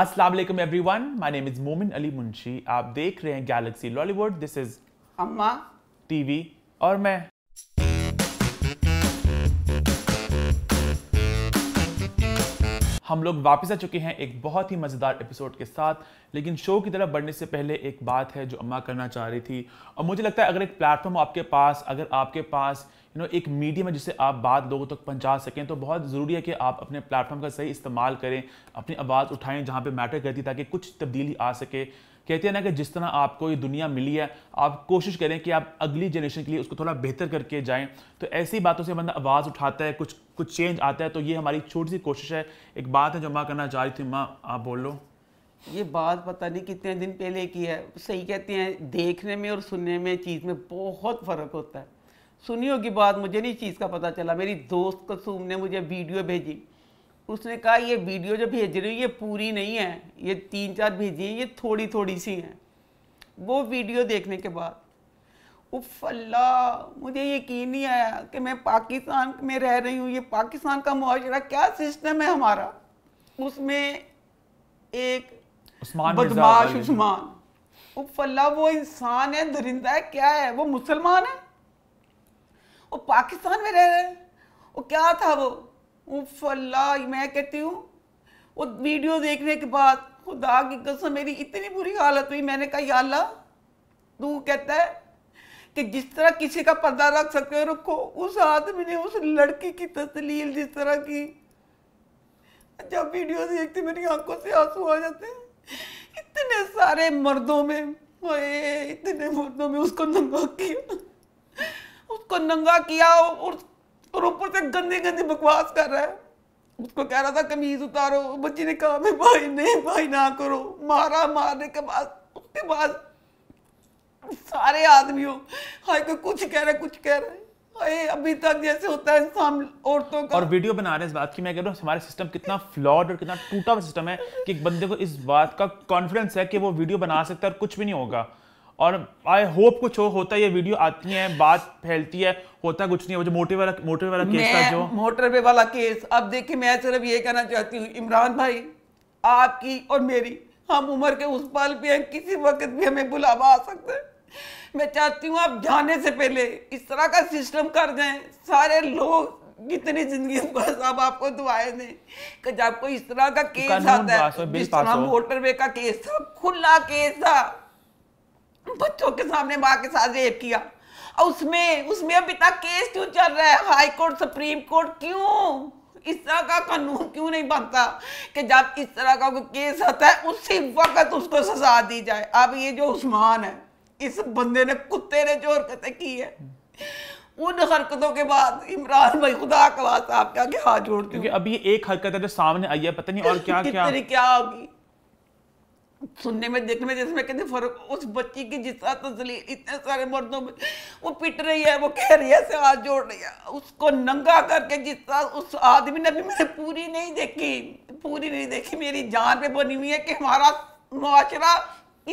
अस्सलाम everyone my name is मोमिन अली मुंशी आप देख रहे हैं galaxy Lollywood this is Amma TV और मैं हम लोग वापस आ चुके हैं एक बहुत ही मज़ेदार एपिसोड के साथ लेकिन शो की तरफ बढ़ने से पहले एक बात है जो अम्मा करना चाह रही थी और मुझे लगता है अगर एक प्लेटफॉर्म आपके पास अगर आपके पास यू नो एक मीडियम है जिससे आप बात लोगों तक पहुंचा सकें तो बहुत ज़रूरी है कि आप अपने प्लेटफॉर्म का सही इस्तेमाल करें अपनी आवाज़ उठाएं जहाँ पर मैटर करती ताकि कुछ तब्दीली आ सके कहते हैं ना कि जिस तरह आपको ये दुनिया मिली है आप कोशिश करें कि आप अगली जनरेशन के लिए उसको थोड़ा बेहतर करके जाएं तो ऐसी बातों से बंदा आवाज़ उठाता है कुछ कुछ चेंज आता है तो ये हमारी छोटी सी कोशिश है एक बात है जो माँ करना चाह रही थी माँ आप बोल लो ये बात पता नहीं कितने दिन पहले की है सही कहते हैं देखने में और सुनने में चीज़ में बहुत फ़र्क होता है सुनी होगी बात मुझे नहीं चीज़ का पता चला मेरी दोस्त कसूम ने मुझे वीडियो भेजी उसने कहा ये वीडियो जो भेज रही हूँ ये पूरी नहीं है ये तीन चार भेजी है ये थोड़ी थोड़ी सी हैं वो वीडियो देखने के बाद उफ अल्लाह मुझे यकीन नहीं आया कि मैं पाकिस्तान में रह रही हूँ ये पाकिस्तान का मुआरा क्या सिस्टम है हमारा उसमें एक बदमाश उस्मान उफ अल्लाह वो इंसान है दरिंदा है क्या है वो मुसलमान है वो पाकिस्तान में रह रहे हैं वो क्या था वो उफला मैं कहती हूँ वो वीडियो देखने के बाद खुदा की कसम मेरी इतनी बुरी हालत हुई मैंने कहा याला तू कहता है कि जिस तरह किसी का पर्दा रख सकते हो रखो उस आदमी ने उस लड़की की तस्लील जिस तरह की जब वीडियो देखती मेरी आंखों से आंसू आ जाते हैं इतने सारे मर्दों में ओए इतने मर्दों में उसको नंगा किया उसको नंगा किया और और ऊपर से गंदी गंदी बकवास कर रहा है उसको कह रहा था कमीज उतारो बच्ची ने कहा मैं भाई नहीं भाई ना करो मारा मारने के बाद उसके बाद सारे आदमी हो हाय को कुछ कह रहा कुछ कह रहा है अभी तक जैसे होता है इंसान औरतों का और वीडियो बना रहे इस बात की मैं कह रहा हूँ हमारे सिस्टम कितना फ्लॉड और कितना टूटा हुआ सिस्टम है कि एक बंदे को इस बात का कॉन्फिडेंस है कि वो वीडियो बना सकता है और कुछ भी नहीं होगा और आई होप कुछ हो होता है ये वीडियो आती है बात फैलती है होता कुछ नहीं है वो जो मोटर वाला मोटर वाला केस था जो मोटर मोटरवे वाला केस अब देखिए मैं सिर्फ ये कहना चाहती हूँ इमरान भाई आपकी और मेरी हम उम्र के उस पाल पे हैं किसी वक्त भी हमें बुलावा आ सकते हैं मैं चाहती हूँ आप जाने से पहले इस तरह का सिस्टम कर दें सारे लोग कितनी जिंदगी साहब आपको दुआएं दें कि जब कोई इस तरह का केस आता है जिस तरह मोटरवे का केस था खुला केस था बच्चों के सामने माँ के साथ रेप किया और उसमें उसमें अभी तक केस क्यों चल रहा है हाई कोर्ट सुप्रीम कोर्ट क्यों इस तरह का कानून क्यों नहीं बनता कि जब इस तरह का कोई केस आता है उसी वक्त उसको सजा दी जाए अब ये जो उस्मान है इस बंदे ने कुत्ते ने जो हरकतें की है उन हरकतों के बाद इमरान भाई खुदा का वास्ता के आगे हाथ जोड़ते क्योंकि अभी एक हरकत है जो सामने आई है पता नहीं और क्या क्या क्या होगी सुनने में देखने में जैसे मैं कहते फर्क उस बच्ची की जिस तरह तस्लील इतने सारे मर्दों में वो पिट रही है वो कह रही है से हाथ जोड़ रही है उसको नंगा करके जिस तरह उस आदमी ने भी मैंने पूरी नहीं देखी पूरी नहीं देखी मेरी जान पे बनी हुई है कि हमारा माशरा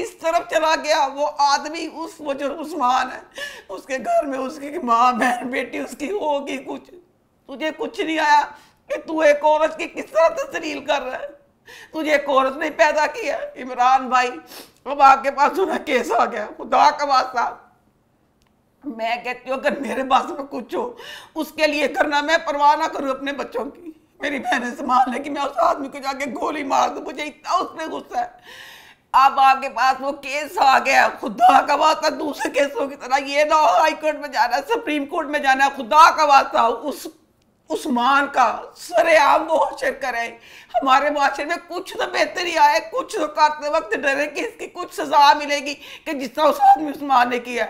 इस तरफ चला गया वो आदमी उस वो जो उस्मान है उसके घर में उसकी माँ बहन बेटी उसकी होगी कुछ तुझे कुछ नहीं आया कि तू एक औरत की किस तरह तस्लील कर रहा है तुझे एक औरत ने पैदा किया इमरान भाई अब आपके पास सुना केस आ गया खुदा का वास्ता मैं कहती हूँ अगर मेरे पास में कुछ हो उसके लिए करना मैं परवाह ना करूँ अपने बच्चों की मेरी बहन संभाल है कि मैं उस आदमी को जाके गोली मार दूँ मुझे इतना उस पर गुस्सा है अब आपके पास वो केस आ गया खुदा का वास्ता दूसरे केसों की तरह ये ना हो हाई कोर्ट में जाना सुप्रीम कोर्ट में जाना खुदा का वास्ता उस उस्मान का सरेआम मुआशर करें हमारे माशरे में कुछ तो बेहतरी आए कुछ तो काटते वक्त डरे कि इसकी कुछ सजा मिलेगी कि जिस तरह उस आदमी उस्मान ने किया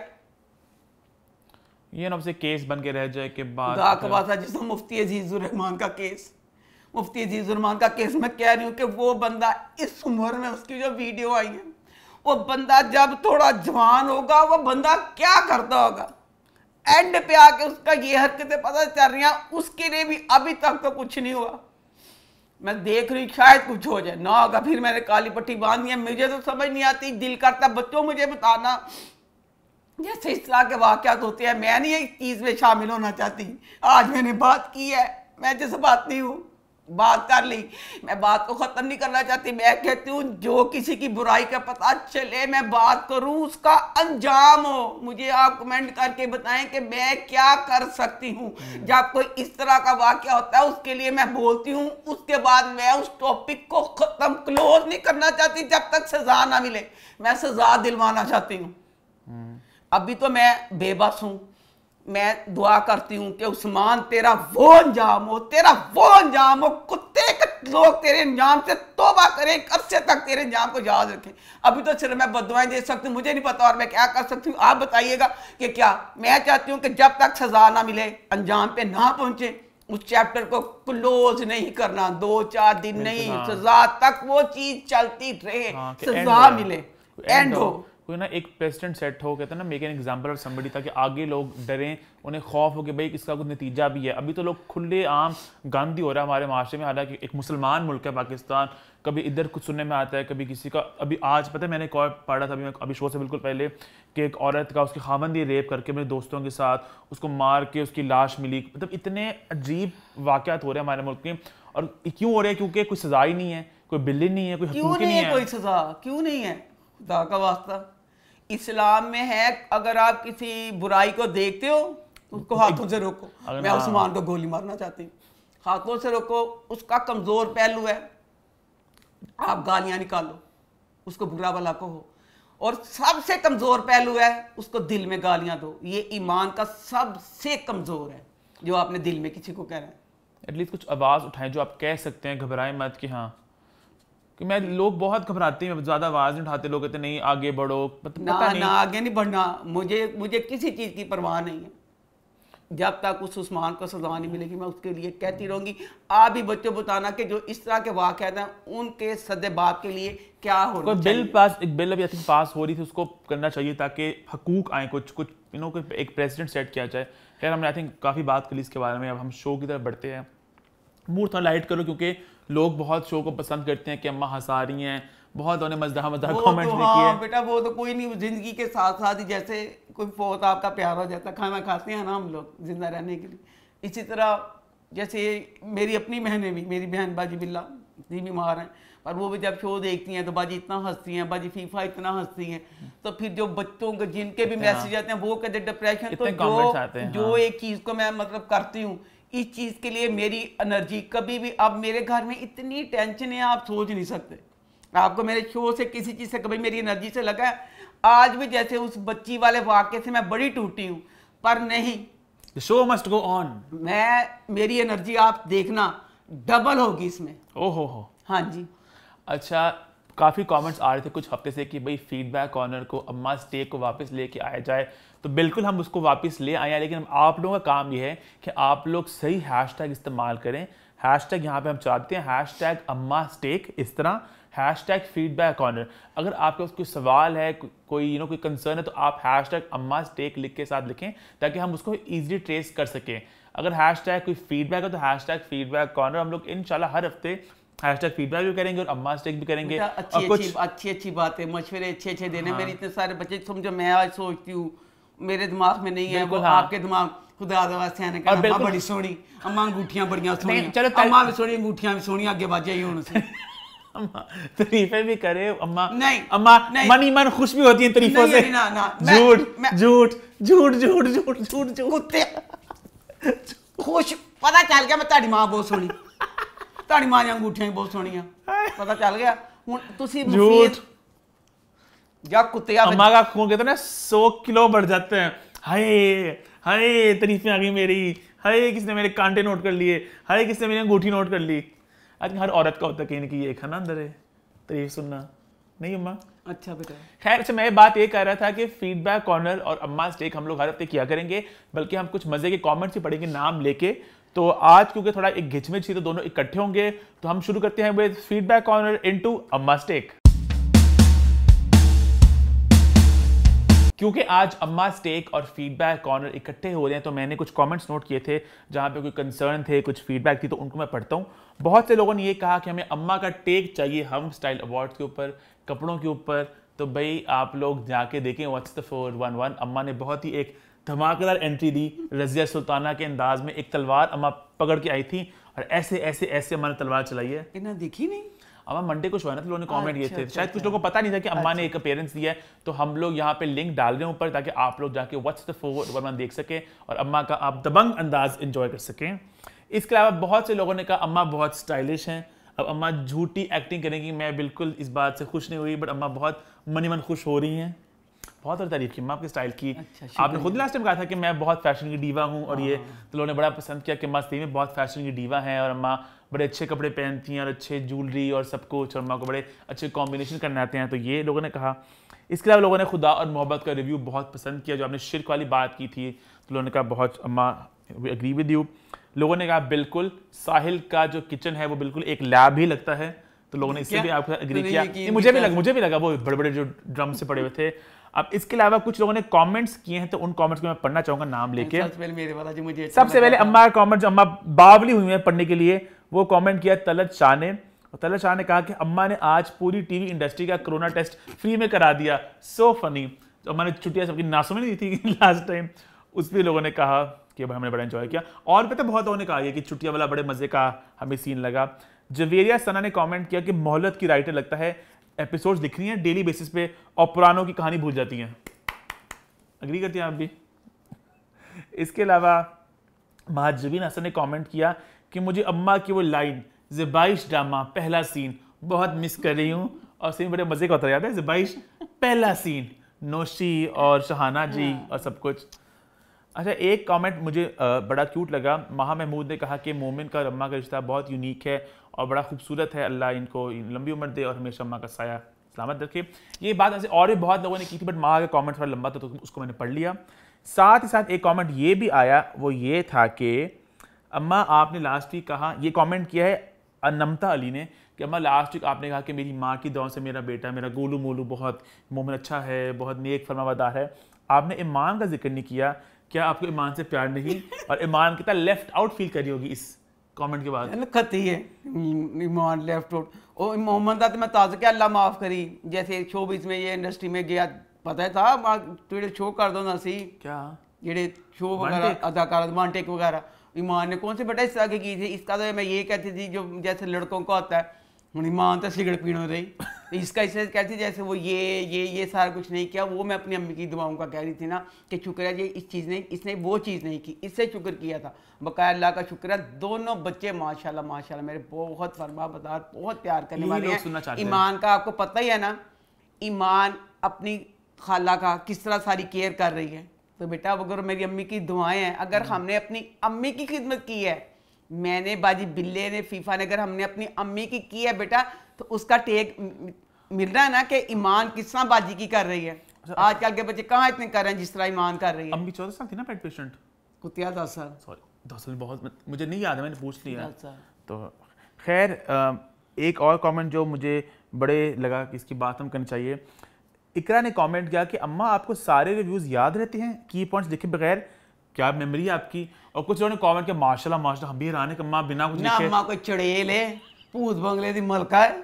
ये ना से केस बन के रह जाए कि बात का था जिसमें मुफ्ती अजीज़ुररहमान का केस मुफ्ती अजीज़ुररहमान का केस मैं कह रही हूँ कि वो बंदा इस उम्र में उसकी जो वीडियो आई है वो बंदा जब थोड़ा जवान होगा वो बंदा क्या करता होगा एंड पे आके उसका ये हरकतें पता चल रही हैं उसके लिए भी अभी तक तो कुछ नहीं हुआ मैं देख रही शायद कुछ हो जाए ना होगा फिर मैंने काली पट्टी बांध दिया मुझे तो समझ नहीं आती दिल करता बच्चों मुझे बताना जैसे इस तरह के वाकत होते हैं मैं नहीं इस चीज़ में शामिल होना चाहती आज मैंने बात की है मैं जैसे बात नहीं हूँ बात कर ली मैं बात को ख़त्म नहीं करना चाहती मैं कहती हूँ जो किसी की बुराई का पता चले मैं बात करूँ उसका अंजाम हो मुझे आप कमेंट करके बताएं कि मैं क्या कर सकती हूँ हम्म। जब कोई इस तरह का वाक्य होता है उसके लिए मैं बोलती हूँ उसके बाद मैं उस टॉपिक को ख़त्म क्लोज नहीं करना चाहती जब तक सज़ा ना मिले मैं सज़ा दिलवाना चाहती हूँ हम्म। अभी तो मैं बेबस हूँ मैं दुआ करती हूँ कि उस्मान तेरा वो अंजाम हो तेरा वो अंजाम हो कुत्ते लोग तेरे अंजाम से तोबा करें कब से तक तेरे अंजाम को याद रखें अभी तो सिर्फ मैं बदवाएं दे सकती हूँ मुझे नहीं पता और मैं क्या कर सकती हूँ आप बताइएगा कि क्या मैं चाहती हूँ कि जब तक सजा ना मिले अंजाम पे ना पहुँचे उस चैप्टर को क्लोज नहीं करना दो चार दिन नहीं सजा तक वो चीज़ चलती रहे हाँ, सजा मिले एंड हो कोई ना एक प्रेसिडेंट सेट हो कहते हैं ना make an example of somebody ताकि आगे लोग डरें उन्हें खौफ हो कि भाई इसका कुछ नतीजा भी है अभी तो लोग खुले आम गांधी हो रहा है हमारे माशरे में हालांकि एक मुसलमान मुल्क है पाकिस्तान कभी इधर कुछ सुनने में आता है कभी किसी का अभी आज पता है मैंने एक और पढ़ा था अभी मैं अभी शो से बिल्कुल पहले कि एक औरत का उसकी उसके खामंदी रेप करके मेरे दोस्तों के साथ उसको मार के उसकी लाश मिली मतलब इतने अजीब वाक़ात हो रहे हैं हमारे मुल्क में और क्यों हो रहे हैं क्योंकि कोई सजा ही नहीं है कोई बिल्ली नहीं है कोई क्यों नहीं, है कोई सजा क्यों नहीं है खुदा का वास्ता इस्लाम में है अगर आप किसी बुराई को देखते हो उसको हाथों से रोको मैं हाँ। उस्मान को गोली मारना चाहती हूँ हाथों से रोको उसका कमज़ोर पहलू है आप गालियां निकालो उसको बुरा भला कहो और सबसे कमज़ोर पहलू है उसको दिल में गालियां दो ये ईमान का सबसे कमज़ोर है जो आपने दिल में किसी को कह रहे हैं एटलीस्ट कुछ आवाज़ उठाएं जो आप कह सकते हैं घबराए मत कि हाँ कि मैं लोग बहुत घबराते हैं ज्यादा आवाज नहीं उठाते लोग कहते नहीं आगे बढ़ो पता ना, नहीं ना आगे नहीं बढ़ना मुझे मुझे किसी चीज की परवाह नहीं है जब तक उस उस्मान को सजा नहीं मिलेगी मैं उसके लिए कहती रहूंगी आप भी बच्चों बताना कि जो इस तरह के वाक्य हैं उनके सदे बाप के लिए क्या हो रहा है बिल पास एक बिल अभी पास हो रही थी उसको करना चाहिए ताकि हकूक आए कुछ कुछ यू नो एक प्रेसिडेंट सेट किया जाए खैर हमने आई थिंक काफ़ी बात करी इसके बारे में अब हम शो की तरफ बढ़ते हैं मूर्थ लाइट करो क्योंकि लोग बहुत शो को पसंद करते हैं कि अम्मा हंसा रही हैं बहुत उन्हें मजदा मजदा कॉमेंट तो भी हाँ, बेटा वो तो कोई नहीं जिंदगी के साथ साथ ही जैसे कोई फौत आपका प्यार हो जाता खाना खाते हैं ना हम लोग जिंदा रहने के लिए इसी तरह जैसे मेरी अपनी बहनें भी मेरी बहन बाजी बिल्ला इतनी बीमार हैं पर वो भी जब शो देखती हैं तो बाजी इतना हंसती हैं बाजी फीफा इतना हंसती हैं तो फिर जो बच्चों के जिनके भी मैसेज आते हैं वो कहते डिप्रेशन तो जो जो हाँ। एक चीज़ को मैं मतलब करती हूँ इस चीज़ के लिए मेरी एनर्जी कभी भी अब मेरे घर में इतनी टेंशन है आप सोच नहीं सकते आपको मेरे शो से किसी चीज़ से कभी मेरी एनर्जी से लगा है आज भी जैसे उस बच्ची वाले वाक्य से मैं बड़ी टूटी हूं पर नहीं शो मस्ट गो ऑन मैं मेरी एनर्जी आप देखना डबल होगी इसमें ओहो हो हाँ जी अच्छा काफ़ी कमेंट्स आ रहे थे कुछ हफ्ते से कि भाई फीडबैक ऑनर को अम्मा स्टे को वापस लेके आया जाए तो बिल्कुल हम उसको वापस ले आए हैं लेकिन आप लोगों का काम यह है कि आप लोग सही टैग इस्तेमाल करें हैश टैग यहाँ पे हम चलाते हैं टैग अम्मा स्टेक इस तरह हैश टैग फीडबैक कॉर्नर अगर आपके पास कोई सवाल है कोई यू नो कोई कंसर्न है तो आप हैश टैग अम्मा स्टेक लिख के साथ लिखें ताकि हम उसको ईजिली ट्रेस कर सकें अगर हैश टैग कोई फीडबैक है तो हैश टैग फीडबैक कॉर्नर हम लोग इन हर हफ्ते हैश टैग फीडबैक भी करेंगे और अम्मा स्टेक भी करेंगे अच्छी अच्छी अच्छी अच्छी बातें मशवरे अच्छे अच्छे देने हाँ। मेरे इतने सारे बच्चे समझो मैं आज सोचती हूँ मेरे दिमाग में नहीं है वो हाँ। आपके दिमाग खुदा ने कहा बड़ी सोहनी अम्मा अंगूठियां बड़ियां सोहनी चलो अम्मा भी सोहनी अंगूठियां भी सोहनी अगे बाजे ही होने तारीफें भी करे अम्मा नहीं अम्मा नहीं, मन मन खुश भी होती है तारीफों से ना ना झूठ झूठ झूठ झूठ झूठ झूठ झूठ खुश पता चल गया मैं ताड़ी मां बहुत सोहनी ताड़ी मां अंगूठियां बहुत सोहनिया पता चल गया ਹੁਣ ਤੁਸੀਂ ਮੁਫੀਦ या कुत्ते का अम्मा का खून कहते ना सौ किलो बढ़ जाते हैं हाय हाय में आ गई मेरी हाय किसने मेरे कांटे नोट कर लिए हाय किसने मेरी अंगूठी नोट कर ली आज हर औरत का होता है कहीं ना कहीं ये खाना अंदर है तरीफ तो सुनना नहीं अम्मा अच्छा बेटा खैर अच्छा मैं बात ये कह रहा था कि फीडबैक कॉर्नर और अम्मा स्टेक हम लोग हर हफ्ते किया करेंगे बल्कि हम कुछ मजे के कॉमेंट्स ही पढ़ेंगे नाम लेके तो आज क्योंकि थोड़ा एक घिचमिच थी तो दोनों इकट्ठे होंगे तो हम शुरू करते हैं with feedback corner into Amma stake क्योंकि आज अम्मा स्टेक और फीडबैक कॉर्नर इकट्ठे हो रहे हैं तो मैंने कुछ कमेंट्स नोट किए थे जहाँ पे कोई कंसर्न थे कुछ फीडबैक थी तो उनको मैं पढ़ता हूँ बहुत से लोगों ने ये कहा कि हमें अम्मा का टेक चाहिए हम स्टाइल अवार्ड के ऊपर कपड़ों के ऊपर तो भाई आप लोग जाके देखें what's the four one one Amma ने बहुत ही एक धमाकेदार एंट्री दी रजिया सुल्ताना के अंदाज में एक तलवार अम्मा पकड़ के आई थी और ऐसे ऐसे ऐसे अम्मा ने तलवार चलाई है देखी नहीं अम्मा मंडे को शो है ना तो लोगों ने कॉमेंट किए अच्छा, थे अच्छा, शायद कुछ अच्छा। लोगों को पता नहीं था कि अम्मा ने एक अपेयरेंस दिया है तो हम लोग यहाँ पे लिंक डाल रहे हैं ऊपर ताकि आप लोग जाके व्हाट्स द फोर वरना देख सकें और अम्मा का आप दबंग अंदाज इन्जॉय कर सकें इसके अलावा बहुत से लोगों ने कहा अम्मा बहुत स्टाइलिश हैं अब अम्मा झूठी एक्टिंग करेंगी मैं बिल्कुल इस बात से खुश नहीं हुई बट अम्मा बहुत मनी मन खुश हो रही हैं बहुत सारी तारीफ की मैं आपके स्टाइल की अच्छा, आपने खुद लास्ट टाइम कहा था कि मैं बहुत फैशन की डीवा हूँ और ये हाँ। तो लोगों ने बड़ा पसंद किया कि माँ सही में बहुत फैशन की डीवा है और अम्मा बड़े अच्छे कपड़े पहनती हैं और अच्छे ज्वेलरी और सब कुछ और माँ को बड़े अच्छे कॉम्बिनेशन करने आते हैं तो ये लोगों ने कहा इसके अलावा लोगों ने खुदा और मोहब्बत का रिव्यू बहुत पसंद किया जो आपने शिरक वाली बात की थी तो लोगों ने कहा बहुत अम्मा अग्री विद यू लोगों ने कहा बिल्कुल साहिल का जो किचन है वो बिल्कुल एक लैब ही लगता है तो लोगों ने इससे भी आपको अग्री तो किया मुझे भी लगा मुझे भी लगा वो बड़े बड़े जो ड्रम से पड़े हुए थे अब इसके अलावा कुछ लोगों ने कमेंट्स किए हैं तो उन कमेंट्स को मैं पढ़ना चाहूंगा नाम लेके सबसे पहले अच्छा अम्मा कमेंट्स अम्मा बावली हुई है पढ़ने के लिए वो कमेंट किया तलत शाह ने और तलत शाह ने कहा कि अम्मा ने आज पूरी टीवी इंडस्ट्री का कोरोना टेस्ट फ्री में करा दिया सो फनी तो ने छुट्टियाँ सबकी नासों में नहीं थी लास्ट टाइम उस भी लोगों ने कहा कि भाई हमने बड़ा इन्जॉय किया और पता तो बहुत लोगों ने कहा कि छुट्टियाँ वाला बड़े मज़े का हमें सीन लगा जवेरिया सना ने कॉमेंट किया कि मोहलत की राइटर लगता है एपिसोड लिख रही हैं डेली बेसिस पे और पुरानों की कहानी भूल जाती हैं अग्री करती हैं आप भी इसके अलावा महाजबीन हसन ने कमेंट किया कि मुझे अम्मा की वो लाइन जबाइश ड्रामा पहला सीन बहुत मिस कर रही हूँ और सीन बड़े मज़े का होता याद है जबाइश पहला सीन नोशी और शहाना जी हाँ। और सब कुछ अच्छा एक कमेंट मुझे बड़ा क्यूट लगा महा महमूद ने कहा कि मोमिन का और अम्मा का रिश्ता बहुत यूनिक है और बड़ा खूबसूरत है अल्लाह इनको लंबी उम्र दे और हमेशा अम्मा का साया सलामत रखे ये बात ऐसे और भी बहुत लोगों ने की थी बट माँ का कॉमेंट थोड़ा लंबा था तो उसको मैंने पढ़ लिया साथ ही साथ एक कॉमेंट ये भी आया वो ये था कि अम्मा आपने लास्ट वीक कहा ये कमेंट किया है अनमता अली ने कि अम्मा लास्ट वीक आपने कहा कि मेरी माँ की दौड़ से मेरा बेटा मेरा गोलू मोलू बहुत मोमन अच्छा है बहुत नेक फरमावादार है आपने ईमान का जिक्र नहीं किया क्या आपको ईमान से प्यार नहीं और ईमान कितना लेफ्ट आउट फील करी होगी इस कमेंट के बाद खती है ईमान लेफ्ट आउट ओ मोहम्मद तो मैं ताज़ा के अल्लाह माफ़ करी जैसे शो शोबिस में ये इंडस्ट्री में गया पता है था ट्विटर तो शो कर दो ना सही क्या ਜਿਹੜੇ शो वगैरह अदाकार मानटेक वगैरह ईमान ने कौन से बेटा इस तरह की थी इसका तो मैं ये कहती थी जो जैसे लड़कों का होता है ईमान तो सिगरेट पीने रही तो इसका इसलिए कहती जैसे वो ये ये ये सारा कुछ नहीं किया वो मैं अपनी अम्मी की दुआओं का कह रही थी ना कि शुक्र है ये इस चीज़ ने इसने वो चीज़ नहीं की इससे शुक्र किया था बकाया अल्लाह का शुक्र है दोनों बच्चे माशाल्लाह माशाल्लाह मेरे बहुत फरमा बदार बहुत प्यार करने वाले हैं ईमान का आपको पता ही है ना ईमान अपनी खाला का किस तरह सारी केयर कर रही है तो बेटा अगर मेरी अम्मी की दुआएं हैं अगर हम्म। हमने अपनी अम्मी की खिदमत की है मैंने बाजी बिल्ले ने फीफा ने अगर हमने अपनी अम्मी की की है बेटा तो उसका टेक मिल रहा है ना कि ईमान किस तरह बाजी की कर रही है अच्छा, अच्छा। आजकल के बच्चे कहाँ इतने कर रहे हैं जिस तरह ईमान कर रही है अम्मी चौदह साल थी ना पेट पेशेंट कुतिया दस साल सॉरी दस साल बहुत मुझे नहीं याद है मैंने पूछ लिया तो खैर एक और कमेंट जो मुझे बड़े लगा कि इसकी बात हम करनी चाहिए इकरा ने कमेंट किया कि अम्मा आपको सारे रिव्यूज़ याद रहते हैं की पॉइंट्स लिखे बगैर क्या मेमोरी है आपकी और कुछ लोगों ने कमेंट किया माशाल्लाह माशाल्लाह हम भी हैरान है कि अम्मा बिना कुछ ना अम्मा कोई चढ़ेल है भूत बंगले की मलका है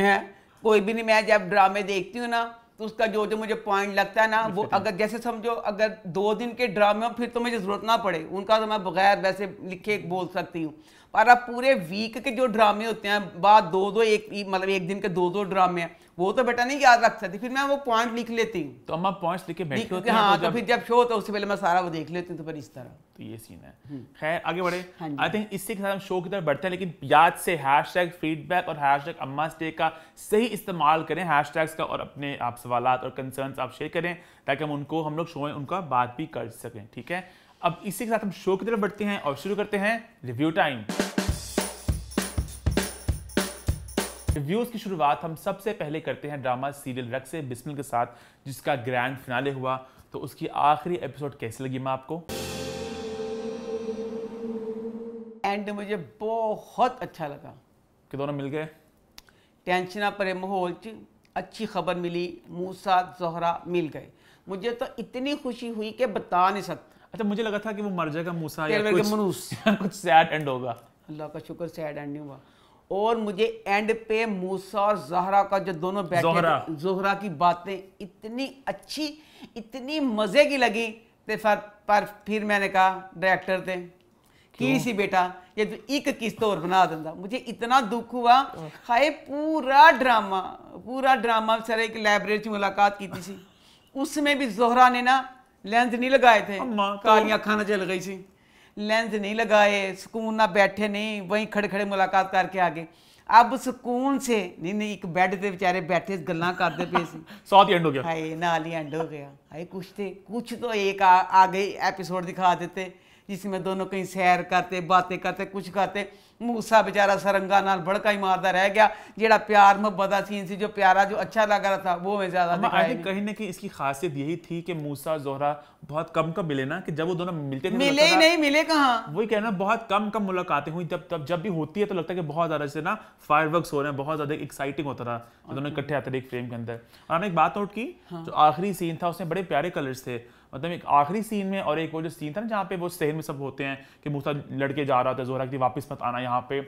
है कोई भी नहीं मैं जब ड्रामे देखती हूँ ना तो उसका जो जो मुझे पॉइंट लगता है ना वो अगर जैसे समझो अगर दो दिन के ड्रामे हो फिर तो मुझे जरूरत ना पड़े उनका तो मैं बगैर वैसे लिखे बोल सकती हूँ और आप पूरे वीक के जो ड्रामे होते हैं बाद दो दो एक मतलब एक दिन के दो दो ड्रामे हैं वो तो बेटा नहीं याद रख सकती फिर मैं वो पॉइंट लिख लेती हूँ तो अम्मा पॉइंट्स लिख के बैठ होते हाँ तो, तो फिर जब शो होता है उससे पहले मैं सारा वो देख लेती हूँ तो फिर इस तरह तो ये सीन है हम्म। खैर आगे बढ़े आई थिंक इसी के साथ हम शो की तरफ बढ़ते हैं लेकिन याद से हैश टैग फीडबैक और हैश टैग अम्मा स्टे का सही इस्तेमाल करें हैश टैग्स का और अपने आप सवाल और कंसर्न आप शेयर करें ताकि हम उनको हम लोग शो में उनका बात भी कर सकें ठीक है अब इसी के साथ हम शो की तरफ बढ़ते हैं और शुरू करते हैं रिव्यू टाइम रिव्यूज की शुरुआत हम सबसे पहले करते हैं ड्रामा सीरियल रक से बिस्मिल के साथ जिसका ग्रैंड फिनाले हुआ तो उसकी आखिरी एपिसोड कैसी लगी मैं आपको एंड मुझे बहुत अच्छा लगा कि दोनों मिल गए टेंशन पर माहौल अच्छी खबर मिली मूसा जोहरा मिल गए मुझे तो इतनी खुशी हुई कि बता नहीं सकते अच्छा मुझे लगा था कि वो मर जाएगा मूसा या कुछ कुछ सैड एंड होगा अल्लाह का शुक्र सैड एंड नहीं हुआ और मुझे एंड पे मूसा और जहरा का जो दोनों बैठे जोहरा की बातें इतनी अच्छी इतनी मज़े की लगी ते तो फिर पर फिर मैंने कहा डायरेक्टर थे की सी बेटा ये तो एक किस्त और बना देता मुझे इतना दुख हुआ हाय पूरा ड्रामा पूरा ड्रामा सर एक लाइब्रेरी से मुलाकात की थी उसमें भी जोहरा ने ना लेंस नहीं लगाए थे तो- कालियां खाना चल गई थी लेंस नहीं लगाए सुकून ना बैठे नहीं वहीं खड़े खड़े मुलाकात करके आ गए अब सुकून से नहीं नहीं एक बेड ते बेचारे बैठे गल्ला करते पे सी एंड हो गया हाय नाल ही एंड हो गया हाय कुछ थे कुछ तो एक आ, गई एपिसोड दिखा देते जिसमें दोनों कहीं सैर करते बातें करते कुछ करते मूसा बेचारा सरंगा नाल ਭੜਕਾ ही मारता रह गया जेड़ा प्यार ਮੁਹੱਬਤ ਦਾ ਸੀਨ ਸੀ ਜੋ जो अच्छा लग रहा था वो मैं ज्यादा नहीं कहीं ना कहीं इसकी खासियत यही थी कि मूसा जोहरा बहुत कम कम मिले ना कि जब वो दोनों मिलते थे मिले ही नहीं मिले कहाँ वही कहना बहुत कम कम मुलाकातें हुई जब तब जब भी होती है तो लगता है कि बहुत ज्यादा से ना फायर हो रहे हैं बहुत ज्यादा एक्साइटिंग होता रहा दोनों इकट्ठे आते थे एक फ्रेम के अंदर और हमने एक बात नोट की जो आखिरी सीन था उसमें बड़े प्यारे कलर्स थे मतलब एक आखिरी सीन में और एक वो जो सीन था ना जहाँ पे वो शहर में सब होते हैं कि मूसा लड़के जा रहा था जोहरा की वापस मत आना यहाँ पे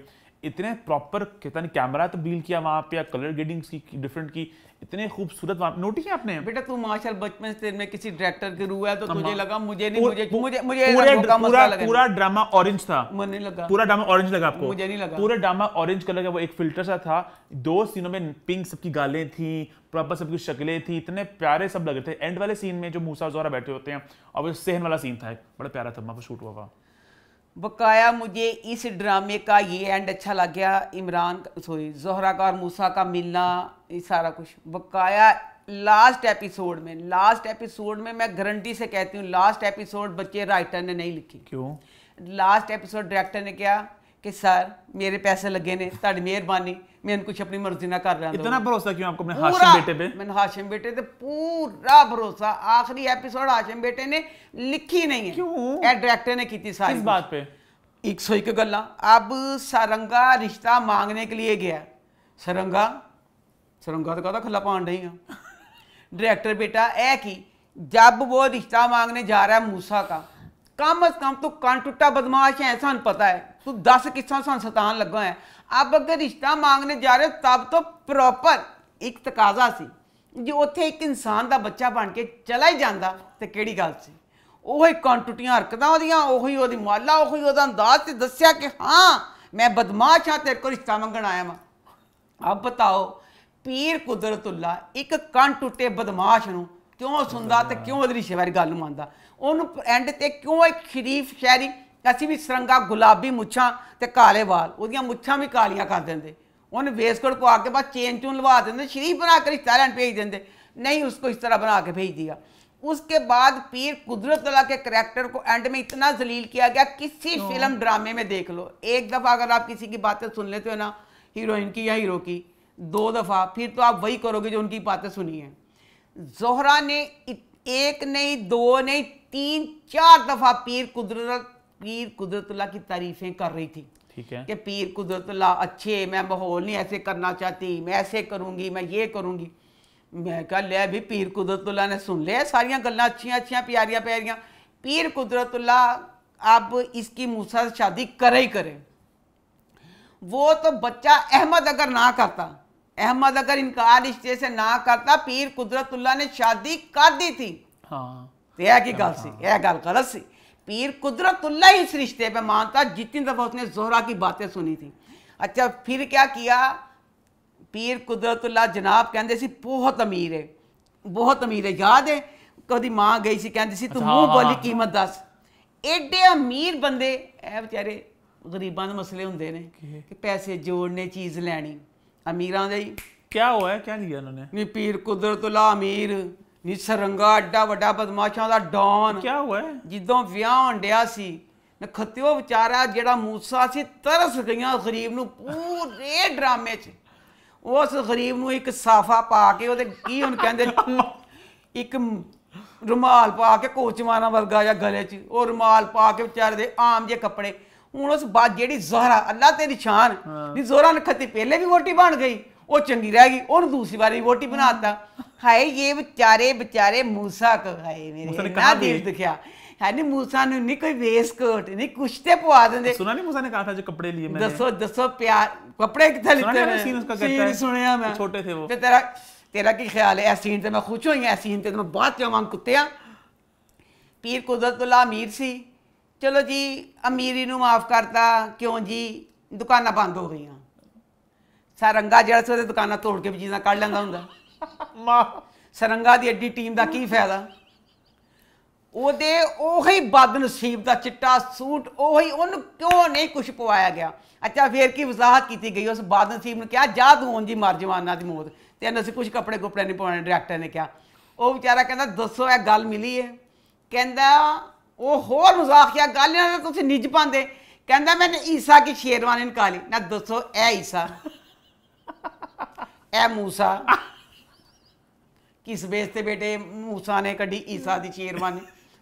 इतने प्रॉपर कहता नहीं कैमरा तो डील किया वहाँ पे या कलर ग्रेडिंग की डिफरेंट की इतने खूबसूरत वहाँ नोटिस किया आपने बेटा तू माशा बचपन से में किसी डायरेक्टर के रूह है तो तुझे हाँ, लगा हाँ। मुझे नहीं मुझे मुझे मुझे पूरा पूरा, पूरा ड्रामा ऑरेंज था मुझे लगा पूरा ड्रामा ऑरेंज लगा आपको मुझे नहीं लगा पूरा ड्रामा ऑरेंज कलर का वो एक फिल्टर सा था दो सीनों में पिंक सबकी गालें थी प्रॉपर सबकी शक्लें थी इतने प्यारे सब लग रहे थे एंड वाले सीन में जो मूसा जोरा बैठे होते हैं और वो सेहन वाला सीन था बड़ा प्यारा था वहाँ पर शूट हुआ बकाया मुझे इस ड्रामे का ये एंड अच्छा लग गया इमरान सॉरी जहरा का और मूसा का मिलना ये सारा कुछ बकाया लास्ट एपिसोड में लास्ट एपिसोड में मैं गारंटी से कहती हूँ लास्ट एपिसोड बच्चे राइटर ने नहीं लिखी क्यों लास्ट एपिसोड डायरेक्टर ने कहा कि सर मेरे पैसे लगे ने ताड़ी मेहरबानी मैं कुछ अपनी मर्जी ना कर रहा इतना भरोसा क्यों आपको अपने हाशिम बेटे पे मैंने हाशिम बेटे पे पूरा भरोसा आखिरी एपिसोड हाशिम बेटे ने लिखी नहीं है क्यों डायरेक्टर ने की थी सारी इस बात पे एक सौ एक गल अब सरंगा रिश्ता मांगने के लिए गया सरंगा सरंगा तो कहता खुला पान रही डायरेक्टर बेटा ए की जब वो रिश्ता मांगने जा रहा है मूसा का कम अज कम तू तो कान टुटा बदमाश है ऐसा पता है तू दस किस्सा सन सतान लगा है ਆਪ ਅਗਰ ਰਿਸ਼ਤਾ ਮੰਗਨੇ ਜਾ ਰਹੇ ਤਬ ਤੋਂ ਪ੍ਰੋਪਰ ਇੱਕ ਤਕਾਜ਼ਾ ਸੀ ਜੇ ਉੱਥੇ ਇੱਕ ਇਨਸਾਨ ਦਾ ਬੱਚਾ ਬਣ ਕੇ ਚਲਾ ਹੀ ਜਾਂਦਾ ਤੇ ਕਿਹੜੀ ਗੱਲ ਸੀ ਉਹ ਹੀ ਕੌਂਟੁਟੀਆਂ ਹਰਕਤਾਂ ਉਹਦੀਆਂ ਉਹੀ ਉਹਦੀ ਮਾਲਾ ਉਹੀ ਉਹਦਾ ਅੰਦਾਜ਼ ਤੇ ਦੱਸਿਆ ਕਿ ਹਾਂ ਮੈਂ ਬਦਮਾਸ਼ ਆ ਤੇਰੇ ਕੋਲ ਰਿਸ਼ਤਾ ਮੰਗਣ ਆਇਆ ਵਾਂ ਆਪ ਬਤਾਓ ਪੀਰ ਕੁਦਰਤੁੱਲਾ ਇੱਕ ਕੰਨ ਟੁੱਟੇ ਬਦਮਾਸ਼ ਨੂੰ ਕਿਉਂ ਸੁਣਦਾ ਤੇ ਕਿਉਂ ਉਹਦੀ ਸ਼ਹਿਰ ਗੱਲ ਮੰਨਦਾ ਉਹਨੂੰ ਐਂਡ ਤੇ ਕਿਉਂ ਇੱਕ ਖਰੀਫ ਸ਼ਹਿਰੀ ਅਸੀਂ भी सुरंगा गुलाबी ਮੁੱਛਾਂ तो काले बाल ਉਹਦੀਆਂ ਮੁੱਛਾਂ ਵੀ ਕਾਲੀਆਂ ਕਰ ਦਿੰਦੇ ਉਹਨੇ ਵੇਸਕਟ ਪਵਾ ਕੇ ਬਸ ਚੇਨ ਚੂਨ ਲਵਾ ਦਿੰਦੇ ਸ਼ਰੀਫ ਬਣਾ ਕੇ ਰਿਸ਼ਤਾਰਾਂ भेज देंगे नहीं उसको इस तरह बना के भेज दिया उसके बाद पीर कुदरत अला के करैक्टर को एंड में इतना जलील किया गया किसी फिल्म ड्रामे में देख लो एक दफ़ा अगर आप किसी की बातें सुन लेते हो ना हीरोइन की या हीरो की दो दफ़ा फिर तो आप वही करोगे जो उनकी बातें सुनी हैं जोहरा ने एक नहीं दो नहीं तीन चार दफ़ा पीर कुदरत पीर कुदरतुल्ला की तारीफें कर रही थी ठीक है कि पीर कुदरतुल्ला अच्छे मैं माहौल नहीं ऐसे करना चाहती मैं ऐसे करूँगी मैं ये करूँगी मैं कह लिया भी पीर कुदरतुल्ला ने सुन लिया सारिया गल् अच्छी अच्छी प्यारियाँ प्यारियाँ पीर कुदरतुल्ला अब इसकी मूसा से शादी करे ही करे वो तो बच्चा अहमद अगर ना करता अहमद अगर इनकार रिश्ते से ना करता पीर कुदरतुल्ला ने शादी कर दी थी हाँ तो यह की गल हाँ। सी यह गल गलत सी पीर कुदरतुल्ला ही इस रिश्ते पे मानता जितनी दफ़ा उसने जोहरा की बातें सुनी थी अच्छा फिर क्या किया पीर कुदरतुल्ला जनाब कहते सी बहुत अमीर है बहुत अमीर है याद है कभी माँ गई सी कहती सी तू अच्छा, मूँह हाँ, बोली हाँ, हाँ। कीमत दस एडे अमीर बंदे ए बेचारे गरीबा मसले होंगे ने कि पैसे जोड़ने चीज़ लैनी अमीर क्या हुआ है क्या लिया उन्होंने पीर कुदरतुल्ला अमीर ਨੀ ਸਰੰਗਾ ਅੱਡਾ ਵੱਡਾ ਬਦਮਾਸ਼ਾਂ ਦਾ ਡੌਨ ਕੀ ਹੋਇਆ ਜਿੱਦੋਂ ਵਿਆਹ ਹੰਡਿਆ ਸੀ ਨਖਤਿਓ ਵਿਚਾਰਾ ਜਿਹੜਾ ਮੂਸਾ ਸੀ ਤਰਸ ਗਈਆਂ ਗਰੀਬ ਨੂੰ ਪੂਰੇ ਡਰਾਮੇ 'ਚ ਉਸ ਗਰੀਬ ਨੂੰ ਇੱਕ ਸਾਫਾ ਪਾ ਕੇ ਉਹਦੇ ਕੀ ਹੁਣ ਕਹਿੰਦੇ ਇੱਕ ਰੁਮਾਲ ਪਾ ਕੇ ਕੋਚਮਾਨਾ ਵਰਗਾ ਜਾਂ ਗਲੇ 'ਚ ਉਹ ਰੁਮਾਲ ਪਾ ਕੇ ਵਿਚਾਰੇ ਦੇ ਆਮ ਜੇ ਕੱਪੜੇ ਹੁਣ ਉਸ ਬਾਤ ਜਿਹੜੀ ਜ਼ਹਰਾ ਅੱਲਾ ਤੇ ਨਿਸ਼ਾਨ ਦੀ ਜ਼ਹਰਾ ਨਖਤੀ ਪਹਿਲੇ ਵੀ ਵੋਟੀ ਬਣ ਗਈ ਉਹ ਚੰਗੀ ਰਹਿ ਗਈ ਉਹਨੂੰ ਦੂਸਰੀ ਵਾਰੀ ਵੋਟੀ ਬਣਾਤਾ ਹਾਏ ਇਹ ਵਿਚਾਰੇ ਵਿਚਾਰੇ موسی ਕੋ ਗਏ ਮੇਰੇ ਨਾ ਦੇਸ ਦਿਖਿਆ ਹਾਨੀ موسی ਨੂੰ ਨਹੀਂ ਕੋਈ ਵੇਸ ਕੋਟ ਨਹੀਂ ਕੁਛ ਤੇ ਪਵਾ ਦਿੰਦੇ ਸੁਣਾ ਨਹੀਂ موسی ਨੇ ਕਹਾ ਥਾ ਜੋ ਕਪੜੇ ਲਿਏ ਮੈਂ ਦੱਸੋ ਦੱਸੋ ਪਿਆਰ ਕਪੜੇ ਕਿੱਥੇ ਲਿੱਤੇ ਨੇ ਸੀਨ ਉਸਕਾ ਕਹਤਾ ਸੁਣਿਆ ਮੈਂ ਛੋਟੇ ਥੇ ਉਹ ਤੇ ਤੇਰਾ ਤੇਰਾ ਕੀ ਖਿਆਲ ਹੈ ਐ ਸੀਨ ਤੇ ਮੈਂ ਖੁਸ਼ ਹੋਈ ਐ ਸੀਨ ਤੇ ਮੈਂ ਬਹੁਤ ਜਵਾਂ ਕੁੱਤਿਆ ਪੀਰ ਕੁਦਰਤullah ਅਮੀਰ ਸੀ ਚਲੋ ਜੀ ਅਮੀਰੀ ਨੂੰ ਮਾਫ ਕਰਤਾ ਕਿਉਂ ਜੀ ਦੁਕਾਨਾਂ ਬੰਦ ਹੋ ਗਈਆਂ ਰੰਗਾ ਜਿਹੜਾ ਸੋਦੇ ਦੁਕਾਨਾਂ ਤੋੜ ਕੇ ਵੀ ਚੀਜ਼ਾਂ ਕੱਢ ਲੈਂਦਾ ਹੁੰਦਾ ਮਾ ਸਰੰਗਾ ਦੀ ਐਡੀ ਟੀਮ ਦਾ ਕੀ ਫਾਇਦਾ ਉਹਦੇ ਉਹੀ ਬਦਨਸੀਬ ਦਾ ਚਿੱਟਾ ਸੂਟ ਉਹੀ ਉਹਨੂੰ ਕਿਉਂ ਨਹੀਂ ਕੁਝ ਪਵਾਇਆ ਗਿਆ ਅੱਛਾ ਫੇਰ ਕੀ ਵਜ਼ਾਹਤ ਕੀਤੀ ਗਈ ਉਸ ਬਦਨਸੀਬ ਨੂੰ ਕਿਹਾ ਜਾ ਤੂੰ ਉਂਝ ਜੀ ਮਰ ਜਵਾਨਾਂ ਦੀ ਮੌਤ ਤੇ ਅਸੀਂ ਕੁਝ ਕੱਪੜੇ ਕੁਪੜੇ ਨਹੀਂ ਪਾਉਣੇ ਡਾਇਰੈਕਟਰ ਨੇ ਕਿਹਾ ਉਹ ਵਿਚਾਰਾ ਕਹਿੰਦਾ ਦੱਸੋ ਇਹ ਗੱਲ ਮਿਲੀ ਹੈ ਕਹਿੰਦਾ ਉਹ ਹੋਰ ਮਜ਼ਾਕੀਆ ਗੱਲ ਨਾਲ ਤੁਸੀਂ ਨਿੱਜ ਪਾਉਂਦੇ ਕਹਿੰਦਾ ਮੈਂ ਈਸਾ ਕੀ ਸ਼ੇਰਵਾਨੀ ਨਿਕਾਲੀ ਨਾ ਦੱਸੋ ਇਹ ਈਸਾ ਇਹ ਮੂਸਾ ਕਿਸ ਬੇਸ ਤੇ ਬੇਟੇ ਮੂਸਾ ਨੇ ਕੱਢੀ ਈਸਾ ਦੀ ਚੇਰਮਨ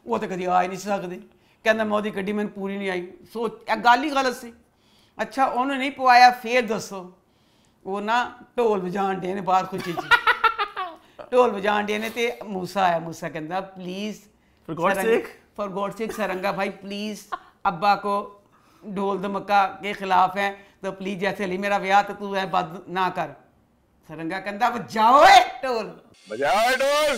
ਉਹ ਤਾਂ ਕਦੀ ਆ ਹੀ ਨਹੀਂ ਸਕਦੇ ਕਹਿੰਦਾ ਮੋਦੀ ਕੱਢੀ ਮੈਨੂੰ ਪੂਰੀ ਨਹੀਂ ਆਈ ਸੋ ਇਹ ਗੱਲ ਹੀ ਗਲਤ ਸੀ ਅੱਛਾ ਉਹਨੇ ਨਹੀਂ ਪਵਾਇਆ ਫੇਰ ਦੱਸੋ ਉਹ ਨਾ ਢੋਲ ਵਜਾਣ ਦੇ ਨੇ ਬਾਹਰ ਕੋਈ ਚ ਢੋਲ ਵਜਾਣ ਦੇ ਨੇ ਤੇ ਮੂਸਾ ਆਇਆ ਮੂਸਾ ਕਹਿੰਦਾ please for God sake for God sake ਸਰੰਗਾ ਭਾਈ ਪਲੀਜ਼ ਅੱਬਾ ਕੋ ਢੋਲ ਦਮਕਾ ਕੇ ਖਿਲਾਫ ਹੈ ਤਾਂ ਪਲੀਜ਼ ਐਸੇ ਲਈ ਮੇਰਾ ਵਿਆਹ ਤੇ ਤੂੰ ਐ ਬਦ ਨਾ ਕਰ सरंगा कंधा बजाओ ए टोल बजाओ ए टोल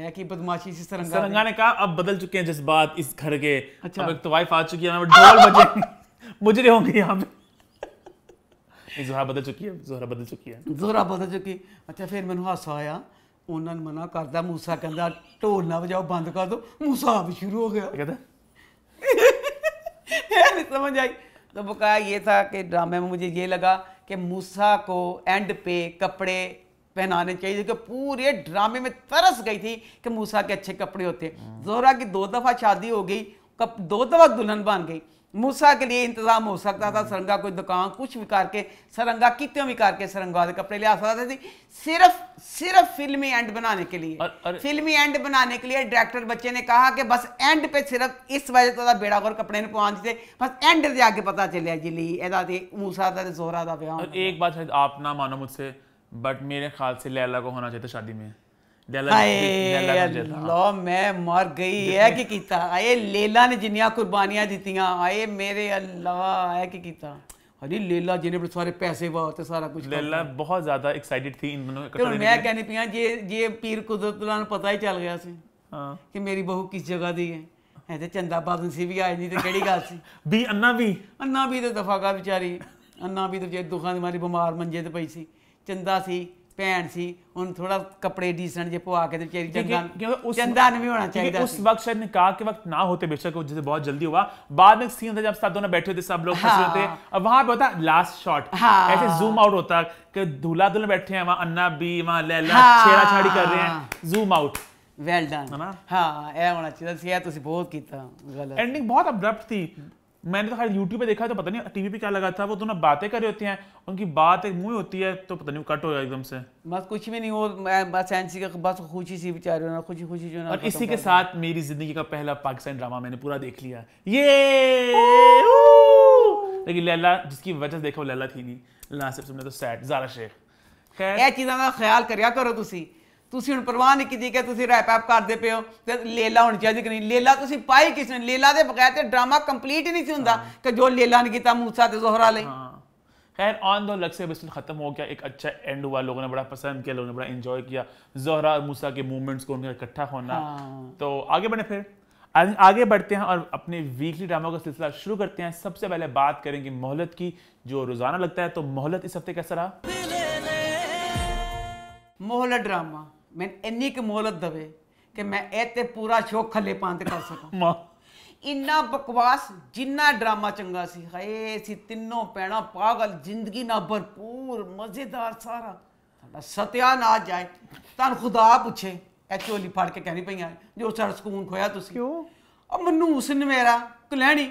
यार की बदमाशी से सरंगा सरंगा ने कहा अब बदल चुके हैं जज्बात इस घर के अच्छा अब एक तो वाइफ आ चुकी है ढोल बजे मुजरे होंगे यहां पे जोहरा बदल चुकी है जोहरा बदल चुकी है जोहरा बदल चुकी अच्छा फिर मैं हासा आया उन्होंने मना करता मूसा कहता ढोल ना बजाओ बंद कर दो मूसा आप शुरू हो गया कहता समझ आई तो बकाया ये था कि ड्रामे में मुझे ये लगा कि मूसा को एंड पे कपड़े पहनाने चाहिए क्योंकि पूरे ड्रामे में तरस गई थी कि मूसा के अच्छे कपड़े होते जोहरा की दो दफ़ा शादी हो गई कप दो दफ़ा दुल्हन बन गई मूसा के लिए इंतजाम हो सकता था सरंगा कोई दुकान कुछ भी करके सरंगा कितने भी करके सरंगा के कपड़े लिया सकता थी सिर्फ सिर्फ फिल्मी एंड बनाने के लिए और, और, फिल्मी एंड बनाने के लिए डायरेक्टर बच्चे ने कहा कि बस एंड पे सिर्फ इस वजह तो बेड़ा और कपड़े ने पहुंच थे बस एंड से आके पता चले जी ली ए मूसा था जोहरा था एक बात आप ना मानो मुझसे बट मेरे ख्याल से लैला को होना चाहिए शादी में ਹਾਏ ਮੈਂ ਮਰ ਗਈ ਹੈ ਕੀ ਕੀਤਾ ਆਏ ਲੇਲਾ ਨੇ ਜਿੰਨੀਆਂ ਕੁਰਬਾਨੀਆਂ ਦਿੱਤੀਆਂ ਆਏ ਮੇਰੇ ਅੱਲਾ ਹੈ ਕੀ ਕੀਤਾ ਹਰੀ ਲੇਲਾ ਜਿਹਨੇ ਆਪਣੇ ਸਾਰੇ ਪੈਸੇ ਵਾ ਤੇ ਸਾਰਾ ਕੁਝ ਲੇਲਾ ਬਹੁਤ ਜ਼ਿਆਦਾ ਐਕਸਾਈਟਿਡ ਥੀ ਇਨ ਦੋਨੋਂ ਇਕੱਠੇ ਮੈਂ ਕਹਿੰਦੀ ਪਿਆ ਜੇ ਜੇ ਪੀਰ ਕੁਦਰਤੁਲਾਂ ਨੂੰ ਪਤਾ ਹੀ ਚੱਲ ਗਿਆ ਸੀ ਹਾਂ ਕਿ ਮੇਰੀ ਬਹੂ ਕਿਸ ਜਗ੍ਹਾ ਦੀ ਹੈ ਐ ਤੇ ਚੰਦਾ ਚੰਦਾਬਾਦ ਸੀ ਵੀ ਆਈ ਨਹੀਂ ਤੇ ਕਿਹੜੀ ਗੱਲ ਸੀ ਵੀ ਅੰਨਾ ਵੀ ਅੰਨਾ ਵੀ ਤੇ ਦਫਾ ਕਰ ਵਿਚਾਰੀ ਅੰਨਾ ਵੀ ਤੇ ਜੇ ਦੁਖਾਂ ਦੀ ਮਾਰੀ ਬਿਮਾਰ ਮੰਜੇ ਤੇ ਪਈ ਸੀ ਚੰਦਾ ਸੀ ਭੈਣ ਸੀ ਹੁਣ ਥੋੜਾ ਕਪੜੇ ਡੀਸੈਂਟ ਜੇ ਪਵਾ ਕੇ ਤੇ ਚੇਰੀ भी होना चाहिए उस वक्त शायद निकाह के वक्त ना होते बेशक जिसे बहुत जल्दी हुआ बाद में सीन था जब सब दोनों बैठे होते सब लोग हाँ। थे अब वहां पे होता लास्ट शॉट हाँ। ऐसे जूम आउट होता कि दूल्हा दुल्हन बैठे हैं वहां अन्ना भी वहां लैला हाँ। छेड़ाछाड़ी कर रहे हैं जूम आउट ਵੈਲ ਡਨ ਹਾਂ ਇਹ ਹੋਣਾ ਚਾਹੀਦਾ ਸੀ ਇਹ ਤੁਸੀਂ ਬਹੁਤ ਕੀਤਾ ਗਲਤ ਐਂਡਿੰਗ ਬਹੁਤ ਅਬਰਪਟ ਸੀ मैंने तो खाली यूट्यूब पे देखा तो पता नहीं टीवी पे क्या लगा था वो दोनों बातें कर रही होती हैं उनकी बात एक मुंह होती है तो पता नहीं वो कट हो गया एकदम से बस कुछ भी नहीं हो बस एनसी का बस खुशी सी बेचारे होना खुशी खुशी जो और इसी के साथ मेरी जिंदगी का पहला पाकिस्तान ड्रामा मैंने पूरा देख लिया ये लेकिन लैला जिसकी वजह से देखो लैला थी नहीं लैला सिर्फ तुमने तो सैड जारा शेख खैर ये चीज़ों का ख्याल करो तुम ਤੁਸੀਂ ਹੁਣ ਪਰਵਾਹ ਨਹੀਂ ਕੀਤੀ ਕਿ ਤੁਸੀਂ ਰੈਪ ਅਪ ਕਰਦੇ ਪਿਓ ਤੇ ਲੇਲਾ ਹੁਣ ਜੱਜ ਕਰੀ ਲੇਲਾ ਤੁਸੀਂ ਪਾਈ पाई किसने लेला के बगैर तो ड्रामा कंप्लीट ਨਹੀਂ ਸੀ ਹੁੰਦਾ ਕਿ ਜੋ ਲੇਲਾ ਨੇ ਕੀਤਾ ਮੂਸਾ ਤੇ ਜ਼ੋਹਰਾ ਲਈ खैर ऑन दो लग से बिस्टिल ख़त्म हो गया एक अच्छा एंड हुआ लोगों ने बड़ा पसंद किया लोगों ने बड़ा इंजॉय किया जोहरा और मूसा के मूवमेंट्स को उनका इकट्ठा होना हाँ। तो आगे बढ़े फिर आगे बढ़ते हैं और अपने वीकली ड्रामा का सिलसिला शुरू करते हैं सबसे पहले बात करेंगे मोहलत की जो रोज़ाना लगता है तो मोहलत इस हफ्ते कैसा रहा मोहलत ड्रामा मैं इन्नी की मोहलत दवे कि मैं ਇਹ ਤੇ ਪੂਰਾ ਸ਼ੌਕ ਖੱਲੇ ਪਾਣ ਤੇ ਕਰ ਸਕਾਂ ਮਾਂ ਇੰਨਾ ਬਕਵਾਸ ਜਿੰਨਾ ਡਰਾਮਾ ਚੰਗਾ ਸੀ ਹਏ ਅਸੀਂ ਤਿੰਨੋਂ ਪੈਣਾ ਪਾਗਲ ਜ਼ਿੰਦਗੀ ਨਾਲ ਭਰਪੂਰ ਮਜ਼ੇਦਾਰ ਸਾਰਾ ਸਾਡਾ ਸਤਿਆ ਨਾ ਜਾਏ ਤਾਂ ਖੁਦਾ ਪੁੱਛੇ ਐਕਚੁਅਲੀ ਫੜ ਕੇ ਕਹਿਣੀ ਪਈਆਂ ਜੋ ਸਾਡਾ ਸਕੂਨ ਖੋਇਆ ਤੁਸੀਂ ਕਿਉਂ ਉਹ ਮਨੂਸ ਨੇ ਮੇਰਾ ਕਲੈਣੀ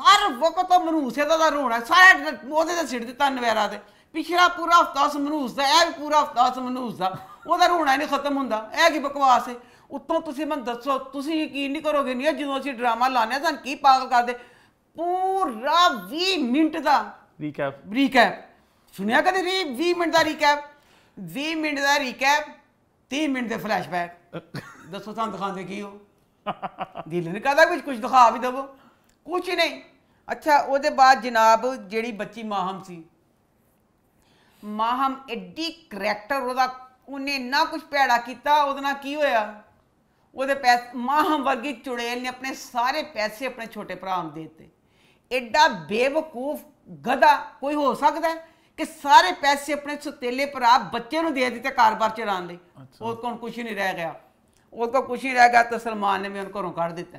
ਹਰ ਵਕਤ ਉਹ ਮਨੂਸੇ ਦਾ ਰੋਣਾ ਸਾਰੇ ਉਹਦੇ ਤੇ ਸਿੱਟ ਦਿੱਤਾ ਨਵੇਰਾ ਤੇ ਪਿਛਲਾ ਪੂਰਾ ਹਫਤਾ ਸਮਨੂਸ ਦਾ ਇਹ ਵੀ ਪੂਰਾ ਹਫਤਾ ਸਮਨੂਸ ਦਾ ਉਹਦਾ ਰੋਣਾ ਨਹੀਂ ਖਤਮ ਹੁੰਦਾ ਇਹ ਕੀ ਬਕਵਾਸ ਹੈ ਉੱਤੋਂ ਤੁਸੀਂ ਮੈਨੂੰ ਦੱਸੋ ਤੁਸੀਂ ਯਕੀਨ ਨਹੀਂ ਕਰੋਗੇ ਨਹੀਂ ਜਦੋਂ ਅਸੀਂ ਡਰਾਮਾ ਲਾਣੇ ਸਾਨੂੰ ਕੀ ਪਾਗਲ ਕਰਦੇ ਪੂਰਾ 20 ਮਿੰਟ ਦਾ ਰੀਕੈਪ ਰੀਕੈਪ ਸੁਣਿਆ ਕਦੇ ਰੀ 20 ਮਿੰਟ ਦਾ ਰੀਕੈਪ 20 ਮਿੰਟ ਦਾ ਰੀਕੈਪ 30 ਮਿੰਟ ਦੇ ਫਲੈਸ਼ਬੈਕ ਦੱਸੋ ਤੁਹਾਨੂੰ ਦਿਖਾਉਂਦੇ ਕੀ ਹੋ ਦਿਲ ਨੇ ਕਹਦਾ ਕੁਝ ਕੁਝ ਦਿਖਾ ਵੀ ਦਵੋ ਕੁਝ ਨਹੀਂ ਅੱਛਾ ਉਹਦੇ ਬਾਅਦ ਜਨਾਬ ਜਿਹੜੀ ਬੱਚੀ ਮਾਹਮ ਸੀ ਮਾਹਮ ਐਡੀ ਕਰੈਕਟਰ ਉਹਦਾ ਉਹਨੇ ਨਾ ਕੁਝ ਭੈੜਾ ਕੀਤਾ ਉਹਦੇ ਨਾਲ ਕੀ ਹੋਇਆ ਉਹਦੇ ਪੈਸੇ ਮਾਹਮ ਵਰਗੀ ਚੁੜੇਲ ਨੇ ਆਪਣੇ ਸਾਰੇ ਪੈਸੇ ਆਪਣੇ ਛੋਟੇ ਭਰਾ ਨੂੰ ਦੇ ਦਿੱਤੇ ਐਡਾ ਬੇਵਕੂਫ ਗਧਾ ਕੋਈ ਹੋ ਸਕਦਾ ਕਿ ਸਾਰੇ ਪੈਸੇ ਆਪਣੇ ਸੁਤੇਲੇ ਭਰਾ ਬੱਚੇ ਨੂੰ ਦੇ ਦਿੱਤੇ ਕਾਰੋਬਾਰ ਚਲਾਉਣ ਲਈ ਉਹ ਕੋਣ ਕੁਝ ਨਹੀਂ ਰਹਿ ਗਿਆ ਉਹ ਤਾਂ ਕੁਝ ਹੀ ਰਹਿ ਗਿਆ ਤਾਂ ਸਲਮਾਨ ਨੇ ਵੀ ਉਹਨੂੰ ਘਰੋਂ ਕੱਢ ਦਿੱਤਾ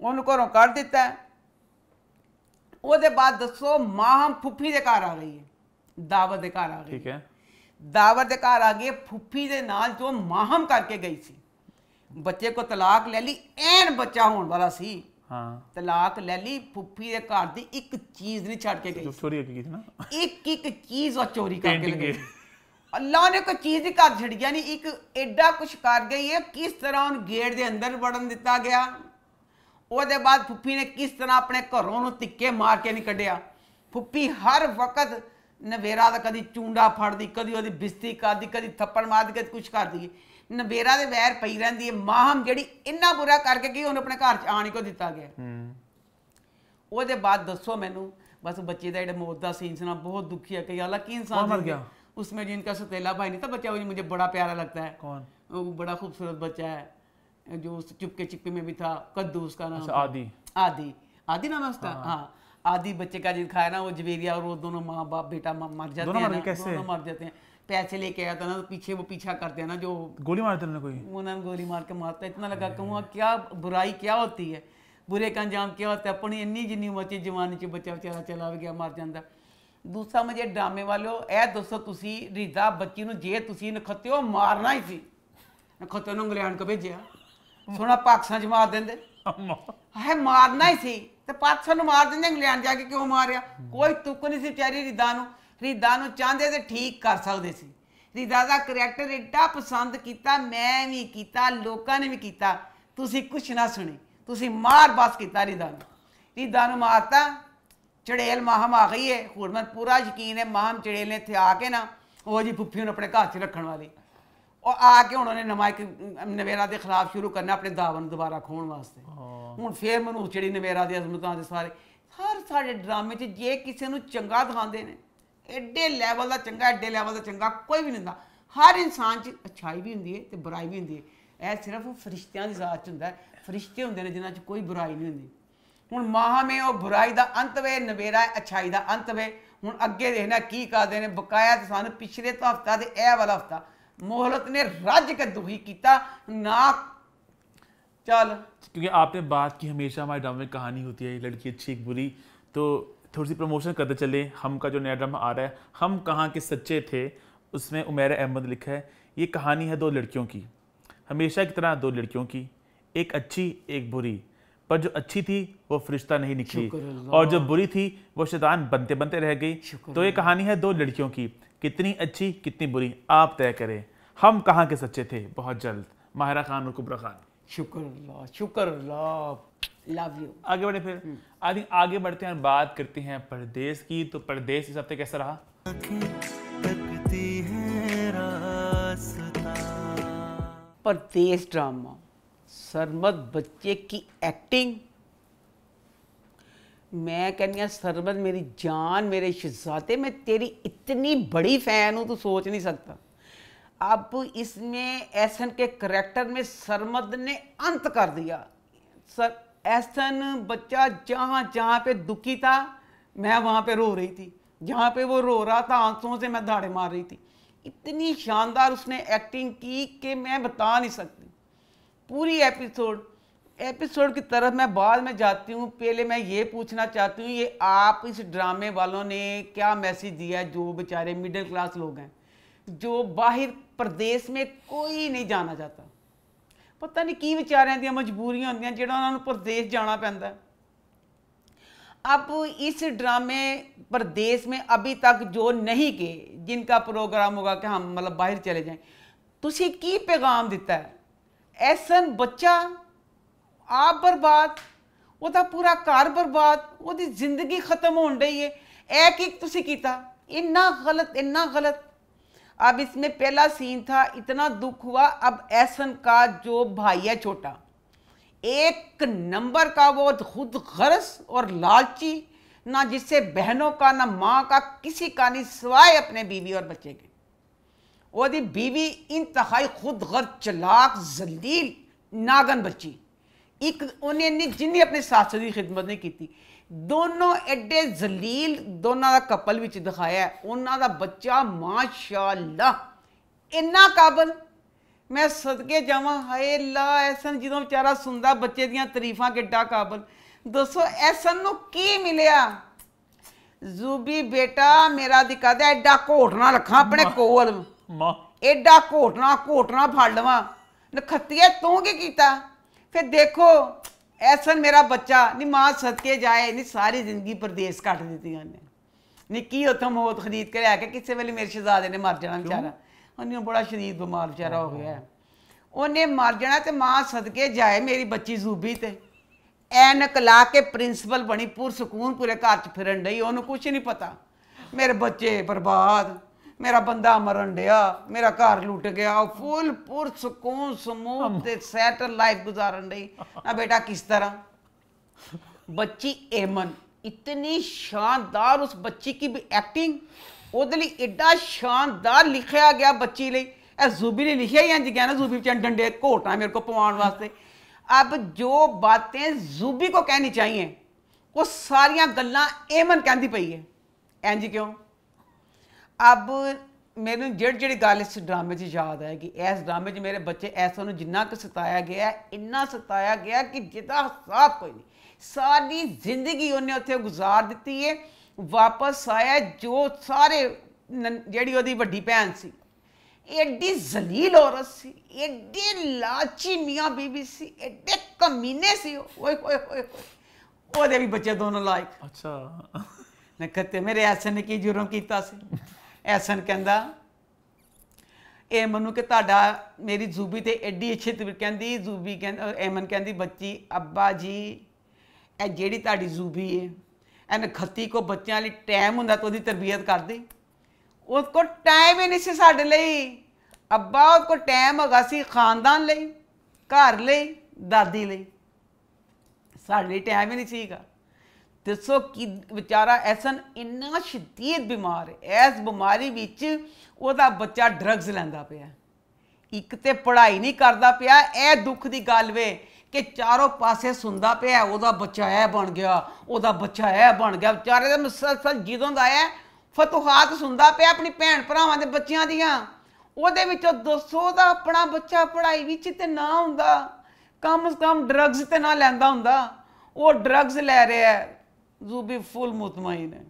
ਉਹਨੂੰ ਘਰੋਂ ਕੱਢ ਦਿੱਤਾ ਉਹਦੇ ਬਾਅਦ ਦੱਸੋ ਮਾਹਮ ਫੁੱਫੀ ਦੇ ਘਰ ਆ ਗਈ ਹੈ ਦਾਵਤ ਦੇ ਘਰ ਆ ਗਈ ਠੀਕ ਹੈ ਦਾਵਤ ਦੇ ਘਰ ਆ ਗਈ ਫੁੱਫੀ ਦੇ ਨਾਲ ਜੋ ਮਾਹਮ ਕਰਕੇ ਗਈ ਸੀ ਬੱਚੇ ਕੋ ਤਲਾਕ ਲੈ ਲਈ ਐਨ ਬੱਚਾ ਹੋਣ ਵਾਲਾ ਸੀ ਹਾਂ ਤਲਾਕ ਲੈ ਲਈ ਫੁੱਫੀ ਦੇ ਘਰ ਦੀ ਇੱਕ ਚੀਜ਼ ਨਹੀਂ ਛੱਡ ਕੇ ਗਈ ਜੋ ਚੋਰੀ ਕੀਤੀ ਸੀ ਨਾ ਇੱਕ ਇੱਕ ਚੀਜ਼ ਉਹ ਚੋਰੀ ਕਰਕੇ ਲੈ ਗਈ ਅੱਲਾ ਨੇ ਕੋਈ ਚੀਜ਼ ਹੀ ਘਰ ਛੱਡ ਗਿਆ ਨਹੀਂ ਇੱਕ ਐਡਾ ਕੁਝ ਕਰ ਗਈ ਹੈ ਕਿਸ ਤਰ੍ਹਾਂ ਉਹਨ ਗੇਟ ਦੇ ਅੰਦਰ ਵੜਨ ਦਿੱਤਾ ਗਿਆ ਉਹਦੇ ਬਾਅਦ ਫੁੱਫੀ ਨੇ ਕਿਸ ਤਰ੍ਹਾਂ ਆਪਣੇ ਘਰੋਂ ਨੂੰ ਤਿੱਕੇ ਮਾਰ ਕੇ ਨਹੀਂ ਕੱਢਿਆ ਫੁੱਫੀ ਹਰ ਵਕਤ नवेरा कभी चूडा फटती कभी वो बिस्ती करती कभी थप्पड़ मारती कभी कुछ करती है नवेरा के वैर पई रही है माहम जी इन्ना बुरा करके गई उन्हें अपने घर आने को दिता गया वो हम्म। बाद दसो मैनू बस बच्चे का जो मौत का सीन सुना बहुत दुखी है कई अलग इंसान उसमें जिनका सतेला भाई नहीं था तो बच्चा मुझे बड़ा प्यारा लगता है कौन वो बड़ा खूबसूरत बच्चा है जो चुपके चिपके में भी था कद्दू उसका नाम अच्छा, आदि आदि आदि नाम उसका हाँ।, हाँ। आदि बच्चे का दिखाया ना वो जवेरिया और वो दोनों माँ बाप बेटा मर जाते हैं दोनों मर जाते हैं पैसे लेके आया था ना तो पीछे वो पीछा करते हैं ना जो गोली मारते ना कोई वो गोली मार के मारता है इतना लगा कहूँगा क्या बुराई क्या होती है बुरे का अंजाम क्या होता है अपनी इन्नी जिन्नी उम्र जवानी बच्चा बेचारा चला गया मर जाता दूसरा ਮਜੇ ਡਰਾਮੇ ਵਾਲਿਓ ਇਹ दसो ਤੁਸੀਂ ਰੀਦਾ ਬੱਚੀ ਨੂੰ ਜੇ ਤੁਸੀਂ ਨਖੱਤੇ ਹੋ ਮਾਰਨਾ ਹੀ ਸੀ ਨਖੱਤੇ ਨੂੰ ਇੰਗਲੈਂਡ ਕੋ ਭੇਜਿਆ ਸੋਨਾ ਪਾਕਿਸਤਾਨ ਚ ਮਾਰ ਦਿੰਦੇ ਹੈ ਮਾਰਨਾ ਤੇ ਪਾਤਸ਼ਾਹ ਨੂੰ ਮਾਰ ਦਿੰਦੇ ਇੰਗਲੈਂਡ ਜਾ ਕੇ ਕਿਉਂ ਮਾਰਿਆ ਕੋਈ ਤੁਕ ਨਹੀਂ ਸੀ ਤੇਰੀ ਰਿਦਾ ਨੂੰ ਰਿਦਾ ਨੂੰ ਚਾਹਦੇ ਤੇ ਠੀਕ ਕਰ ਸਕਦੇ ਸੀ ਰਿਦਾ ਦਾ ਕੈਰੈਕਟਰ ਇੱਡਾ ਪਸੰਦ ਕੀਤਾ ਮੈਂ ਵੀ ਕੀਤਾ ਲੋਕਾਂ ਨੇ ਵੀ ਕੀਤਾ ਤੁਸੀਂ ਕੁਛ ਨਾ ਸੁਣੀ ਤੁਸੀਂ ਮਾਰ ਬਸ ਕੀਤਾ ਰਿਦਾ ਨੂੰ ਰਿਦਾ ਨੂੰ ਮਾਰਤਾ ਚੜੇਲ ਮਾਹਮ ਆ ਗਈ ਹੈ ਹੁਣ ਪੂਰਾ ਯਕੀਨ ਹੈ ਮਾਹਮ ਚੜੇਲ ਨੇ ਇੱਥੇ ਆ ਕੇ ਨਾ ਉਹ ਜੀ ਫੁੱਫੀ ਨੂੰ ਆਪਣੇ ਘਰ 'ਚ ਰੱਖਣ ਵਾਲੀ ਉਹ ਆ ਕੇ ਹੁਣ ਉਹਨੇ ਨਵਾਂ ਇੱਕ ਨਵੇਰਾ ਦੇ ਖਿਲਾਫ ਸ਼ੁਰੂ ਕਰਨਾ ਆਪਣੇ ਦਾਵਨ ਨੂੰ ਦੁਬਾਰਾ ਖੋਣ ਵਾਸਤੇ ਹੁਣ ਫੇਰ ਮਨੂ ਜਿਹੜੀ ਨਵੇਰਾ ਦੇ ਅਜ਼ਮਤਾਂ ਦੇ ਸਾਰੇ ਹਰ ਸਾਡੇ ਡਰਾਮੇ 'ਚ ਜੇ ਕਿਸੇ ਨੂੰ ਚੰਗਾ ਦਿਖਾਉਂਦੇ ਨੇ ਐਡੇ ਲੈਵਲ ਦਾ ਚੰਗਾ ਐਡੇ ਲੈਵਲ ਦਾ ਚੰਗਾ ਕੋਈ ਵੀ ਨਹੀਂ ਦਾ ਹਰ ਇਨਸਾਨ 'ਚ ਅਛਾਈ ਵੀ ਹੁੰਦੀ ਹੈ ਤੇ ਬੁਰਾਈ ਵੀ ਹੁੰਦੀ ਹੈ ਇਹ ਸਿਰਫ ਫਰਿਸ਼ਤਿਆਂ ਦੀ ਜ਼ਾਤ 'ਚ ਹੁੰਦਾ ਫਰਿਸ਼ਤੇ ਹੁੰਦੇ ਨੇ ਜਿਨ੍ਹਾਂ 'ਚ ਕੋਈ ਬੁਰਾਈ ਨਹੀਂ ਹੁੰਦੀ ਹੁਣ ਮਾਹਾ ਮੇ ਉਹ ਬੁਰਾਈ ਦਾ ਅੰਤ ਵੇ ਨਵੇਰਾ ਅਛਾਈ ਦਾ ਅੰਤ ਵੇ ਹੁਣ ਅੱਗੇ ਦੇਖਣਾ ਕੀ ਕਰਦੇ ਨੇ ਬਕਾਇਆ ਤੇ ਸਾਨੂੰ ਪਿਛਲੇ ਤੋਂ ਹਫਤਾ ਤੇ ਇਹ ਵਾਲਾ ਹਫਤਾ मोहलत ने रज के दुखी किया ना चल क्योंकि आपने बात की हमेशा हमारे ड्रामे में कहानी होती है लड़की अच्छी एक बुरी तो थोड़ी सी प्रमोशन करते चले हम का जो नया ड्रामा आ रहा है हम कहाँ के सच्चे थे उसमें उमेर अहमद लिखा है ये कहानी है दो लड़कियों की हमेशा की तरह दो लड़कियों की एक अच्छी एक बुरी पर जो अच्छी थी वो फरिश्ता नहीं निकली और जो बुरी थी वो शैतान बनते बनते रह गई तो ये कहानी है दो लड़कियों की कितनी अच्छी कितनी बुरी आप तय करें हम कहाँ के सच्चे थे बहुत जल्द माहिरा खान और कुबरा खान शुक्र शुक्र लव यू आगे बढ़े फिर हम्म। आदि आगे बढ़ते हैं बात करते हैं परदेश की तो परदेश इस हफ्ते कैसा रहा परदेश ड्रामा सरमद बच्चे की एक्टिंग मैं कहनी सरमद मेरी जान मेरे शहजादे मैं तेरी इतनी बड़ी फैन हूँ तू सोच नहीं सकता अब इसमें एसन के करेक्टर में सरमद ने अंत कर दिया सर एसन बच्चा जहाँ जहाँ पे दुखी था मैं वहाँ पे रो रही थी जहाँ पे वो रो रहा था आंसुओं से मैं धाड़े मार रही थी इतनी शानदार उसने एक्टिंग की कि मैं बता नहीं सकती पूरी एपिसोड एपिसोड की तरफ मैं बाद में जाती हूँ पहले मैं ये पूछना चाहती हूँ ये आप इस ड्रामे वालों ने क्या मैसेज दिया है जो बेचारे मिडिल क्लास लोग हैं जो बाहर प्रदेश में कोई नहीं जाना जाता पता नहीं की विचार दजबूरिया होंगे जो उन्होंने प्रदेश जाना पैदा अब इस ड्रामे प्रदेश में अभी तक जो नहीं गए जिनका प्रोग्राम होगा कि हम मतलब बाहर चले जाए तुम्हें की पैगाम दिता है ऐसन बच्चा आप बर्बाद वह पूरा घर बर्बाद वो जिंदगी खत्म हो रही है यह किता इन्ना गलत इन्ना गलत अब इसमें पहला सीन था इतना दुख हुआ अब ऐसन का जो भाई है छोटा एक नंबर का वो खुद गरस और लालची ना जिससे बहनों का ना माँ का किसी का नहीं सिवाय अपने बीवी और बच्चे के और बीवी इंतहाई खुद गर चलाक जलील नागन बच्ची एक उन्हें जिन्हें अपने सासू की खिदमत नहीं की थी ਦੋਨੋਂ ਐਡੇ ਜ਼ਲੀਲ ਦੋਨਾਂ ਦਾ ਕਪਲ ਵਿੱਚ ਦਿਖਾਇਆ ਉਹਨਾਂ ਦਾ ਬੱਚਾ ਮਾਸ਼ਾਅੱਲਾ ਇੰਨਾ ਕਾਬਲ ਮੈਂ ਸਦਕੇ ਜਾਵਾਂ ਹਾਏ ਲਾ ਐਸਨ ਜਦੋਂ ਵਿਚਾਰਾ ਸੁੰਦਾ ਬੱਚੇ ਦੀਆਂ ਤਾਰੀਫਾਂ ਕਿੱਡਾ ਕਾਬਲ ਦੱਸੋ ਐਸਨ ਨੂੰ ਕੀ ਮਿਲਿਆ ਜ਼ੂਬੀ ਬੇਟਾ ਮੇਰਾ ਦਿਕਾਦਾ ਐਡਾ ਘੋਟਣਾ ਰੱਖਾਂ ਆਪਣੇ ਕੋਲ ਐਡਾ ਘੋਟਣਾ ਘੋਟਣਾ ਫੜ ਲਵਾਂ ਨਖੱਤੀਏ ਤੂੰ ਕੀ ਕੀਤਾ ਫਿਰ ਦੇਖੋ ਐਸਨ ਮੇਰਾ ਬੱਚਾ ਨੀ ਮਾਂ ਸਦਕੇ ਜਾਏ ਨਹੀਂ ਸਾਰੀ ਜ਼ਿੰਦਗੀ ਪਰਦੇਸ ਕੱਟ ਦਿੱਤੀ ਉਹਨੇ ਨੀ ਕੀ ਉਥੋਂ ਮੌਤ ਖਰੀਦ ਕੇ ਲੈ ਕੇ ਕਿਸੇ ਵੇਲੇ ਮੇਰੇ ਸ਼ਹਜ਼ਾਦੇ ਨੇ ਮਰ ਜਾਣਾ ਵਿਚਾਰਾ ਉਹਨੇ ਬੜਾ ਸ਼ਰੀਰ ਬਿਮਾਰ ਵਿਚਾਰਾ ਹੋ ਗਿਆ ਉਹਨੇ ਮਰ ਜਾਣਾ ਤੇ ਮਾਂ ਸਦਕੇ ਜਾਏ ਮੇਰੀ ਬੱਚੀ ਜ਼ੂਬੀ ਤੇ ਐਨਕ ਲਾ ਕੇ ਪ੍ਰਿੰਸੀਪਲ ਬਣੀ ਪੁਰ ਸਕੂਨ ਪੂਰੇ ਘਰ ਚ ਫਿਰਨ ਢਈ ਉਹਨੂੰ ਕੁਝ ਨਹੀਂ ਪਤਾ ਮੇਰੇ ਬੱਚੇ ਬਰਬਾਦ ਮੇਰਾ ਬੰਦਾ ਮਰਨ ਡਿਆ ਮੇਰਾ ਘਰ ਲੁੱਟ ਗਿਆ ਉਹ ਫੁੱਲ ਪੁਰ ਸਕੂਨ ਸਮੂਹ ਤੇ ਸੈਟਲ ਲਾਈਫ ਗੁਜ਼ਾਰਨ ਲਈ ਨਾ ਬੇਟਾ ਕਿਸ ਤਰ੍ਹਾਂ ਬੱਚੀ ਏਮਨ ਇਤਨੀ ਸ਼ਾਨਦਾਰ ਉਸ ਬੱਚੀ ਕੀ ਵੀ ਐਕਟਿੰਗ ਉਹਦੇ ਲਈ ਐਡਾ ਸ਼ਾਨਦਾਰ ਲਿਖਿਆ ਗਿਆ ਬੱਚੀ ਲਈ ਇਹ ਜ਼ੂਬੀ ਨੇ ਲਿਖਿਆ ਹੀ ਇੰਜ ਗਿਆ ਨਾ ਜ਼ੂਬੀ ਚੰਡ ਡੰਡੇ ਘੋਟਾ ਮੇਰੇ ਕੋ ਪਵਾਉਣ ਵਾਸਤੇ ਅਬ ਜੋ ਬਾਤیں ਜ਼ੂਬੀ ਕੋ ਕਹਿਣੀ ਚਾਹੀਏ ਉਹ ਸਾਰੀਆਂ ਗੱਲਾਂ ਏਮਨ ਕਹਿੰਦੀ ਪਈ ਹੈ ਇੰਜ ਕਿਉਂ ਅਬ ਮੈਨੂੰ ਜਿਹੜੀ ਜਿਹੜੀ ਗੱਲ ਇਸ ਡਰਾਮੇ 'ਚ ਯਾਦ ਆਏਗੀ ਇਸ ਡਰਾਮੇ 'ਚ ਮੇਰੇ ਬੱਚੇ ਐਸਾ ਨੂੰ ਜਿੰਨਾ ਕੁ ਸਤਾਇਆ ਗਿਆ ਇੰਨਾ ਸਤਾਇਆ ਗਿਆ ਕਿ ਜਿਹਦਾ ਹਿਸਾਬ ਕੋਈ ਨਹੀਂ ਸਾਡੀ ਜ਼ਿੰਦਗੀ ਉਹਨੇ ਉੱਥੇ ਗੁਜ਼ਾਰ ਦਿੱਤੀ ਹੈ ਵਾਪਸ ਆਇਆ ਜੋ ਸਾਰੇ ਜਿਹੜੀ ਉਹਦੀ ਵੱਡੀ ਭੈਣ ਸੀ ਐਡੀ ਜ਼ਲੀਲ ਔਰਤ ਸੀ ਐਡੀ ਲਾਚੀ ਮੀਆਂ ਬੀਬੀ ਸੀ ਐਡੇ ਕਮੀਨੇ ਸੀ ਓਏ ਓਏ ਓਏ ਉਹਦੇ ਵੀ ਬੱਚੇ ਦੋਨੋਂ ਲਾਇਕ ਅੱਛਾ ਨਕਤੇ ਮੇਰੇ ਐਸੇ ਨੇ ਕੀ ਜੁਰਮ ਕੀਤਾ ਸੀ ਐਸਨ ਕਹਿੰਦਾ ਇਹ ਮੈਨੂੰ ਕਿ ਤੁਹਾਡਾ ਮੇਰੀ ਜ਼ੂਬੀ ਤੇ ਐਡੀ ਅੱਛੀ ਤਵੀਰ ਕਹਿੰਦੀ ਜ਼ੂਬੀ ਕਹਿੰਦਾ ਐਮਨ ਕਹਿੰਦੀ ਬੱਚੀ ਅੱਬਾ ਜੀ ਇਹ ਜਿਹੜੀ ਤੁਹਾਡੀ ਜ਼ੂਬੀ ਹੈ ਐਨ ਖੱਤੀ ਕੋ ਬੱਚਿਆਂ ਲਈ ਟਾਈਮ ਹੁੰਦਾ ਤੋ ਉਹਦੀ ਤਰਬੀਅਤ ਕਰਦੇ ਉਸ ਕੋ ਟਾਈਮ ਹੀ ਨਹੀਂ ਸੀ ਸਾਡੇ ਲਈ ਅੱਬਾ ਉਸ ਕੋ ਟਾਈਮ ਹੈਗਾ ਸੀ ਖਾਨਦਾਨ ਲਈ ਘਰ ਲਈ ਦਾਦੀ ਲਈ ਸਾਡੇ ਲਈ ਟਾਈਮ ਹੀ ਨਹੀਂ ਸੀਗਾ ਦੱਸੋ ਕਿ ਵਿਚਾਰਾ ਐਸਨ ਇੰਨਾ ਸ਼ਦੀਦ ਬਿਮਾਰ ਹੈ ਇਸ ਬਿਮਾਰੀ ਵਿੱਚ ਉਹਦਾ ਬੱਚਾ ਡਰੱਗਸ ਲੈਂਦਾ ਪਿਆ ਇੱਕ ਤੇ ਪੜ੍ਹਾਈ ਨਹੀਂ ਕਰਦਾ ਪਿਆ ਇਹ ਦੁੱਖ ਦੀ ਗੱਲ ਵੇ ਕਿ ਚਾਰੋਂ ਪਾਸੇ ਸੁੰਦਾ ਪਿਆ ਉਹਦਾ ਬੱਚਾ ਐ ਬਣ ਗਿਆ ਉਹਦਾ ਬੱਚਾ ਐ ਬਣ ਗਿਆ ਵਿਚਾਰੇ ਦਾ ਮਸਲਸਲ ਜਦੋਂ ਦਾ ਆਇਆ ਫਤੂਹਾਤ ਸੁੰਦਾ ਪਿਆ ਆਪਣੀ ਭੈਣ ਭਰਾਵਾਂ ਦੇ ਬੱਚਿਆਂ ਦੀਆਂ ਉਹਦੇ ਵਿੱਚੋਂ ਦੱਸੋ ਦਾ ਆਪਣਾ ਬੱਚਾ ਪੜ੍ਹਾਈ ਵਿੱਚ ਤੇ ਨਾ ਹੁੰਦਾ ਕਮ ਕਮ ਡਰੱਗਸ ਤੇ ਨਾ ਲੈਂਦਾ ਹੁੰਦਾ ਉਹ ਡਰੱਗਸ ਲੈ ਰਿਹਾ ਜ਼ੂਬੀ ਫੁੱਲ ਮਤਮਈਨ ਹੈ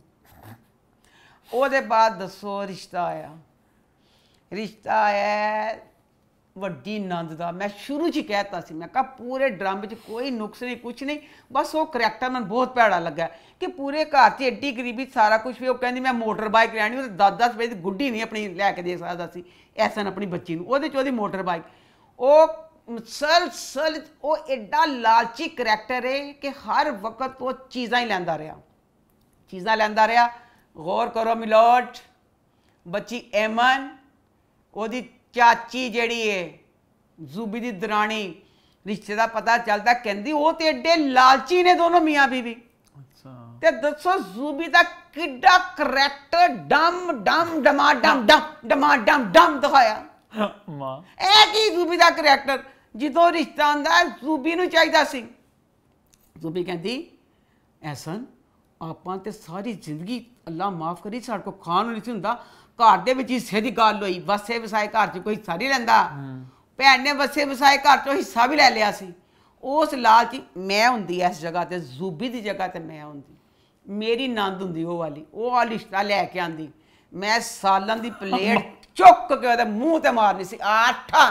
ਉਹਦੇ ਬਾਅਦ ਦੱਸੋ ਰਿਸ਼ਤਾ ਆਇਆ ਰਿਸ਼ਤਾ ਆਇਆ ਵੱਡੀ ਨੰਦ ਦਾ ਮੈਂ ਸ਼ੁਰੂ 'ਚ ਹੀ ਕਹਿਤਾ ਸੀ ਮੈਂ ਕਿਹਾ ਪੂਰੇ ਡਰਮ ਵਿੱਚ ਕੋਈ ਨੁਕਸ ਨਹੀਂ ਕੁਝ ਨਹੀਂ ਬਸ ਉਹ ਕਰੈਕਟਰ ਮੈਨੂੰ ਬਹੁਤ ਪਿਆੜਾ ਲੱਗਾ ਕਿ ਪੂਰੇ ਘਰ 'ਚ ਏਡੀ ਗਰੀਬੀ ਸਾਰਾ ਕੁਝ ਵੀ ਉਹ ਕਹਿੰਦੀ ਮੈਂ ਮੋਟਰ ਬਾਈਕ ਲੈਣੀ ਉਹ 10-10 ਰੁਪਏ ਦੀ ਗੁੱਡੀ ਨਹੀਂ ਆਪਣੀ ਲੈ ਕੇ ਦੇ ਸਕਦਾ ਸੀ ਐਸਨ ਆਪਣੀ ਬੱਚੀ ਨੂੰ ਉਹਦੇ 'ਚ ਉਹਦੀ ਮੋਟਰ ਬਾਈਕ ਉਹ ਮਸਲਸਲ ਉਹ ਐਡਾ ਲਾਲਚੀ ਕੈਰੈਕਟਰ ਹੈ ਕਿ ਹਰ ਵਕਤ ਉਹ ਚੀਜ਼ਾਂ ਹੀ ਲੈਂਦਾ ਰਿਹਾ ਚੀਜ਼ਾਂ ਲੈਂਦਾ ਰਿਹਾ ਗੌਰ ਕਰੋ ਮਿਲੋਟ ਬੱਚੀ ਐਮਨ ਉਹਦੀ ਚਾਚੀ ਜਿਹੜੀ ਏ ਜ਼ੂਬੀ ਦੀ ਦਰਾਣੀ ਰਿਸ਼ਤੇ ਦਾ ਪਤਾ ਚੱਲਦਾ ਕਹਿੰਦੀ ਉਹ ਤੇ ਐਡੇ ਲਾਲਚੀ ਨੇ ਦੋਨੋਂ ਮੀਆਂ ਬੀਵੀ ਅੱਛਾ ਤੇ ਦੱਸੋ ਜ਼ੂਬੀ ਦਾ ਕਿੱਡਾ ਕੈਰੈਕਟਰ ਡਮ ਡਮ ਡਮਾ ਡਮ ਡਮ ਡਮਾ ਡਮ ਡਮ ਦਿਖਾਇਆ ਮਾਂ ਇਹ ਕੀ ਜ਼ੂਬੀ ਦਾ ਕਰੈਕਟਰ ਜਿੱਦੋਂ ਰਿਸ਼ਤਾ ਆਂਦਾ ਜ਼ੂਬੀ ਨੂੰ ਚਾਹੀਦਾ ਸੀ ਜ਼ੂਬੀ ਕਹਿੰਦੀ ਐਸਨ ਆਪਾਂ ਤੇ ਸਾਰੀ ਜ਼ਿੰਦਗੀ ਅੱਲਾ ਮਾਫ ਕਰੀ ਸਾਡੇ ਕੋ ਖਾਣ ਨਹੀਂ ਸੀ ਹੁੰਦਾ ਘਰ ਦੇ ਵਿੱਚ ਹਿੱਸੇ ਦੀ ਗੱਲ ਹੋਈ ਵਸੇ ਵਸਾਏ ਘਰ 'ਚ ਕੋਈ ਹਿੱਸਾ ਨਹੀਂ ਲੈਂਦਾ ਭੈਣ ਨੇ ਵਸੇ ਵਸਾਏ ਘਰ 'ਚੋਂ ਹਿੱਸਾ ਵੀ ਲੈ ਲਿਆ ਸੀ ਉਸ ਲਾਲਚ ਮੈਂ ਹੁੰਦੀ ਇਸ ਜਗ੍ਹਾ ਤੇ ਜ਼ੂਬੀ ਦੀ ਜਗ੍ਹਾ ਤੇ ਮੈਂ ਹੁੰਦੀ ਮੇਰੀ ਨੰਦ ਹੁੰਦੀ ਉਹ ਵਾਲੀ ਉਹ ਆ ਰਿਸ਼ਤਾ ਲੈ ਕੇ ਆਂਦੀ ਮੈਂ ਸਾਲਾਂ ਦੀ ਪਲੇਟ चुक के मूह से मारनी सी आठा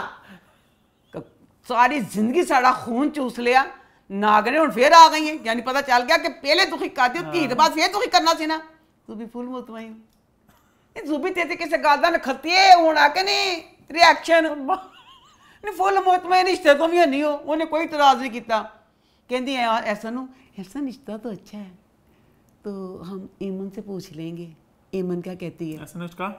सारी जिंदगी सा खून चूस लिया नागरे हूँ फिर आ गई है यानी पता चल गया कि पहले तुखी करती हो हाँ। धीरे बाद फिर तुखी करना सी ना तू भी फुल मुतमईन किसी गल का नखती नहीं रिएक्शन नहीं फुल रिश्ते तो भी है हो उन्हें कोई इतराज नहीं किया कहती ऐसा ऐसा रिश्ता तो अच्छा है तो हम एमन से पूछ लेंगे एमन क्या कहती है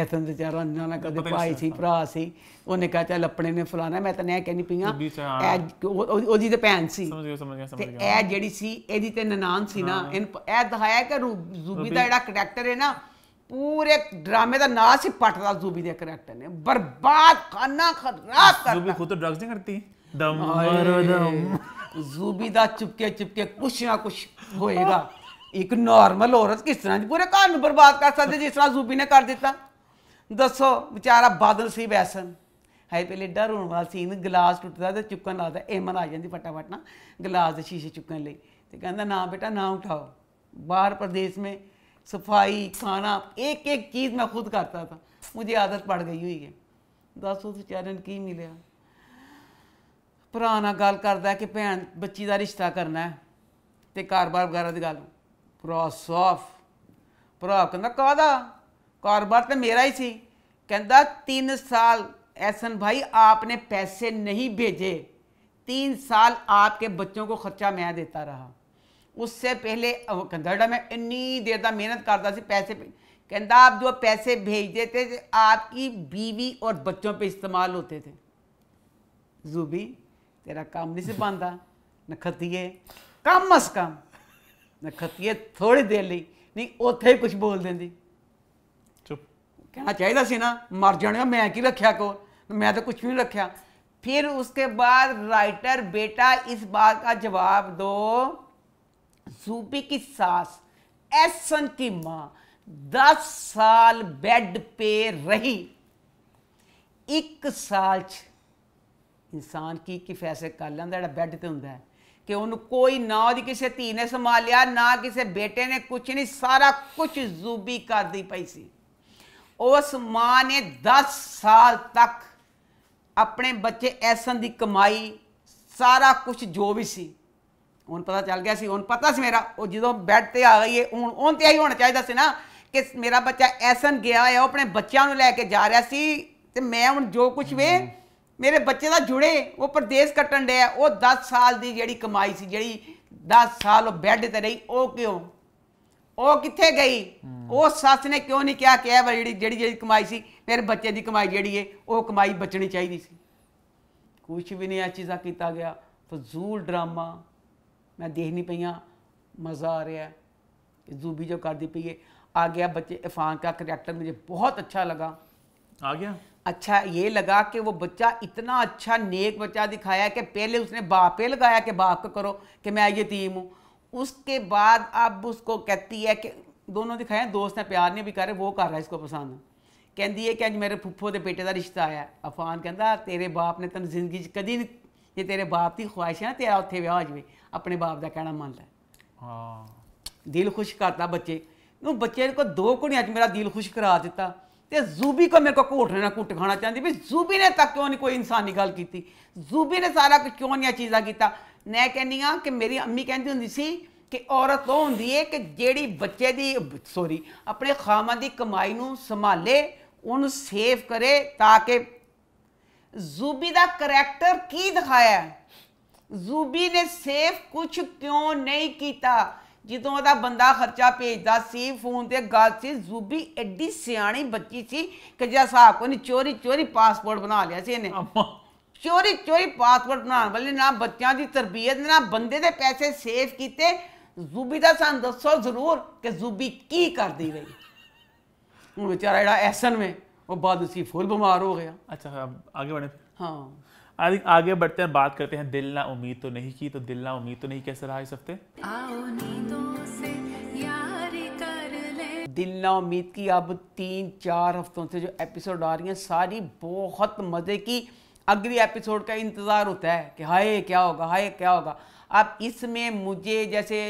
ਇਥਨ ਤੇ ਚਾਰਾ ਨਾ ਨਾ ਕਦੇ ਭਾਈ ਸੀ ਭਰਾ ਸੀ ਉਹਨੇ ਕਹਾ ਚੱਲ ਆਪਣੇ ਨੇ ਫਲਾਣਾ ਮੈਂ ਤਾਂ ਇਹ ਕਹਿਣੀ ਪਈਆਂ ਉਹਦੀ ਤੇ ਭੈਣ ਸੀ ਸਮਝ ਗਿਆ ਸਮਝ ਗਿਆ ਸਮਝ ਗਿਆ ਇਹ ਜਿਹੜੀ ਸੀ ਇਹਦੀ ਤੇ ਨਨਾਨ ਸੀ ਨਾ ਇਹ ਦਿਖਾਇਆ ਕਿ ਜ਼ੂਬੀ ਦਾ ਜਿਹੜਾ ਕੈਰੈਕਟਰ ਹੈ ਨਾ पूरे ड्रामे का नाश ही पटदा जूबी के करैक्टर ने बर्बाद खाना खराब कर जूबी खुद तो ड्रग्स नहीं करती दम मरो दम जूबी दा चुपके चुपके कुछ ना कुछ होएगा एक नॉर्मल औरत किस तरह पूरे घर बर्बाद कर सकती जिस तरह जूबी ने कर दिता ਦੱਸੋ ਵਿਚਾਰਾ ਬਾਦਲ ਸੀ ਵੈਸਨ ਹਾਏ ਪਹਿਲੇ ਡਰ ਹੋਣ ਵਾਲਾ ਇਹਨੂੰ ਗਲਾਸ ਟੁੱਟਦਾ ਤੇ ਚੁੱਕਣ ਲੱਗਦਾ ਮਨ ਆ ਜਾਂਦੀ ਫਟਾਫਟ ਨਾ ਗਲਾਸ ਦੇ ਸ਼ੀਸ਼ੇ ਚੁੱਕਣ ਲਈ ਤੇ ਕਹਿੰਦਾ ਨਾ ਬੇਟਾ ਨਾ ਉਠਾਓ ਬਾਹਰ ਪ੍ਰਦੇਸ਼ ਮੇ ਸਫਾਈ ਖਾਣਾ ਇੱਕ ਇੱਕ ਚੀਜ਼ ਮੈਂ ਖੁਦ ਕਰਤਾ ਥਾ ਮੈਨੂੰ ਆਦਤ ਪੜ ਗਈ ਹੋਈ ਹੈ ਦੱਸ ਉਸ ਵਿਚਾਰੇ ਕੀ ਮਿਲਿਆ ਭਰਾ ਨਾਲ ਗੱਲ ਕਰਦਾ ਕਿ ਭੈਣ ਬੱਚੀ ਦਾ ਰਿਸ਼ਤਾ ਕਰਨਾ ਹੈ ਤੇ ਬਾਰ ਵਗੈਰਾ ਦੀ ਗੱਲ ਪ੍ਰੋਸ ਆਫ ਭਰਾ ਕਹਿੰਦਾ ਕਾਦਾ कारोबार तो मेरा ही सी कहता तीन साल ऐसन भाई आपने पैसे नहीं भेजे तीन साल आपके बच्चों को खर्चा मैं देता रहा उससे पहले कहता मैं इन्नी देर तक मेहनत करता सी पैसे कहता आप जो पैसे भेजते थे आपकी बीवी और बच्चों पे इस्तेमाल होते थे जूबी तेरा काम नहीं से पाता नखतिए कम अज कम नखतिए थोड़ी देर ली नहीं उथे कुछ बोल दें कहना चाहिए सी ना मर जाने मैं कि रखा को मैं तो कुछ भी नहीं रखा फिर उसके बाद राइटर बेटा इस बात का जवाब दो सूपी की सास एसन की माँ दस साल बेड पे रही एक साल इंसान की कि फैसले कर लेंदा जो ਬੈੱਡ ਤੇ होंगे कि उन्होंने कोई ना वो किसी धी ने ਨੇ ना किसी बेटे ने कुछ नहीं सारा कुछ जूबी कर दी ਪਈ सी ਉਸ ਮਾਂ ਨੇ 10 ਸਾਲ ਤੱਕ ਆਪਣੇ ਬੱਚੇ ਐਸਨ ਦੀ ਕਮਾਈ ਸਾਰਾ ਕੁਝ ਜੋ ਵੀ ਸੀ ਹੁਣ ਪਤਾ ਚੱਲ ਗਿਆ ਸੀ ਹੁਣ ਪਤਾ ਸੀ ਮੇਰਾ ਉਹ ਜਦੋਂ ਬੈੱਡ ਤੇ ਆ ਗਈ ਹੈ ਹੁਣ ਉਹਨ ਤੇ ਆਈ ਹੋਣਾ ਚਾਹੀਦਾ ਸੀ ਨਾ ਕਿ ਮੇਰਾ ਬੱਚਾ ਐਸਨ ਗਿਆ ਹੈ ਉਹ ਆਪਣੇ ਬੱਚਿਆਂ ਨੂੰ ਲੈ ਕੇ ਜਾ ਰਿਹਾ ਸੀ ਤੇ ਮੈਂ ਹੁਣ ਜੋ ਕੁਝ ਵੇ ਮੇਰੇ ਬੱਚੇ ਦਾ ਜੁੜੇ ਉਹ ਪਰਦੇਸ ਕੱਟਣ ਡਿਆ ਉਹ 10 ਸਾਲ ਦੀ ਜਿਹੜੀ ਕਮਾਈ ਸੀ ਜਿਹੜੀ 10 ਸਾਲ ਉਹ ਬੈੱਡ ਤੇ ਰਹੀ ਉਹ ਕਿਉਂ ਉਹ ਕਿੱਥੇ ਗਈ ਉਹ ਸੱਸ ਨੇ ਕਿਉਂ ਨਹੀਂ ਕਿਹਾ ਕਿ ਇਹ ਵਾਲੀ ਜਿਹੜੀ ਜਿਹੜੀ ਜਿਹੜੀ ਕਮਾਈ ਸੀ ਮੇਰੇ ਬੱਚੇ ਦੀ ਕਮਾਈ ਜਿਹੜੀ ਏ ਉਹ ਕਮਾਈ ਬਚਣੀ ਚਾਹੀਦੀ ਸੀ ਕੁਝ ਵੀ ਨਹੀਂ ਇਹ ਚੀਜ਼ਾਂ ਕੀਤਾ ਗਿਆ ਫਜ਼ੂਲ ਡਰਾਮਾ ਮੈਂ ਦੇਖ ਨਹੀਂ ਪਈਆਂ मज़ा आ रहा है जूबी जो कर दी पई है आ गया बच्चे इरफान का करेक्टर मुझे बहुत अच्छा लगा आ गया अच्छा ये लगा कि वो बच्चा इतना अच्छा नेक बच्चा दिखाया कि पहले उसने बाप पे लगाया कि बाप को करो कि मैं यतीम हूँ उसके बाद अब उसको कहती है कि दोनों दिखाए दोस्त ने प्यार नहीं भी कर रहे वो कर रहा है इसको पसंद ਕਹਿੰਦੀ ਹੈ ਕਿ ਅੱਜ ਮੇਰੇ ਫੁੱਫੋ ਦੇ ਬੇਟੇ ਦਾ ਰਿਸ਼ਤਾ ਆਇਆ ਅਫਾਨ ਕਹਿੰਦਾ ਤੇਰੇ ਬਾਪ ਨੇ ਤੈਨੂੰ ਜ਼ਿੰਦਗੀ 'ਚ ਕਦੀ ਨਹੀਂ ਜੇ ਤੇਰੇ ਬਾਪ ਦੀ ਖੁਆਇਸ਼ ਹੈ ਤੇਰਾ ਉੱਥੇ ਵਿਆਹ ਹੋ ਜਾਵੇ ਆਪਣੇ ਬਾਪ ਦਾ ਕਹਿਣਾ ਮੰਨ ਲੈ ਹਾਂ ਦਿਲ ਖੁਸ਼ ਕਰਤਾ ਬੱਚੇ ਨੂੰ ਬੱਚੇ ਕੋ ਦੋ ਕੁੜੀਆਂ 'ਚ ਮੇਰਾ ਦਿਲ ਖੁਸ਼ ਕਰਾ ਦਿੱਤਾ ਤੇ ਜ਼ੂਬੀ ਕੋ ਮੇਰੇ ਕੋ ਘੋਟਣੇ ਨਾ ਕੁੱਟ ਖਾਣਾ ਚਾਹੁੰਦੀ ਵੀ ਜ਼ੂਬੀ ਨੇ ਤੱਕ ਕਿਉਂ ਨਹੀਂ ਕੋਈ ਇਨਸਾਨੀ ਗੱਲ ਕੀਤੀ ਜ਼ੂਬੀ ਨੇ ਸਾਰਾ ਕੁਝ ਕਿਉਂ ਨਹੀਂ ਆ ਚੀਜ਼ਾਂ ਕੀਤਾ ਮੈਂ ਕਹਿੰਦੀ ਆ ਕਿ ਮੇਰੀ ਅੰਮੀ ਕਹਿੰਦੀ ਹੁੰਦੀ ਸੀ ਕਿ ਔਰਤ ਉਹ ਹੁੰਦੀ ਏ ਕਿ ਜਿਹੜੀ ਬੱਚੇ ਦੀ ਸੌਰੀ ਆਪਣੇ ਖਾਮਾਂ ਦੀ ਕਮਾਈ ਨੂੰ ਸੰਭਾਲੇ ਉਹਨੂੰ ਸੇਵ ਕਰੇ ਤਾਂ ਕਿ ਜ਼ੂਬੀ ਦਾ ਕੈਰੈਕਟਰ ਕੀ ਦਿਖਾਇਆ ਜ਼ੂਬੀ ਨੇ ਸੇਵ ਕੁਝ ਕਿਉਂ ਨਹੀਂ ਕੀਤਾ ਜਦੋਂ ਉਹਦਾ ਬੰਦਾ ਖਰਚਾ ਭੇਜਦਾ ਸੀ ਫੋਨ ਤੇ ਗੱਲ ਸੀ ਜ਼ੂਬੀ ਐਡੀ ਸਿਆਣੀ ਬੱਚੀ ਸੀ ਕਿ ਜਿਹਾ ਸਾਹ ਕੋਈ ਚੋਰੀ ਚੋਰੀ ਪਾਸਪੋਰਟ ਬਣਾ ਲਿਆ ਸੀ ਇਹਨੇ चोरी चोरी ਚੋਰੀ ਪਾਸਪੋਰਟ वाले ना बच्चों की तरबीयत ना बंदे के पैसे सेव किए जूबी का सू दसो जरूर कि जूबी की कर दी ਰਹੀ हूँ बेचारा जरा ਐਸਨ में वो बाद उसी फुल बीमार हो गया अच्छा अब आगे बढ़े हाँ आगे आगे बढ़ते हैं बात करते हैं दिल ना उम्मीद तो नहीं की तो दिल ना उम्मीद तो नहीं कैसे रहा इस हफ्ते दिल ना उम्मीद की अब तीन चार हफ्तों से जो एपिसोड आ रही हैं सारी बहुत मज़े की अगली एपिसोड का इंतज़ार होता है कि हाय क्या होगा हाय क्या होगा अब इसमें मुझे जैसे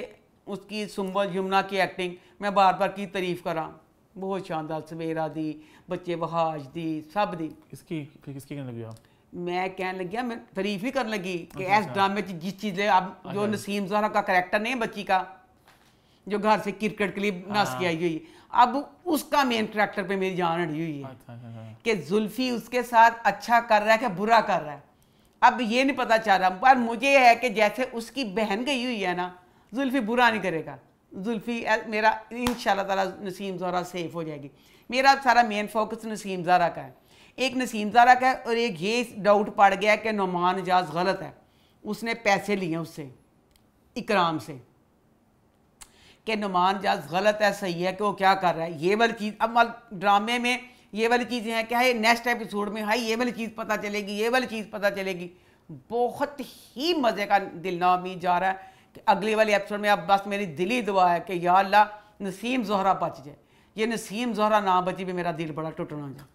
उसकी सुम्बल यमुना की एक्टिंग मैं बार बार की तारीफ़ करा बहुत शानदार सवेरा दी बच्चे बहाज दी सब दी इसकी किसकी कहने लगी मैं कहने लगी हाँ, मैं तारीफ ही करने लगी कि अच्छा, इस ड्रामे अच्छा। जिस चीजें अब जो अच्छा। नसीम जहरा का करेक्टर नहीं बच्ची का जो घर से क्रिकेट के लिए नस के हाँ। आई हुई अब उसका मेन करेक्टर पे मेरी जान अड़ी हुई है अच्छा, अच्छा, अच्छा। कि जुल्फी उसके साथ अच्छा कर रहा है कि बुरा कर रहा है अब ये नहीं पता चल रहा पर मुझे है कि जैसे उसकी बहन गई हुई है ना जुल्फी बुरा नहीं करेगा जुल्फी मेरा इन ताला नसीम ज़रा सेफ़ हो जाएगी मेरा सारा मेन फोकस नसीम ज़ारा का है एक नसीम ज़ारा का है और एक ये डाउट पड़ गया कि नुमान एजाज गलत है उसने पैसे लिए उससे इकराम से कि नुमान जज गलत है सही है कि वो क्या कर रहा है ये वाली चीज़ अब ड्रामे में ये वाली चीज़ें हैं क्या है नेक्स्ट एपिसोड में हाई ये वाली चीज़ पता चलेगी ये वाली चीज़ पता चलेगी बहुत ही मज़े का दिल नामी जा रहा है कि अगले वाले एपिसोड में अब बस मेरी दिली दुआ है कि या अल्लाह नसीम जहरा बच जाए ये नसीम जहरा ना बची भी मेरा दिल बड़ा टूटना जा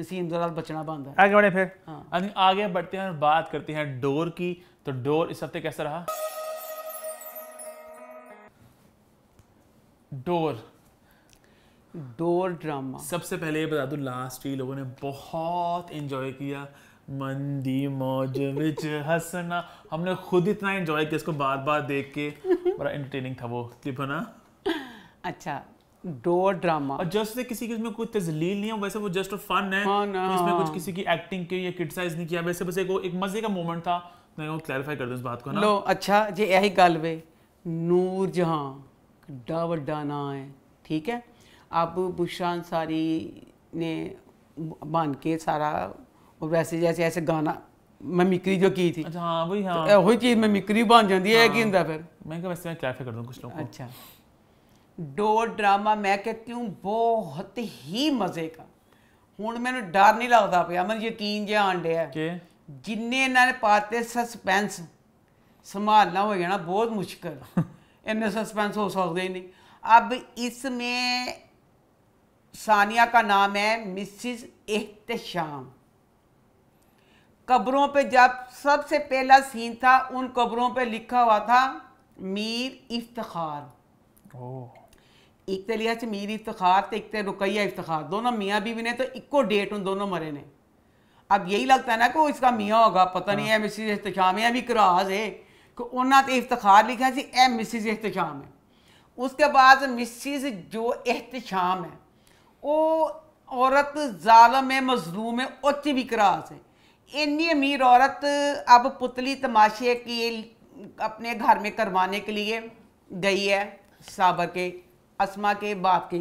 नसीम जहरा बचना बंद है आगे बढ़े फिर हाँ आगे बढ़ते हैं और बात करते हैं डोर की तो डोर इस हफ्ते कैसा रहा डोर डोर ड्रामा सबसे पहले ये बता दूं लास्ट ही लोगों ने बहुत इंजॉय किया मंदी मौज विच हंसना हमने खुद इतना इंजॉय किया इसको बार बार देख के बड़ा एंटरटेनिंग था वो क्लिप है ना अच्छा डोर ड्रामा और जस्ट से किसी की उसमें कोई तजलील नहीं है वैसे वो जस्ट फन है हाँ तो इसमें कुछ किसी की एक्टिंग की या क्रिटिसाइज नहीं किया वैसे बस एक, एक मजे का मोमेंट था मैं वो क्लैरिफाई कर दूं इस बात को ना लो अच्छा जी यही गल वे नूर जहां डावर डाना है ठीक है अब बुशरा अंसारी ने बन के सारा और वैसे जैसे ऐसे गाना मिमिक्री जो की थी अच्छा हाँ वही हाँ तो वही चीज़ मिमिक्री बन जाती है हाँ, फिर मैं क्या वैसे मैं क्लैरिफाई कर दूँ कुछ लोगों अच्छा डोर ड्रामा मैं कहती हूँ बहुत ही मज़े का हूँ मैं डर नहीं लगता ਪਿਆ ਮੈਨੂੰ ਯਕੀਨ ਜਿਹਾ ਆਣ ਡਿਆ ਕਿ ਜਿੰਨੇ ਇਹਨਾਂ ਨੇ ਪਾਤੇ ਸਸਪੈਂਸ ਸੰਭਾਲਣਾ ਹੋ ਜਾਣਾ ਬਹੁਤ इन्ने सस्पेंस हो सकते ही नहीं अब इसमें सानिया का नाम है मिसिज एहतशाम कब्रों पे जब सबसे पहला सीन था उन कब्रों पे लिखा हुआ था मीर इफ्तार एक तो लिया मीर इफ्तार तो एक तो रुकैया इफ्तार दोनों मियाँ बीवी ने तो इक्को डेट उन दोनों मरे ने अब यही लगता है ना कि वो इसका मियाँ होगा पता नहीं हाँ। है मिसिज एहतशाम है अभी कराज है कि उन्होंने इफ्तार लिखा से ए मिसिज एहतशाम है उसके बाद मिसिज जो एहतशाम है वो औरत जालम है मजलूम है उच्च विकरास है इन्नी अमीर औरत अब पुतली तमाशे की अपने घर में करवाने के लिए गई है साबर के असमा के बाप की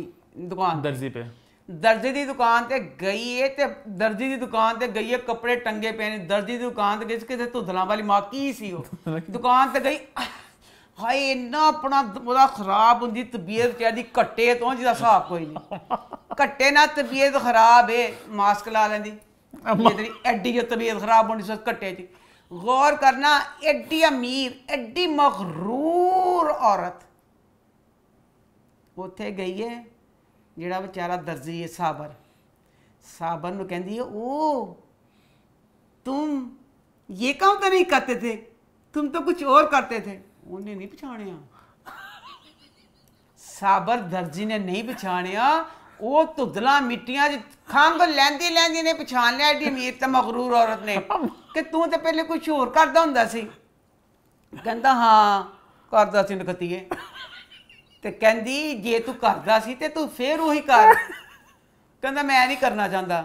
दुकान दर्जी पे दर्जी की दुकान पर गई है तो दर्जी की दुकान पर गई है कपड़े टंगे पे ने दर्जी की दुकान गई कि धुदलों वाली माँ की सी दुकान पर गई हाए इन्ना अपना वह खराब उनकी तबीयत क्या कट्टे तो जी का हिसाब कोई नहीं कट्टे ना तबीयत खराब है मास्क ला लें तेरी एड्डी तबीयत खराब होनी सर कट्टे की गौर करना एड्डी अमीर एड्डी मखरूर औरत उ गई है ਜਿਹੜਾ ਵਿਚਾਰਾ ਦਰਜ਼ੀ ਹੈ ਸਾਬਰ साबर ਨੂੰ ਕਹਿੰਦੀ ਹੈ ਉਹ तुम ये काम तो नहीं करते थे तुम तो कुछ और करते थे उन्हें नहीं पछाणिया साबर दर्जी ने नहीं पछाणिया ਉਹ ਧੁੱਦਲਾ ਮਿੱਟੀਆਂ 'ਚ ਖੰਗ ਲੈਂਦੀ ਲੈਂਦੀ ਨੇ ਪਛਾਣ ਲਿਆ ਏਡੀ ਅਮੀਰ ਤੇ ਮਗਰੂਰ ਔਰਤ ਨੇ ਕਿ ਤੂੰ ਤੇ ਪਹਿਲੇ ਕੁਝ ਹੋਰ ਕਰਦਾ ਹੁੰਦਾ ਸੀ ਕਹਿੰਦਾ ਹਾਂ ਕਰਦਾ ਸੀ ਨਕਤੀਏ ਤੇ ਕਹਿੰਦੀ ਜੇ ਤੂੰ ਕਰਦਾ ਸੀ ਤੇ ਤੂੰ ਫੇਰ ਉਹੀ ਕਰ ਕਹਿੰਦਾ ਮੈਂ ਨਹੀਂ ਕਰਨਾ ਚਾਹੁੰਦਾ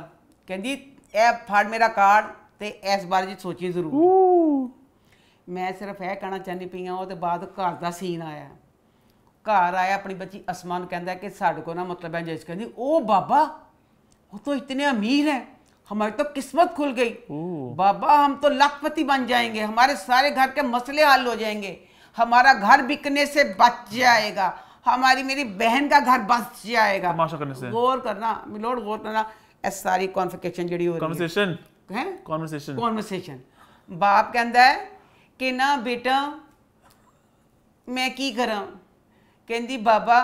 ਕਹਿੰਦੀ ਇਹ ਫੜ ਮੇਰਾ ਕਾਰਡ ਤੇ ਇਸ ਬਾਰੇ ਜੀ ਸੋਚੀ ਜ਼ਰੂਰ ਮੈਂ ਸਿਰਫ ਇਹ ਕਹਿਣਾ ਚਾਹੁੰਦੀ ਪਈ ਆ ਉਹ ਤੇ ਬਾਅਦ ਘਰ ਦਾ ਸੀਨ ਆਇਆ ਘਰ ਆਇਆ ਆਪਣੀ ਬੱਚੀ ਅਸਮਾਨ ਕਹਿੰਦਾ ਕਿ ਸਾਡੇ ਕੋ ਨਾ ਮਤਲਬ ਹੈ ਜਿਸ ਕਹਿੰਦੀ ਉਹ ਬਾਬਾ वो तो इतने अमीर हैं हमारी तो किस्मत खुल गई बाबा हम तो लखपति बन जाएंगे हमारे सारे घर के मसले हल हो जाएंगे हमारा घर बिकने से बच जाएगा हमारी मेरी बहन का घर बस जाएगा करने से गौर करना मिलोड गौर करना ऐसी सारी कॉन्फिकेशन जड़ी हो रही कॉन्वर्सेशन है कॉन्वर्सेशन कॉन्वर्सेशन बाप कहता है कि ना बेटा मैं की करा केंद्री बाबा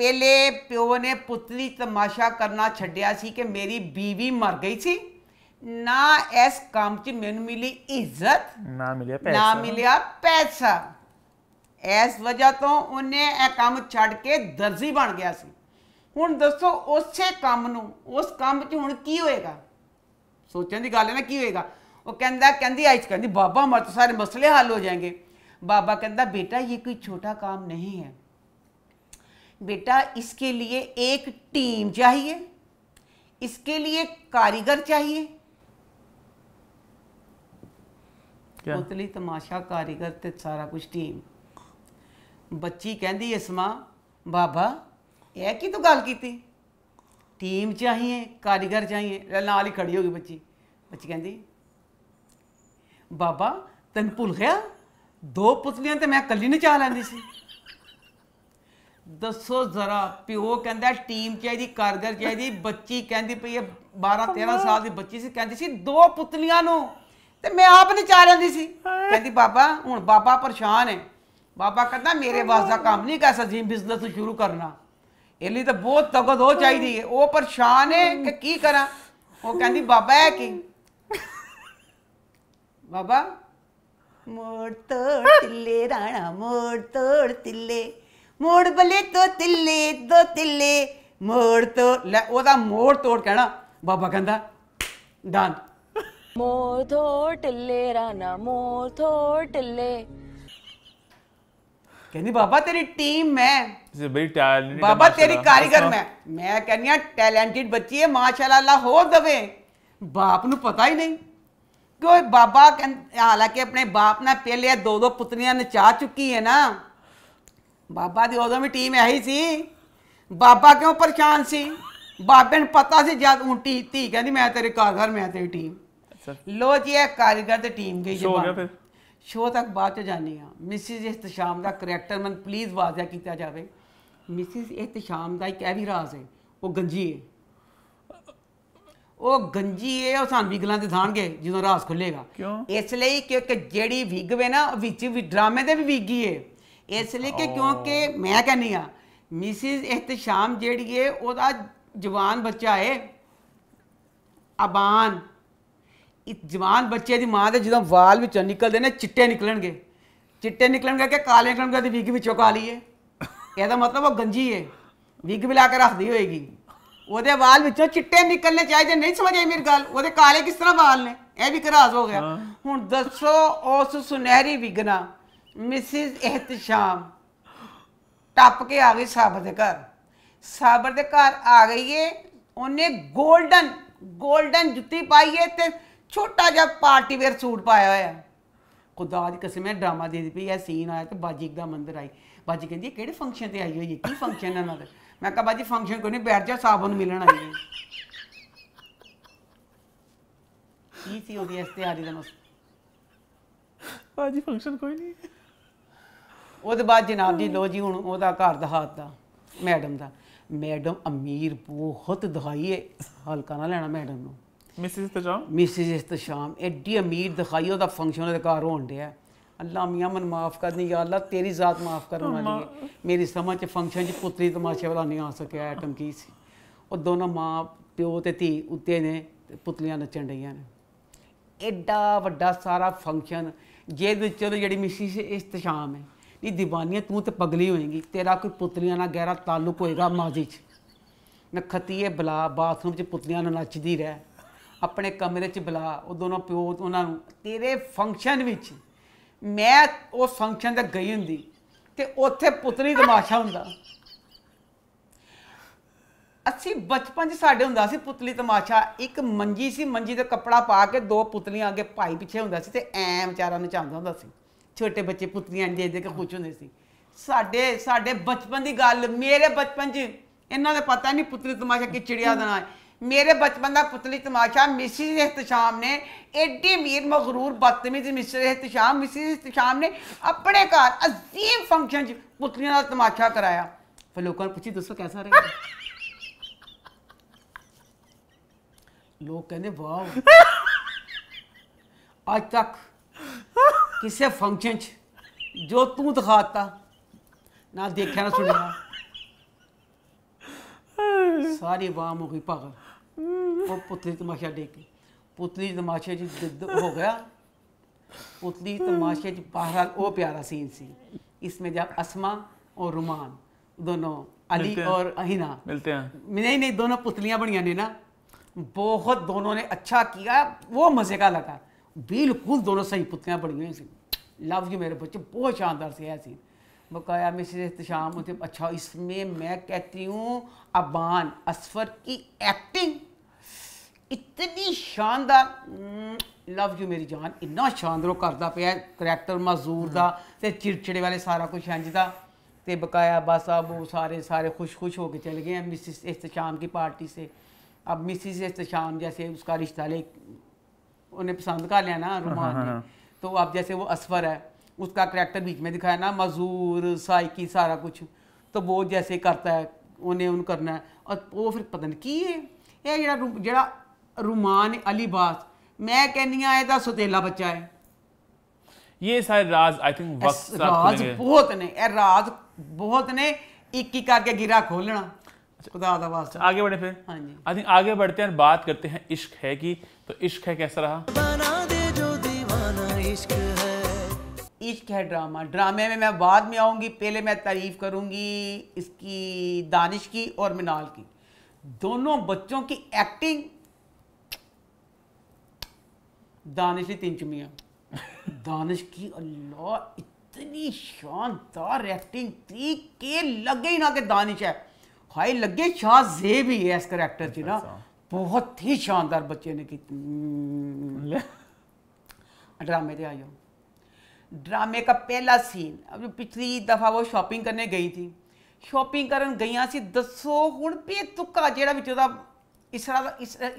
पहले प्यो ने पुतली तमाशा करना छड़िया सी कि मेरी बीवी मर गई थी ना इस काम च ਮੈਨੂੰ मिली इज्जत ना मिले ਪੈਸਾ ਨਾ ਮਿਲਿਆ ਪੈਸਾ इस वजह तो उन्हें यह काम छड़ के दर्जी बन गया से हूँ दसो उस काम उस काम च हूँ की होएगा सोचने की गल ना कि होएगा वह कहता कहती आई कहती बाबा मत सारे मसले हल हो जाएंगे बाबा कहता बेटा ये कोई छोटा काम नहीं है बेटा इसके लिए एक टीम चाहिए इसके लिए कारीगर चाहिए पुतली तमाशा कारीगर तो सारा कुछ टीम ਬੱਚੀ ਕਹਿੰਦੀ ਇਸਮਾ ਬਾਬਾ ਇਹ ਕੀ ਤੂੰ ਗੱਲ ਕੀਤੀ ਟੀਮ ਚਾਹੀਏ ਕਾਰੀਗਰ ਚਾਹੀਏ ਨਾਲ ਹੀ ਖੜੀ ਹੋ ਗਈ ਬੱਚੀ ਬੱਚੀ ਕਹਿੰਦੀ ਬਾਬਾ ਤੈਨੂੰ ਭੁੱਲ ਗਿਆ ਦੋ ਪੁਤਲੀਆਂ ਤੇ ਮੈਂ ਇਕੱਲੀ ਨਹੀਂ ਚਾਹ ਲੈਂਦੀ ਸੀ ਦੱਸੋ ਜ਼ਰਾ ਪਿਓ ਕਹਿੰਦਾ ਟੀਮ ਚਾਹੀਦੀ ਕਾਰਗਰ ਚਾਹੀਦੀ ਬੱਚੀ ਕਹਿੰਦੀ ਪਈ ਇਹ 12 13 ਸਾਲ ਦੀ ਬੱਚੀ ਸੀ ਕਹਿੰਦੀ ਸੀ ਦੋ ਪੁਤਲੀਆਂ ਨੂੰ ਤੇ ਮੈਂ ਆਪ ਨਹੀਂ ਚਾਹ ਲੈਂਦੀ ਸੀ ਕਹਿੰਦੀ ਬਾਬਾ ਹੁਣ ਬਾਬਾ ਪਰੇਸ਼ਾਨ ਹੈ बाबा कहता मेरे वास का हाँ। काम नहीं कैसा जी बिजनेस शुरू करना इली तो बहुत तगत हो चाहिए है वो परेशान है कि की करा वो कहती बाबा है कि बाबा मोड़ तोड़ तिले राणा मोड़ तोड़ तिले मोड़ बले तो तिले दो तिले मोड़ तो ले ओदा मोड़ तोड़ कहना बाबा कहता डन मोड़ तोड़ तिले राणा मोड़ तोड़ तिले कहनी बाबा तेरी टीम में बड़ी टैलेंटेड बाबा तेरी कारीगर में मैं कहनी टैलेंटेड बच्ची है माशाल्लाह हो दवे बाप ਨੂੰ ਪਤਾ ਹੀ ਨਹੀਂ ਕਿ ਬਾਬਾ ਹਾਲਾਂਕਿ ਆਪਣੇ ਬਾਪ ਨਾਲ ਪਹਿਲੇ ਦੋ ਦੋ ਪੁੱਤਰੀਆਂ ਨਚਾ ਚੁੱਕੀ ਹੈ ਨਾ ਬਾਬਾ ਦੀ ਉਦੋਂ ਵੀ ਟੀਮ ਐਹੀ ਸੀ ਬਾਬਾ ਕਿਉਂ ਪਰੇਸ਼ਾਨ ਸੀ ਬਾਬੇ ਨੂੰ ਪਤਾ ਸੀ ਜਦ ਉਂਟੀ ਧੀ ਕਹਿੰਦੀ ਮੈਂ ਤੇਰੇ ਕਾਰਗਰ ਮੈਂ ਤੇਰੀ ਟੀਮ ਲੋ ਜੀ ਇਹ ਕਾਰੀਗਰ ਤੇ ਟੀਮ ਗਈ ਜਵਾਨ ਸ਼ੋਅ ਤੱਕ ਬਾਅਦ ਚ ਜਾਣੀ ਆ ਮਿਸਿਸ ਇhtisham ਦਾ ਕੈਰੈਕਟਰ ਮੈਂ ਪਲੀਜ਼ ਵਾਜ਼ਿਆ ਕੀਤਾ ਜਾਵੇ ਮਿਸਿਸ ਇhtisham ਦਾ ਇੱਕ ਐ ਵੀ ਰਾਜ਼ ਹੈ ਉਹ ਗੰਜੀ ਹੈ ਉਹ ਗੰਜੀ ਹੈ ਉਹ ਸਾਨੂੰ ਵੀ ਗਲਾਂ ਤੇ ਥਾਣਗੇ ਜਦੋਂ ਰਾਜ਼ ਖੁੱਲੇਗਾ ਇਸ ਲਈ ਕਿਉਂਕਿ ਜਿਹੜੀ ਵਿਗਵੇ ਨਾ ਵਿੱਚ ਵੀ ਡਰਾਮੇ ਦੇ ਵੀ ਵਿਗੀ ਹੈ ਇਸ ਲਈ ਕਿ ਕਿਉਂਕਿ ਮੈਂ ਕਹਿੰਨੀ ਆ ਮਿਸਿਸ ਇhtisham ਜਿਹੜੀ ਹੈ ਉਹਦਾ ਜਵਾਨ ਬੱਚਾ ਹੈ ਅਬਾਨ ਜਵਾਨ ਬੱਚੇ ਦੀ ਮਾਂ ਦੇ ਜਦੋਂ ਵਾਲ ਵਿੱਚੋਂ ਨਿਕਲਦੇ ਨੇ ਚਿੱਟੇ ਨਿਕਲਣਗੇ ਚਿੱਟੇ ਨਿਕਲਣਗੇ ਕਿ ਕਾਲੇ ਨਿਕਲਣਗੇ ਤੇ ਵਿਗ ਵਿੱਚੋਂ ਕਾਲੀ ਏ ਇਹਦਾ ਮਤਲਬ ਉਹ ਗੰਜੀ ਏ ਵਿਗ ਮਿਲਾ ਕੇ ਰੱਖਦੀ ਹੋਏਗੀ ਉਹਦੇ ਵਾਲ ਵਿੱਚੋਂ ਚਿੱਟੇ ਨਿਕਲਨੇ ਚਾਹੀਦੇ ਨਹੀਂ ਸਮਝੇ ਮੇਰੀ ਗੱਲ ਉਹਦੇ ਕਾਲੇ ਕਿਸ ਤਰ੍ਹਾਂ ਵਾਲ ਨੇ ਇਹ ਵੀ ਘਰਾਸ ਹੋ ਗਿਆ ਹੁਣ ਦੱਸੋ ਉਸ ਸੁਨਹਿਰੀ ਵਿਗਨਾ ਮਿਸਿਸ ਇhtਸ਼ਾਮ ਟੱਪ ਕੇ ਆ ਗਈ ਸਾਬਰ ਦੇ ਘਰ ਸਾਬਰ ਦੇ ਘਰ ਆ ਗਈ ਏ ਉਹਨੇ 골ਡਨ 골ਡਨ ਜੁੱਤੀ ਪਾਈ ਏ ਤੇ ਛੋਟਾ ਜਿਹਾ ਪਾਰਟੀ ਵੇਅਰ ਸੂਟ ਪਾਇਆ ਹੋਇਆ ਖੁਦਾ ਦੀ ਕਸਮ ਹੈ ਡਰਾਮਾ ਦੇ ਪਈ ਐ ਸੀਨ ਆਇਆ ਤੇ ਬਾਜੀ ਦਾ ਮੰਦਰ ਆਈ ਬਾਜੀ ਕਹਿੰਦੀ ਕਿਹੜੇ ਫੰਕਸ਼ਨ ਤੇ ਆਈ ਹੋਈ ਹੈ ਕੀ ਫੰਕਸ਼ਨ ਹੈ ਇਹਨਾਂ ਮੈਂ ਕਹਾ ਬਾਜੀ ਫੰਕਸ਼ਨ ਕੋਈ ਨਹੀਂ ਬੈਠ ਜਾ ਸਾਬਨ ਮਿਲਣ ਆਈ ਹੈ ਕੀ ਸੀ ਉਹਦੀ ਇਸ ਤਿਆਰੀ ਦਾ ਮਸਲਾ ਬਾਜੀ ਫੰਕਸ਼ਨ ਕੋਈ ਨਹੀਂ ਉਹਦੇ ਬਾਅਦ ਜਨਾਬ ਜੀ ਲੋ ਜੀ ਹੁਣ ਉਹਦਾ ਘਰ ਦਾ ਹਾਤ ਦਾ ਮੈਡਮ ਦਾ ਮੈਡਮ ਅਮੀਰ ਬਹੁਤ ਦਹਾਈ ਹੈ ਹਲਕਾ ਨਾ ਲੈਣਾ ਮੈਡਮ ਨੂੰ ਮਿਸਿਸ ਤਜਾਮ ਮਿਸਿਸ ਇਸਤਸ਼ਾਮ ਐਡੀ ਅਮੀਰ ਦਿਖਾਈ ਉਹਦਾ ਫੰਕਸ਼ਨ ਉਹਦੇ ਘਰ ਹੋਣ ਡਿਆ ਅੱਲਾ ਮੀਆਂ ਮਨ ਮਾਫ ਕਰਨੀ ਯਾ ਅੱਲਾ ਤੇਰੀ ਜ਼ਾਤ ਮਾਫ ਕਰਨ ਵਾਲੀ ਹੈ ਮੇਰੀ ਸਮਝ ਚ ਫੰਕਸ਼ਨ ਚ ਪੁੱਤਰੀ ਤਮਾਸ਼ੇ ਵਾਲਾ ਨਹੀਂ ਆ ਸਕਿਆ ਆਈਟਮ ਕੀ ਸੀ ਉਹ ਦੋਨੋਂ ਮਾਂ ਪਿਓ ਤੇ ਧੀ ਉੱਤੇ ਨੇ ਪੁਤਲੀਆਂ ਨੱਚਣ ਡਈਆਂ ਨੇ ਐਡਾ ਵੱਡਾ ਸਾਰਾ ਫੰਕਸ਼ਨ ਜਿਹਦੇ ਵਿੱਚ ਚਲੋ ਜਿਹੜੀ ਮਿਸਿਸ ਇਸਤਸ਼ਾਮ ਹੈ ਨਹੀਂ دیਵਾਨੀਆਂ ਤੂੰ ਤੇ ਪਗਲੀ ਹੋਏਗੀ ਤੇਰਾ ਕੋਈ ਪੁਤਲੀਆਂ ਨਾਲ ਗਹਿਰਾ ਤਾਲੁਕ ਹੋਏਗਾ ਮਾਜ਼ੀ 'ਚ ਨਖਤੀਏ ਬਲਾ ਬਾਥਰੂਮ 'ਚ ਪੁਤਲੀਆਂ ਨਾਲ ਨੱਚਦੀ ਰਹਿ ਆਪਣੇ ਕਮਰੇ 'ਚ ਬੁਲਾ ਉਹ ਦੋਨੋਂ ਪਿਓ ਉਹਨਾਂ ਨੂੰ ਤੇਰੇ ਫੰਕਸ਼ਨ ਵਿੱਚ ਮੈਂ ਉਸ ਫੰਕਸ਼ਨ ਤੇ ਗਈ ਹੁੰਦੀ ਤੇ ਉੱਥੇ ਪੁਤਲੀ ਤਮਾਸ਼ਾ ਹੁੰਦਾ ਅਸੀਂ ਬਚਪਨ 'ਚ ਸਾਡੇ ਹੁੰਦਾ ਸੀ ਪੁਤਲੀ ਤਮਾਸ਼ਾ ਇੱਕ ਮੰਜੀ ਸੀ ਮੰਜੀ ਤੇ ਕੱਪੜਾ ਪਾ ਕੇ ਦੋ ਪੁਤਲੀਆਂ ਅੱਗੇ ਭਾਈ ਪਿੱਛੇ ਹੁੰਦਾ ਸੀ ਤੇ ਐ ਵਿਚਾਰਾ ਨਚਾਉਂਦਾ ਹੁੰਦਾ ਸੀ ਛੋਟੇ ਬੱਚੇ ਪੁਤਲੀਆਂ ਦੇ ਦੇ ਕੇ ਖੁਸ਼ ਹੁੰਦੇ ਸੀ ਸਾਡੇ ਸਾਡੇ ਬਚਪਨ ਦੀ ਗੱਲ ਮੇਰੇ ਬਚਪਨ 'ਚ ਇਹਨਾਂ ਦਾ ਪਤਾ ਨਹੀਂ ਪੁਤਲੀ ਤਮਾਸ਼ਾ ਕਿ ਚਿੜੀਆ ਦਾ ਹੈ मेरे बचपन का पुतली तमाशा मिसिज एहतशाम ने एडी मीर मगरूर बदतमीज मिसर एहतशाम मिसिज एहतशाम ने अपने घर अजीब फंक्शन पुतलियों का तमाशा कराया फिर लोगों पूछी दसो कैसा रहे लोग कहते वाह अज तक किसी फंक्शन च जो तू दिखाता ना देखा ना सुनिया सारी वाह मुखी पागल और पुतली तमाशा देखी पुतली तमाशे हो गया पुतली तमाशे बहरहाल वो प्यारा सीन सी इसमें जब असमा और रुमान दोनों अली और अहिना मिलते हैं नहीं नहीं दोनों पुतलियां बनिया ने ना बहुत दोनों ने अच्छा किया वो मज़े का लगा बिल्कुल दोनों सही पुतलियां बनी हुई सी लव यू मेरे बच्चे बहुत शानदार से है सीन बकाया मिसिस एहतशाम अच्छा इसमें मैं कहती हूँ अबान असफर की एक्टिंग इतनी शानदार लव हम्म, यू मेरी जान इन्ना शानदार करता पे करैक्टर मजूर दा चिड़चिड़े वाले सारा कुछ इंज का तो बकाया बस अब वो सारे सारे खुश खुश होकर चले गए हैं मिसिस शाम की पार्टी से अब मिसिस शाम जैसे उसका रिश्ता ले उन्हें पसंद कर लिया ना हाँ, रुमान हाँ, ने हाँ। तो अब जैसे वो असफर है उसका करैक्टर बीच में दिखाया ना मजूर साइकी सारा कुछ तो वो जैसे करता है उन्हें उन करना है और वो फिर पता नहीं की है ये जरा जरा रुमान अली बात मैं कहनी आए तो सुतेला बच्चा है ये सारे राज आई थिंक राज बहुत ने ए राज बहुत ने एक ही करके गिरा खोलना अच्छा, अच्छा, आगे बढ़े फिर आई हाँ थिंक आगे बढ़ते हैं बात करते हैं इश्क है कि तो इश्क है कैसा रहा बना दे जो दीवाना इश्क है इश्क है ड्रामा ड्रामे में मैं बाद में आऊंगी पहले मैं तारीफ़ करूंगी इसकी दानिश की और मिनाल की दोनों बच्चों की एक्टिंग दानिश ने तीन चुमिया दानिश की अल्लाह इतनी शानदार एक्टिंग थी के लगे ही ना कि दानिश है हाई लगे शाह जेब ही है इस करैक्टर से ना अच्छा। बहुत ही शानदार बच्चे ने की हम्म। ड्रामे से आई ड्रामे का पहला सीन अब जो पिछली दफ़ा वो शॉपिंग करने गई थी शॉपिंग कर गई दसो हूँ बेतुका जोड़ा बिच इस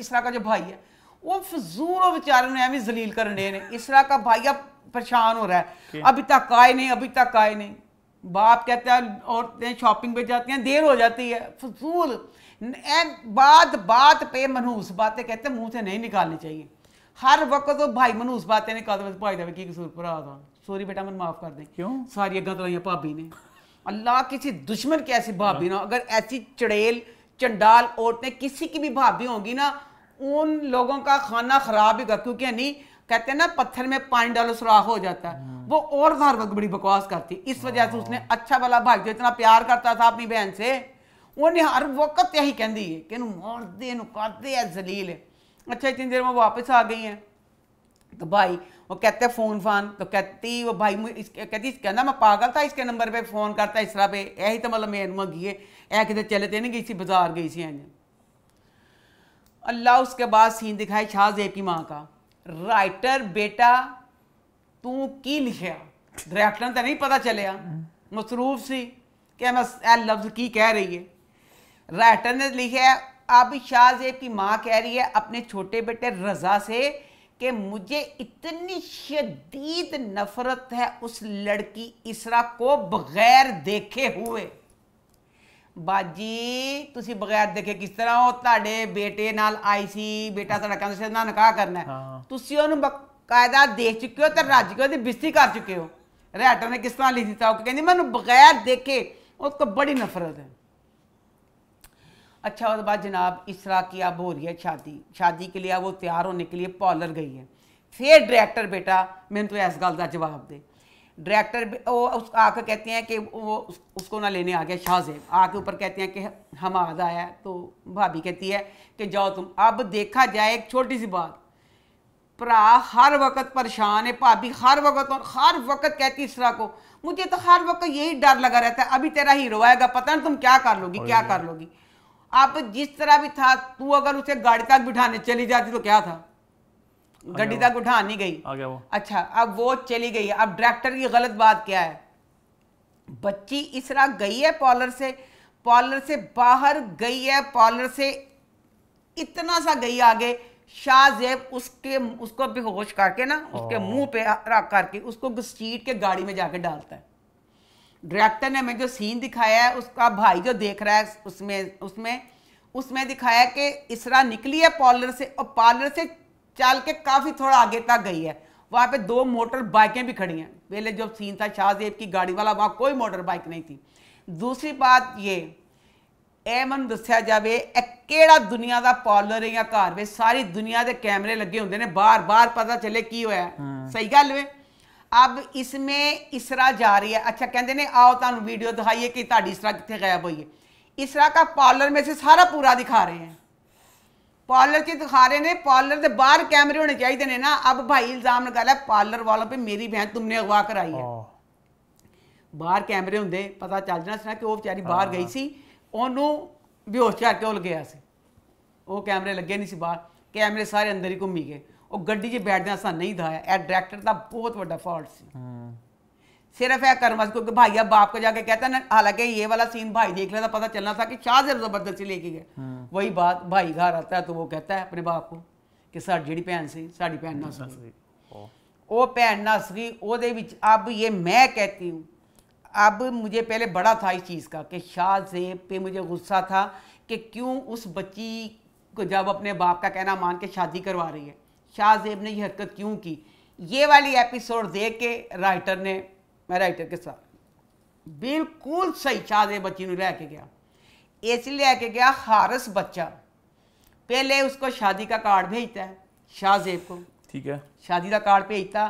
तरह का जो भाई है वो फजूल बेचारे ने एवं जलील कर डे ने इस तरह का भाई अब परेशान हो रहा है अभी तक आए नहीं अभी तक आए नहीं बाप कहते हैं औरतें शॉपिंग पे जाती हैं देर हो जाती है फजूल बात बात पे मनहूस बातें कहते हैं मुँह से नहीं निकालनी चाहिए हर वक्त तो भाई मनहूस बातें निकालते भाई दबे की कसूर भरा था सॉरी बेटा मन माफ कर दें क्यों सारी गलतियां भाभी ने अल्लाह किसी दुश्मन की ऐसी भाभी हाँ। ना अगर ऐसी चड़ेल चंडाल औरतें किसी की भी भाभी होंगी ना उन लोगों का खाना खराब ही होगा क्योंकि नहीं कहते हैं ना पत्थर में पानी डालो सुराख हो जाता है हाँ। वो और हर वक्त बड़ी बकवास करती इस वजह से उसने हाँ। अच्छा वाला भाई जो इतना प्यार करता था अपनी बहन से ਉਹਨੇ ਹਰ ਵਕਤ ਇਹੀ ਕਹਿੰਦੀ है कि ਇਹਨੂੰ ਮਾਰਦੇ ਇਹਨੂੰ ਕਰਦੇ ਐ ਜ਼ਲੀਲ अच्छा इतनी देर में वापस आ गई है तो भाई वो कहते हैं फ़ोन फान तो कहती वो भाई इसके कहती इसके ना मैं पागल था इसके नंबर पे फ़ोन करता इस तरह पे यही तो मतलब मेरे में है यह कितने चले थे नहीं गई सी बाजार गई सी हैं अल्लाह उसके बाद सीन दिखाए शाहजेब की माँ का राइटर बेटा तू की लिखा डायरेक्टर ने तो नहीं पता चलिया मसरूफ सी कि मैं लफ्ज की कह रही है राइटर ने लिखा है अब शाहजेब की माँ कह रही है अपने छोटे बेटे रजा से कि मुझे इतनी शदीद नफरत है उस लड़की इसरा को बगैर देखे हुए बाजी ती बगैर देखे किस तरह हो ताे बेटे नाल आई सी बेटा सड़क निकाह करना है हाँ। बकायदा देख चुके हो तो रज के बिस्ती कर चुके हो रैटर ने किस तरह लिख दिता कहती मैं बगैर देखे उसको बड़ी नफरत है अच्छा उस जनाब इस तरह की अब हो रही है शादी शादी के लिए वो तैयार होने के लिए पॉलर गई है फिर डायरेक्टर बेटा मैंने तो इस गल का जवाब दे डायरेक्टर वो उस आकर कहते हैं कि वो उस, उसको ना लेने आ गया शाहजेब आके ऊपर कहते हैं कि हम आदा आया तो भाभी कहती है कि जाओ तुम अब देखा जाए एक छोटी सी बात भरा हर वक्त परेशान है भाभी हर वक्त और हर वक्त कहती इस तरह को मुझे तो हर वक्त यही डर लगा रहता है अभी तेरा हीरो आएगा पता नहीं तुम क्या कर लोगी क्या कर लोगी आप जिस तरह भी था तू अगर उसे गाड़ी तक बिठाने चली जाती तो क्या था गड्डी तक उठा नहीं गई आ गया वो अच्छा अब वो चली गई अब डायरेक्टर की गलत बात क्या है बच्ची इस तरह गई है पॉलर से पॉलर से बाहर गई है पॉलर से इतना सा गई आगे शाहजेब उसके उसको बेहोश करके ना उसके मुंह पे रख करके उसको घसीट के गाड़ी में जाके डालता है डायरेक्टर ने हमें जो सीन दिखाया है उसका भाई जो देख रहा है उसमें उसमें उसमें दिखाया कि इसरा निकली है पॉलर से और पॉलर से चल के काफी थोड़ा आगे तक गई है वहां पे दो मोटर बाइकें भी खड़ी हैं पहले जो सीन था शाहजेब की गाड़ी वाला वहां कोई मोटर बाइक नहीं थी दूसरी बात ये मन दसा जाए कि दुनिया का पार्लर है या घर वे सारी दुनिया के कैमरे लगे होंगे ने बार बार पता चले की होया हाँ। सही गल वे अब इसमें इसरा जा रही है अच्छा कहते ने आओ तुम वीडियो दिखाइए कि ताकि इसरा कितने गायब हो इसरा का पार्लर में से सारा पूरा दिखा रहे हैं ਪਾਰਲਰ के दिखा रहे ने पार्लर के बाहर कैमरे होने चाहिए ने ना अब भाई इल्जाम लगा रहा है पार्लर वालों पे मेरी बहन तुमने अगवा कराई ਬਾਹਰ ਕੈਮਰੇ ਹੁੰਦੇ ਪਤਾ ਚੱਲ ਜਾਣਾ ਸੀ ਨਾ ਕਿ ਉਹ ਵਿਚਾਰੀ ਬਾਹਰ ਗਈ ਸੀ ਉਹਨੂੰ ਬੇਹੋਸ਼ ਕਰਕੇ ਉਲ ਗਿਆ ਸੀ ਉਹ ਕੈਮਰੇ ਲੱਗੇ ਨਹੀਂ ਸੀ ਬਾਹਰ ਕੈਮਰੇ ਸਾਰੇ ਅੰਦਰ ਹੀ ਘੁੰਮੀ ਗਏ ਉਹ ਗੱਡੀ 'ਚ ਬੈਠਦਿਆਂ ਸਾਂ ਨਹੀਂ ਧਾਇਆ ਇਹ ਡਾਇਰੈਕਟਰ ਦਾ ਬਹੁਤ ਵੱਡਾ ਫਾਲਟ ਸੀ ਹਾਂ सिर्फ है कर्मस क्योंकि भाई अब बाप को जाके कहता ना हालांकि ये वाला सीन भाई देख लेता पता चलना था कि शाह से जबरदस्ती लेके गए हाँ। वही बात भाई घर आता है तो वो कहता है अपने बाप को कि ਸਾਡੀ जी भैन ਸੀ ਸਾਡੀ भैन ਨਾ ਸੀ ਉਹ ਭੈਣ ਨਾ ਸੀ ਉਹਦੇ ਵਿੱਚ ਅਬ ਇਹ ਮੈਂ अब मुझे पहले बड़ा था इस चीज़ का कि शाह जेब पे मुझे गुस्सा था कि क्यों उस बच्ची को जब अपने बाप का कहना मान के शादी करवा रही है शाह जेब ने ये हरकत क्यों की ये वाली एपिसोड देख के राइटर ने मैं राइटर के साथ बिल्कुल सही चाहे बच्ची लैके गया इसलिए लैके गया हारस बच्चा पहले उसको शादी का कार्ड भेजता है शाहजेब को ठीक है शादी का कार्ड भेजता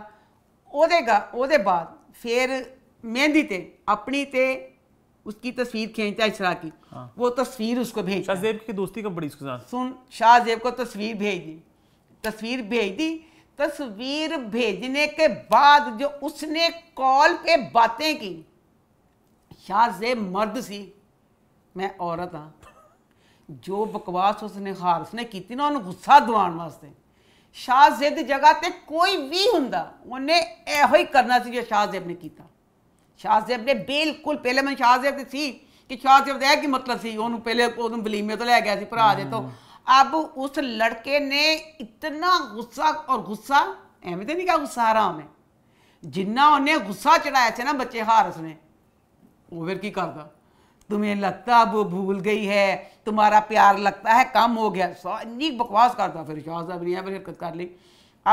ओद बाद फिर मेहंदी ते अपनी ते उसकी तस्वीर खींचता है इसरा की हाँ। वो तस्वीर उसको भेज शाहजेब की दोस्ती का बड़ी सुन शाहजेब को तस्वीर भेज दी तस्वीर भेज दी तस्वीर भेजने के बाद जो उसने कॉल पे बातें की शाह मर्द सी मैं औरत हाँ जो बकवास उसने खारस ने की ना उन्हें गुस्सा दिवाण वास्ते ਸ਼ਾਹਜ਼ੇਬ ਦੀ ਜਗ੍ਹਾ ਤੇ ਕੋਈ ਵੀ ਹੁੰਦਾ ਉਹਨੇ ਇਹੋ ਹੀ ਕਰਨਾ ਸੀ ਜੋ ਸ਼ਾਹਜ਼ੇਬ ਨੇ ਕੀਤਾ ਸ਼ਾਹਜ਼ੇਬ ਨੇ ਬਿਲਕੁਲ ਪਹਿਲੇ ਮੈਂ ਸ਼ਾਹਜ਼ੇਬ ਤੇ ਸੀ ਕਿ ਸ਼ਾਹਜ਼ੇਬ ਦਾ ਕੀ ਮਤਲਬ ਸੀ ਉਹਨੂੰ ਪਹਿਲੇ ਉਹਨੂੰ ਬਲੀਮੇ ਤੋਂ ਲੈ ਗਿਆ ਸੀ ਭਰਾ ਦੇ ਤੋਂ अब उस लड़के ने इतना गुस्सा और गुस्सा एवं तो नहीं क्या गुस्सा आ रहा हमें जिन्ना उन्हें गुस्सा चढ़ाया थे ना बच्चे हार उसने वो फिर की करता तुम्हें लगता वो भूल गई है तुम्हारा प्यार लगता है कम हो गया इन्नी बकवास करता फिर शाह नहीं ने फिर हरकत कर ली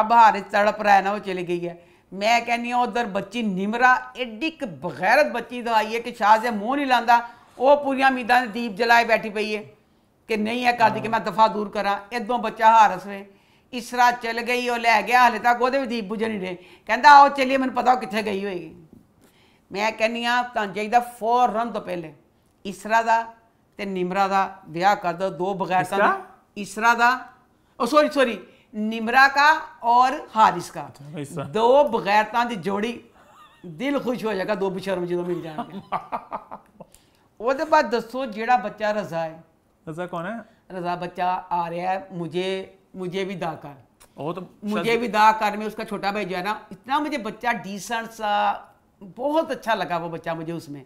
अब हारे तड़प रहा है ना वो चली गई है मैं कहनी हूँ उधर बच्ची निमरा एडी बगैरत बच्ची तो आई है कि शाह से मुँह नहीं लाता वो पूरी उम्मीदा दीप जलाए बैठी पई है ਕਿ ਨਹੀਂ ਹੈ ਕਾਦੀ ਕਿ ਮੈਂ ਦਫਾ ਦੂਰ ਕਰਾਂ ਇਦੋਂ ਬੱਚਾ ਹਾਰਸ ਵੇ ਇਸਰਾ ਚਲ ਗਈ ਉਹ ਲੈ ਗਿਆ ਹਲੇ ਤੱਕ ਉਹਦੇ ਵੀ ਦੀਪ ਬੁਝ ਨਹੀਂ ਰਹੇ ਕਹਿੰਦਾ ਆਓ ਚੱਲੀਏ ਮੈਨੂੰ ਪਤਾ ਉਹ ਕਿੱਥੇ ਗਈ ਹੋਏਗੀ ਮੈਂ ਕਹਿੰਨੀ ਆ ਤਾਂ ਚਾਹੀਦਾ ਫੌਰਨ ਤੋਂ ਪਹਿਲੇ ਇਸਰਾ ਦਾ ਤੇ ਨਿਮਰਾ ਦਾ ਵਿਆਹ ਕਰ ਦੋ ਦੋ ਬਗੈਰ ਤਾਂ ਇਸਰਾ ਦਾ ਉਹ ਸੌਰੀ ਸੌਰੀ ਨਿਮਰਾ ਦਾ ਔਰ ਹਾਰਿਸ ਦਾ ਦੋ ਬਗੈਰਤਾਂ ਦੀ ਜੋੜੀ ਦਿਲ ਖੁਸ਼ ਹੋ ਜਾਏਗਾ ਦੋ ਬਿਸ਼ਰਮ ਜਦੋਂ ਮਿਲ ਜਾਣਗੇ ਉਹਦੇ ਬਾਅਦ ਦੱਸੋ ਜਿਹੜਾ ਬੱਚਾ ਰਜ਼ਾ ਹੈ रजा कौन है रजा बच्चा आ रहा है मुझे मुझे भी दा कर ओ तो मुझे भी दा कर में उसका छोटा भाई जो है ना इतना मुझे बच्चा डिसेंट सा बहुत अच्छा लगा वो बच्चा मुझे उसमें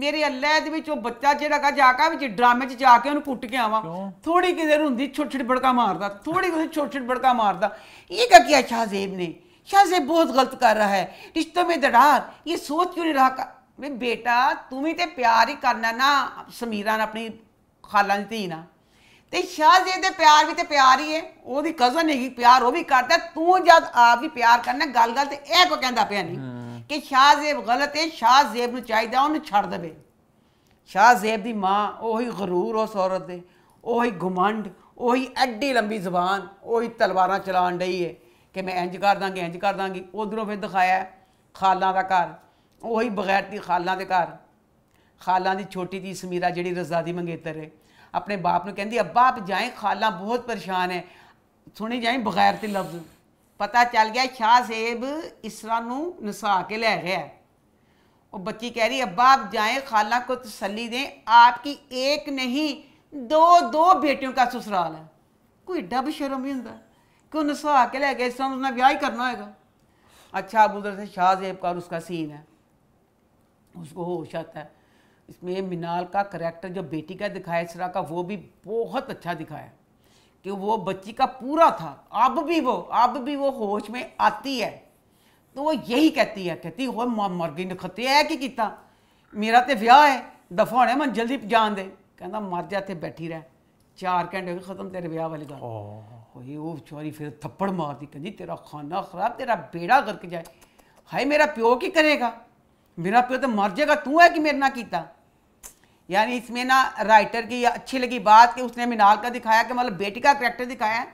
ਮੇਰੇ ਅੱਲਾ ਦੇ ਵਿੱਚ ਉਹ ਬੱਚਾ ਜਿਹੜਾ ਕਾ ਜਾਕਾ ਵਿੱਚ ਡਰਾਮੇ 'ਚ ਜਾ ਕੇ ਉਹਨੂੰ ਕੁੱਟ ਕੇ ਆਵਾਂ ਥੋੜੀ ਕਿ ਦੇਰ ਹੁੰਦੀ ਛੋਟ ਛੋਟ ਬੜਕਾ ਮਾਰਦਾ ਥੋੜੀ ਕਿ ਛੋਟ ਛੋਟ ਬੜਕਾ ਮਾਰਦਾ बहुत गलत कर रहा है रिश्तों में दड़ार ये सोच क्यों नहीं रहा बेटा तुम्हें तो प्यार ही करना ना समीरा ने अपनी ਖਾਲਾਂ ਦੀ ਧੀ ਨਾ ਤੇ ਸ਼ਾਹਜ਼ੇਦ ਦੇ ਪਿਆਰ ਵੀ ਤੇ ਪਿਆਰ ਹੀ ਹੈ ਉਹਦੀ ਕਜ਼ਨ ਹੈਗੀ ਪਿਆਰ ਉਹ ਵੀ ਕਰਦਾ ਤੂੰ ਜਦ ਆਪ ਵੀ ਪਿਆਰ ਕਰਨਾ ਗੱਲ ਗੱਲ ਤੇ ਇਹ ਕੋ ਕਹਿੰਦਾ ਪਿਆ ਨਹੀਂ ਕਿ ਸ਼ਾਹਜ਼ੇਬ ਗਲਤ ਹੈ ਸ਼ਾਹਜ਼ੇਬ ਨੂੰ ਚਾਹੀਦਾ ਉਹਨੂੰ ਛੱਡ ਦੇਵੇ ਸ਼ਾਹਜ਼ੇਬ ਦੀ ਮਾਂ ਉਹੀ ਗਰੂਰ ਉਸ ਔਰਤ ਦੇ ਉਹੀ ਗੁਮੰਡ ਉਹੀ ਐਡੀ ਲੰਬੀ ਜ਼ੁਬਾਨ ਉਹੀ ਤਲਵਾਰਾਂ ਚਲਾਣ ਡਈ ਏ ਕਿ ਮੈਂ ਇੰਜ ਕਰ ਦਾਂਗੀ ਇੰਜ ਕਰ ਦਾਂਗੀ ਉਧਰੋਂ ਫਿਰ ਦਿਖਾਇਆ ਖਾਲਾਂ ਦਾ ਘਰ ਉਹੀ ਬਗੈਰਤੀ ਖਾਲਾਂ ਦੇ ਘਰ ਖਾਲਾਂ ਦੀ ਛੋਟੀ ਜੀ ਸਮੀਰਾ ਜਿਹੜੀ ਰਜ਼ਾਦੀ ਮੰਗੇਤਰ ਏ अपने बाप ਨੂੰ कहती अब्बा आप जाए खाला बहुत परेशान है सुनी जाए बगैर तो लफ्ज पता चल गया शाह सेब इसरा नसा के लै गया है और बच्ची कह रही अब्बा आप जाए खाला को तसली दें आपकी एक नहीं दो दो बेटियों का ससुराल है कोई एडा शर्म भी होंगे क्यों नसा के लै गए इस तरह उसने ब्याह ही करना होगा अच्छा अब उधर से शाहजेब का और उसका सीन है उसको होश आता है इसमें मिनाल का करैक्टर जो बेटी का दिखाया इसरा का वो भी बहुत अच्छा दिखाया कि वो बच्ची का पूरा था अब भी वो अब भी वो होश में आती है तो वो यही कहती है कहती हो गई नखते है कि किता मेरा तो विह है दफा होने मन जल्दी जान दे कहना मर जा इतने बैठी रह चार घंटे खत्म तेरे विह वाली गल वो बेचारी फिर थप्पड़ मारती कहती तेरा खाना खराब तेरा बेड़ा गर्क जाए हाय मेरा प्यो की करेगा मेरा प्यो तो मर जाएगा तू है कि मेरे ना किता यानी इसमें ना राइटर की अच्छी लगी बात कि उसने मिनाल का दिखाया कि मतलब बेटी का करेक्टर दिखाया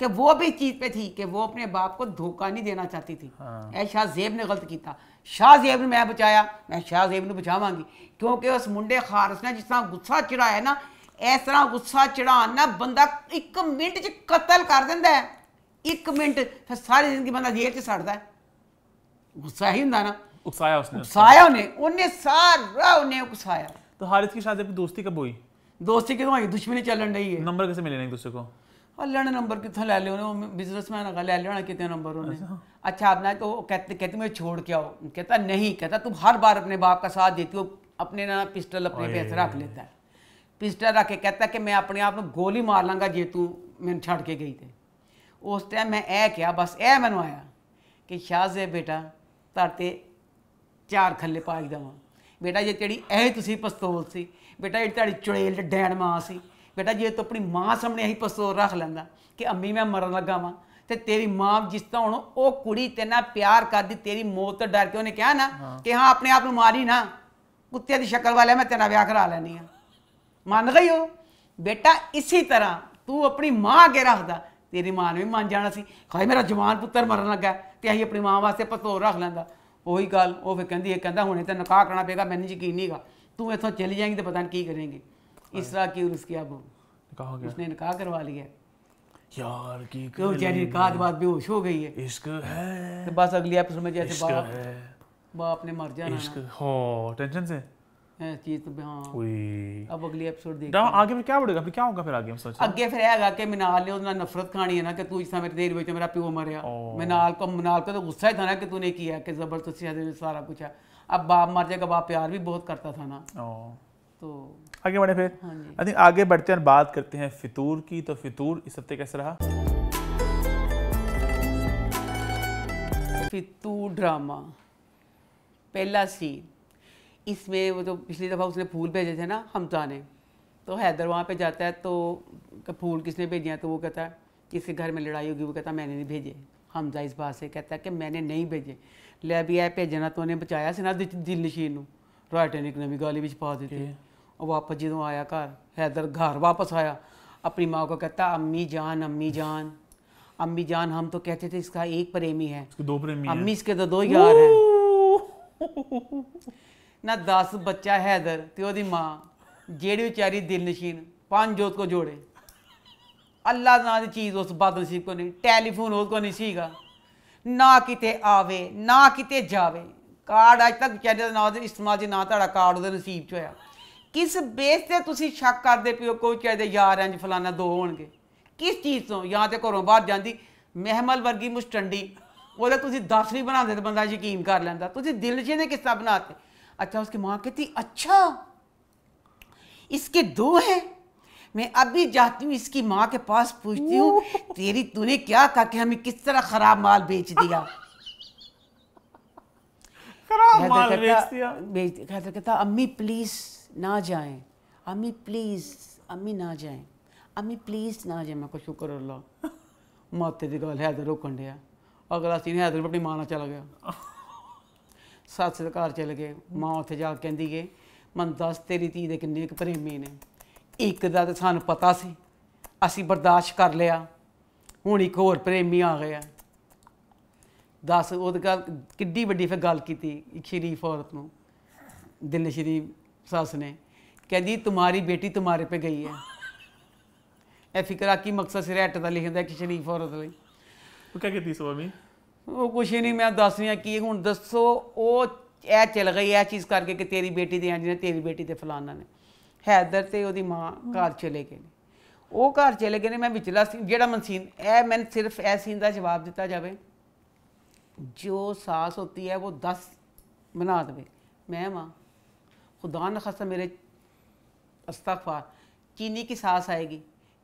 कि वो भी चीज़ पे थी कि वो अपने बाप को धोखा नहीं देना चाहती थी हाँ। शाहजेब ने गलत किया शाहजेब ने मैं बचाया मैं शाहजेब ने बचावांगी क्योंकि उस मुंडे खारस ने जिस तरह गुस्सा चढ़ाया ना इस तरह गुस्सा ना बंदा एक मिनट च कतल कर देता है एक मिनट फिर सारी जिंदगी बंदा जेल च सड़ता है गुस्सा ही होंगे ना उकसाया उसने उकसाया उन्हें उन्हें सारा उन्हें उकसाया तो हारिस के साथ आपकी दोस्ती कब हुई दोस्ती की तो दुश्मनी चलन रही है नंबर कैसे मिले एक दूसरे को लड़ नंबर कितना ले लियो बिजनेसमैन का ले लियो कितने नंबर उन्होंने अच्छा।, अच्छा आपने तो कहते कहते मैं छोड़ के आओ कहता नहीं कहता तुम हर बार अपने बाप का साथ देती हो अपने ना पिस्टल अपने पे रख लेता है पिस्टल रख के कहता कि मैं अपने आप में गोली मार लाँगा जे तू मैंने छड़ के गई थे उस टाइम मैं ए क्या बस ए मैं आया कि शाह बेटा तरते चार खले पाई दवा ਬੇਟਾ ਜੇ ਤੇਰੀ ਇਹ ਤੁਸੀਂ ਪਸਤੋਲ ਸੀ ਬੇਟਾ ਇਹ ਤੇਰੀ ਚੁੜੇਲ ਡੈਣ ਮਾਂ ਸੀ ਬੇਟਾ ਜੇ ਤੂੰ ਆਪਣੀ ਮਾਂ ਸਾਹਮਣੇ ਇਹੀ ਪਸਤੋਲ ਰੱਖ ਲੈਂਦਾ ਕਿ ਅੰਮੀ ਮੈਂ ਮਰਨ ਲੱਗਾ ਵਾਂ ਤੇ ਤੇਰੀ ਮਾਂ ਜਿਸ ਤਰ੍ਹਾਂ ਹੁਣ ਉਹ ਕੁੜੀ ਤੇ ਨਾ ਪਿਆਰ ਕਰਦੀ ਤੇਰੀ ਮੌਤ ਤੋਂ ਡਰ ਕੇ ਉਹਨੇ ਕਿਹਾ ਨਾ ਕਿ ਹਾਂ ਆਪਣੇ ਆਪ ਨੂੰ ਮਾਰੀ ਨਾ ਕੁੱਤੇ ਦੀ ਸ਼ਕਲ ਵਾਲਿਆ ਮੈਂ ਤੇਰਾ ਵਿਆਹ ਕਰਾ ਲੈਣੀ ਆ ਮੰਨ ਗਈ ਉਹ ਬੇਟਾ ਇਸੇ ਤਰ੍ਹਾਂ ਤੂੰ ਆਪਣੀ ਮਾਂ ਅਗੇ ਰੱਖਦਾ ਤੇਰੀ ਮਾਂ ਨੇ ਵੀ ਮੰਨ ਜਾਣਾ ਸੀ ਖਾਏ ਮੇਰਾ ਜਵਾਨ ਪੁੱਤਰ ਮਰਨ ਲੱਗਾ ਤੇ ਅਸੀਂ ਆਪਣੀ ਮਾਂ ਵਾਸਤੇ ਪਤੋਰ ਰੱਖ ਲੈਂਦਾ ਉਹੀ ਗੱਲ ਉਹ ਫਿਰ ਕਹਿੰਦੀ ਹੈ ਕਹਿੰਦਾ ਹੁਣੇ ਤਾਂ ਨਿਕਾਹ ਕਰਨਾ ਪਏਗਾ ਮੈਨੂੰ ਯਕੀਨ ਨਹੀਂਗਾ ਤੂੰ ਇੱਥੋਂ ਚਲੀ ਜਾਏਂਗੀ ਤੇ ਪਤਾ ਨਹੀਂ ਕੀ ਕਰੇਂਗੀ ਇਸ ਤਰ੍ਹਾਂ ਕੀ ਉਸਕੀ ਅਬ ਨਿਕਾਹ ਹੋ ਗਿਆ ਉਸਨੇ ਨਿਕਾਹ ਕਰਵਾ ਲਿਆ यार की क्यों बेचारी निकाह के बाद बेहोश हो गई है इश्क है तो बस अगले एपिसोड में जैसे बाप बाप ने मर जाना इश्क हो टेंशन से तो नफरत खानी है ना तू इस मेरा प्यो मरिया मिनाल को मिनाल का तो गुस्सा ही था ना कि तूने किया कि जबरदस्ती सारा कुछ है अब बाप मर जाएगा बाप प्यार भी बहुत करता था ना तो आगे बढ़े फिर आई हाँ थिंक आगे बढ़ते हैं बात करते हैं फितूर की तो फितूर इस हफ्ते कैसे रहा फितूर ड्रामा पहला सीन इसमें वो जो पिछली दफ़ा उसने फूल भेजे थे ना हमजा ने तो हैदर वहाँ पे जाता है तो फूल किसने भेजे हैं तो वो कहता है किसी घर में लड़ाई होगी वो कहता मैंने नहीं भेजे हमजा इस बात से कहता है कि मैंने नहीं भेजे ਲੈ ਵੀ भेजना तो उन्हें बचाया से ना दिल दिल ਨਸ਼ੀਨ ਨੂੰ ਰਾਇਟੈਨਿਕ ਨੇ गाली ਗਾਲੀ ਵਿੱਚ ਪਾ ਦਿੱਤੀ ਉਹ ਵਾਪਸ ਜਦੋਂ ਆਇਆ घर ਹੈਦਰ ਘਰ अपनी माँ को कहता अम्मी जान अम्मी जान अम्मी जान हम तो कहते थे इसका एक प्रेमी है दो प्रेमी अम्मी इसके तो दो यार हैं ਨਾ 10 ਬੱਚਾ ਹੈਦਰ ਤੇ ਉਹਦੀ ਮਾਂ ਜਿਹੜੀ ਵਿਚਾਰੀ ਦਿਲਨਸ਼ੀਨ ਪੰਜ ਜੋਤ ਕੋ ਜੋੜੇ ਅੱਲਾ ਨਾਂ ਦੀ ਚੀਜ਼ ਉਸ ਬਾਦਲ ਸੀ ਕੋ ਨਹੀਂ ਟੈਲੀਫੋਨ ਉਹ ਕੋ ਨਹੀਂ ਸੀਗਾ ਨਾ ਕਿਤੇ ਆਵੇ ਨਾ ਕਿਤੇ ਜਾਵੇ ਕਾਰਡ ਅੱਜ ਤੱਕ ਚੈਨਲ ਦਾ ਨਾਂ ਦੇ ਇਸਤੇਮਾਲ ਜੀ ਨਾ ਤੁਹਾਡਾ ਕਾਰਡ ਉਹਦੇ ਨਸੀਬ ਚ ਹੋਇਆ ਕਿਸ ਬੇਸ ਤੇ ਤੁਸੀਂ ਸ਼ੱਕ ਕਰਦੇ ਪਿਓ ਕੋਈ ਚਾਹਦੇ ਯਾਰ ਇੰਜ ਫਲਾਣਾ ਦੋ ਹੋਣਗੇ ਕਿਸ ਚੀਜ਼ ਤੋਂ ਜਾਂ ਤੇ ਘਰੋਂ ਬਾਹਰ ਜਾਂਦੀ ਮਹਿਮਲ ਵਰਗੀ ਮੁਸਟੰਡੀ ਉਹਦੇ ਤੁਸੀਂ 10 ਨਹੀਂ ਬਣਾਉਂਦੇ ਤਾਂ ਬੰਦਾ ਯਕੀਨ ਕਰ ਲੈਂਦਾ ਤੁਸੀਂ ਦਿਲ ਜੇ ਨੇ ਕਿਸਾ ਬਣਾਤੇ अच्छा उसकी माँ कहती अच्छा इसके दो हैं मैं अभी जाती हूँ इसकी माँ के पास पूछती हूँ तेरी तूने क्या कहा कि हमें किस तरह खराब माल बेच दिया खराब माल बेच दिया बेच कहता अम्मी प्लीज़ ना जाए अम्मी प्लीज़ अम्मी ना जाए अम्मी प्लीज़ ना जाए मैं को शुक्र अल्लाह माते की गल हैदर रोकन दिया अगला सीन हैदर अपनी माँ ना चला गया ਸੱਸ ਦੇ ਘਰ ਗਏ ਮਾਂ ਉੱਥੇ ਜਾ ਕੇ ਕਹਿੰਦੀ ਏ ਮਨ ਦੱਸ ਤੇਰੀ ਧੀ ਦੇ ਕਿੰਨੇ ਕੁ ਪ੍ਰੇਮੀ ਨੇ ਇੱਕ ਦਾ ਤਾਂ ਸਾਨੂੰ ਪਤਾ ਸੀ ਅਸੀਂ ਬਰਦਾਸ਼ਤ ਕਰ ਲਿਆ ਹੁਣ ਇੱਕ ਹੋਰ ਪ੍ਰੇਮੀ ਆ ਗਿਆ ਦੱਸ ਉਹਦੇ ਨਾਲ ਕਿੱਡੀ ਵੱਡੀ ਫੇ ਗੱਲ ਕੀਤੀ ਇੱਕ ਸ਼ਰੀਫ ਔਰਤ ਨੂੰ ਦਿਲ ਸ਼ਰੀਫ ਸੱਸ ਨੇ ਕਹਿੰਦੀ ਤੁਹਾਡੀ ਬੇਟੀ ਤੁਹਾਰੇ ਪੇ ਗਈ ਹੈ ਇਹ ਫਿਕਰਾ ਕੀ ਮਕਸਦ ਸਿਰੇ ਹਟਦਾ ਲਿਖਦਾ ਕਿ ਸ਼ਰੀਫ ਔਰਤ ਲਈ ਉਹ ਕਹਿੰਦੀ ਸੁਆਮੀ ਉਹ ਕੁਛ ਨਹੀਂ ਮੈਂ ਦੱਸ ਰਿਹਾ ਕੀ ਹੁਣ ਦੱਸੋ ਉਹ ਇਹ ਚਲ ਗਈ ਇਹ ਚੀਜ਼ ਕਰਕੇ ਕਿ ਤੇਰੀ ਬੇਟੀ ਦੇ ਜਿਹਨੇ ਤੇਰੀ ਬੇਟੀ ਤੇ ਫਲਾਣਾ ਨੇ ਹੈਦਰ ਤੇ ਉਹਦੀ ਮਾਂ ਘਰ ਚਲੇ ਗਏ ਉਹ ਘਰ ਚਲੇ ਗਏ ਨੇ ਮੈਂ ਵਿਚਲਾ ਸੀ ਜਿਹੜਾ ਮਨਸੀਨ ਇਹ ਮੈਂ ਸਿਰਫ ਇਹ ਸੀਨ ਦਾ ਜਵਾਬ ਦਿੱਤਾ ਜਾਵੇ ਜੋ ਸਾਸ ਹੁੰਦੀ ਹੈ ਉਹ 10 ਬਣਾ ਦੇਵੇ ਮੈਂ ਮਾਂ ਖੁਦਾ ਨਾ खासा ਮੇਰੇ ਅਸਤਗਫਾ चीनी ਕੀ ਸਾਸ ਆਏਗੀ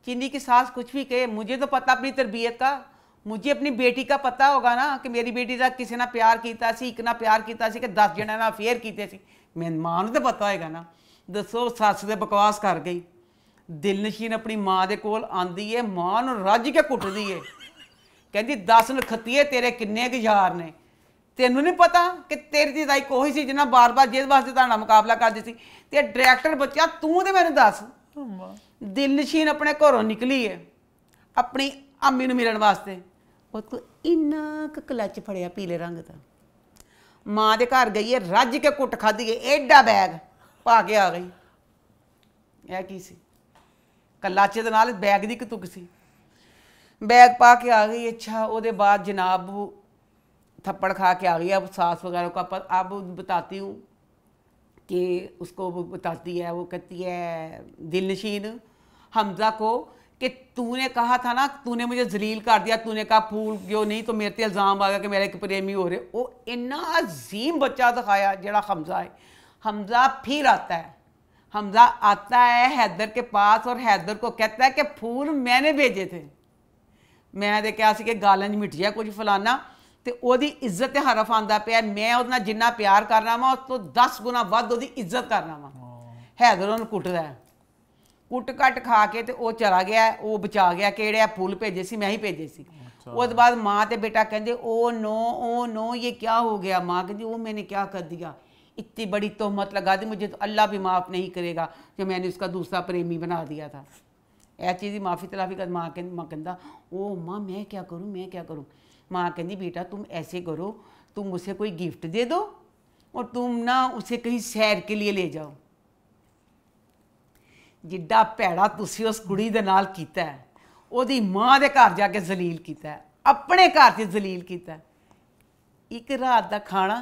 चीनी ਕੀ ਸਾਸ ਕੁਝ ਵੀ ਕਹੇ ਮੈਨੂੰ ਤਾਂ ਪਤਾ ਆਪਣੀ ਤਰਬੀਅਤ ਦਾ ਮੁਝੇ ਆਪਣੀ ਬੇਟੀ ਦਾ ਪਤਾ ਹੋਗਾ ਨਾ ਕਿ ਮੇਰੀ ਬੇਟੀ ਦਾ ਕਿਸੇ ਨਾਲ ਪਿਆਰ ਕੀਤਾ ਸੀ ਇੱਕ ਨਾਲ ਪਿਆਰ ਕੀਤਾ ਸੀ ਕਿ 10 ਜਣਿਆਂ ਨਾਲ ਅਫੇਅਰ ਕੀਤੇ ਸੀ ਮੈਂ ਮਾਂ ਨੂੰ ਤਾਂ ਪਤਾ ਹੋਏਗਾ ਨਾ ਦੱਸੋ ਸੱਸ ਦੇ ਬਕਵਾਸ ਕਰ ਗਈ ਦਿਲਨਸ਼ੀਨ ਆਪਣੀ ਮਾਂ ਦੇ ਕੋਲ ਆਂਦੀ ਏ ਮਾਂ ਨੂੰ ਰੱਜ ਕੇ ਕੁੱਟਦੀ ਏ ਕਹਿੰਦੀ 10 ਨਖਤੀਏ ਤੇਰੇ ਕਿੰਨੇ ਕੁ ਯਾਰ ਨੇ ਤੈਨੂੰ ਨਹੀਂ ਪਤਾ ਕਿ ਤੇਰੀ ਦੀ ਦਾਈ ਕੋਈ ਸੀ ਜਿਹਨਾਂ ਬਾਰ-ਬਾਰ ਜਿਹਦੇ ਵਾਸਤੇ ਤੁਹਾਡਾ ਮੁਕਾਬਲਾ ਕਰਦੀ ਸੀ ਤੇ ਡਾਇਰੈਕਟਰ ਬੱਚਾ ਤੂੰ ਤੇ ਮੈਨੂੰ ਦੱਸ ਦਿਲਨਸ਼ੀਨ ਆਪਣੇ ਘਰੋਂ ਨਿਕਲੀ ਏ ਆਪਣੀ ਅੰਮੀ ਨੂੰ ਮਿਲਣ ਵਾਸਤੇ ਉਹਦੇ ਕੋਲ ਇੰਨਾ ਕ ਕਲਚ ਫੜਿਆ ਪੀਲੇ ਰੰਗ ਦਾ ਮਾਂ ਦੇ ਘਰ ਗਈ ਏ ਰੱਜ ਕੇ ਕੁੱਟ ਖਾਦੀ ਏ ਐਡਾ ਬੈਗ ਪਾ ਕੇ ਆ ਗਈ ਇਹ ਕੀ ਸੀ ਕਲਾਚੇ ਦੇ ਨਾਲ ਬੈਗ ਦੀ ਕਤੁਕ ਸੀ ਬੈਗ ਪਾ ਕੇ ਆ ਗਈ अच्छा ਉਹਦੇ ਬਾਅਦ ਜਨਾਬ थप्पड़ खा के आ गई अब सास वगैरह को आप अब बताती हूँ कि उसको बताती है वो कहती है दिलनशीन हमजा को ਕਹਾ तूने ਨਾ ਤੂੰ ਨੇ ਮੈਨੂੰ ਜ਼ਲੀਲ ਕਰ ਦਿਆ ਤੂੰ ਨੇ ਕਹਾ ਫੂਲ ਕਿਉਂ ਨਹੀਂ ਤੋ ਮੇਰੇ ਤੇ ਇਲਜ਼ਾਮ ਆ ਗਿਆ ਕਿ ਮੇਰਾ ਇੱਕ ਪ੍ਰੇਮੀ ਹੋ ਰਿਹਾ ਉਹ ਇੰਨਾ ਅਜ਼ੀਮ ਬੱਚਾ ਦਿਖਾਇਆ ਜਿਹੜਾ ਹਮਜ਼ਾ ਹੈ ਹਮਜ਼ਾ ਫਿਰ ਆਤਾ ਹੈ ਹਮਜ਼ਾ ਆਤਾ ਹੈ ਹੈਦਰ ਕੇ ਪਾਸ ਔਰ ਹੈਦਰ ਕੋ ਕਹਤਾ ਹੈ ਕਿ ਫੂਲ ਮੈਨੇ ਭੇਜੇ ਥੇ ਮੈਂ ਦੇ ਕਿਹਾ ਸੀ ਕਿ ਗਾਲਾਂ 'ਚ ਮਿਟਿਆ ਕੁਝ ਫਲਾਨਾ ਤੇ ਉਹਦੀ ਇੱਜ਼ਤ ਤੇ ਹਰਫ ਆਂਦਾ ਪਿਆ ਮੈਂ ਉਹਦੇ ਨਾਲ ਜਿੰਨਾ ਪਿਆਰ ਕਰਨਾ ਵਾ ਉਸ ਤੋਂ 10 ਗੁਣਾ ਵੱਧ ਉਹਦੀ ਇੱਜ਼ਤ ਕਰਨਾ ਵਾ ਹੈਦਰ ਉਹਨੂੰ ਕੁੱਟਦਾ ਹੈ कुट घट खा के तो चला गया वो बचा गया कि फूल भेजे से मैं ही भेजे से अच्छा। उस बाद माँ तो बेटा कहें ओ नो ओ नो ये क्या हो गया माँ कहती वो मैंने क्या कर दिया इतनी बड़ी तोहमत लगा दी मुझे तो अल्लाह भी माफ़ नहीं करेगा जो मैंने उसका दूसरा प्रेमी बना दिया था यह चीज़ ही माफ़ी तलाफी कर माँ कहती माँ कहता ओ माँ मैं क्या करूँ मैं क्या करूँ माँ कहती बेटा तुम ऐसे करो तुम उसे कोई गिफ्ट दे दो और तुम ना उसे कहीं सैर के लिए ले जाओ ਜਿੱਡਾ ਭੈੜਾ ਤੁਸੀਂ ਉਸ ਕੁੜੀ ਦੇ ਨਾਲ ਕੀਤਾ ਉਹਦੀ ਮਾਂ ਦੇ ਘਰ ਜਾ ਕੇ ਜ਼ਲੀਲ ਕੀਤਾ ਆਪਣੇ ਘਰ ਤੇ ਜ਼ਲੀਲ ਕੀਤਾ ਇੱਕ ਰਾਤ ਦਾ ਖਾਣਾ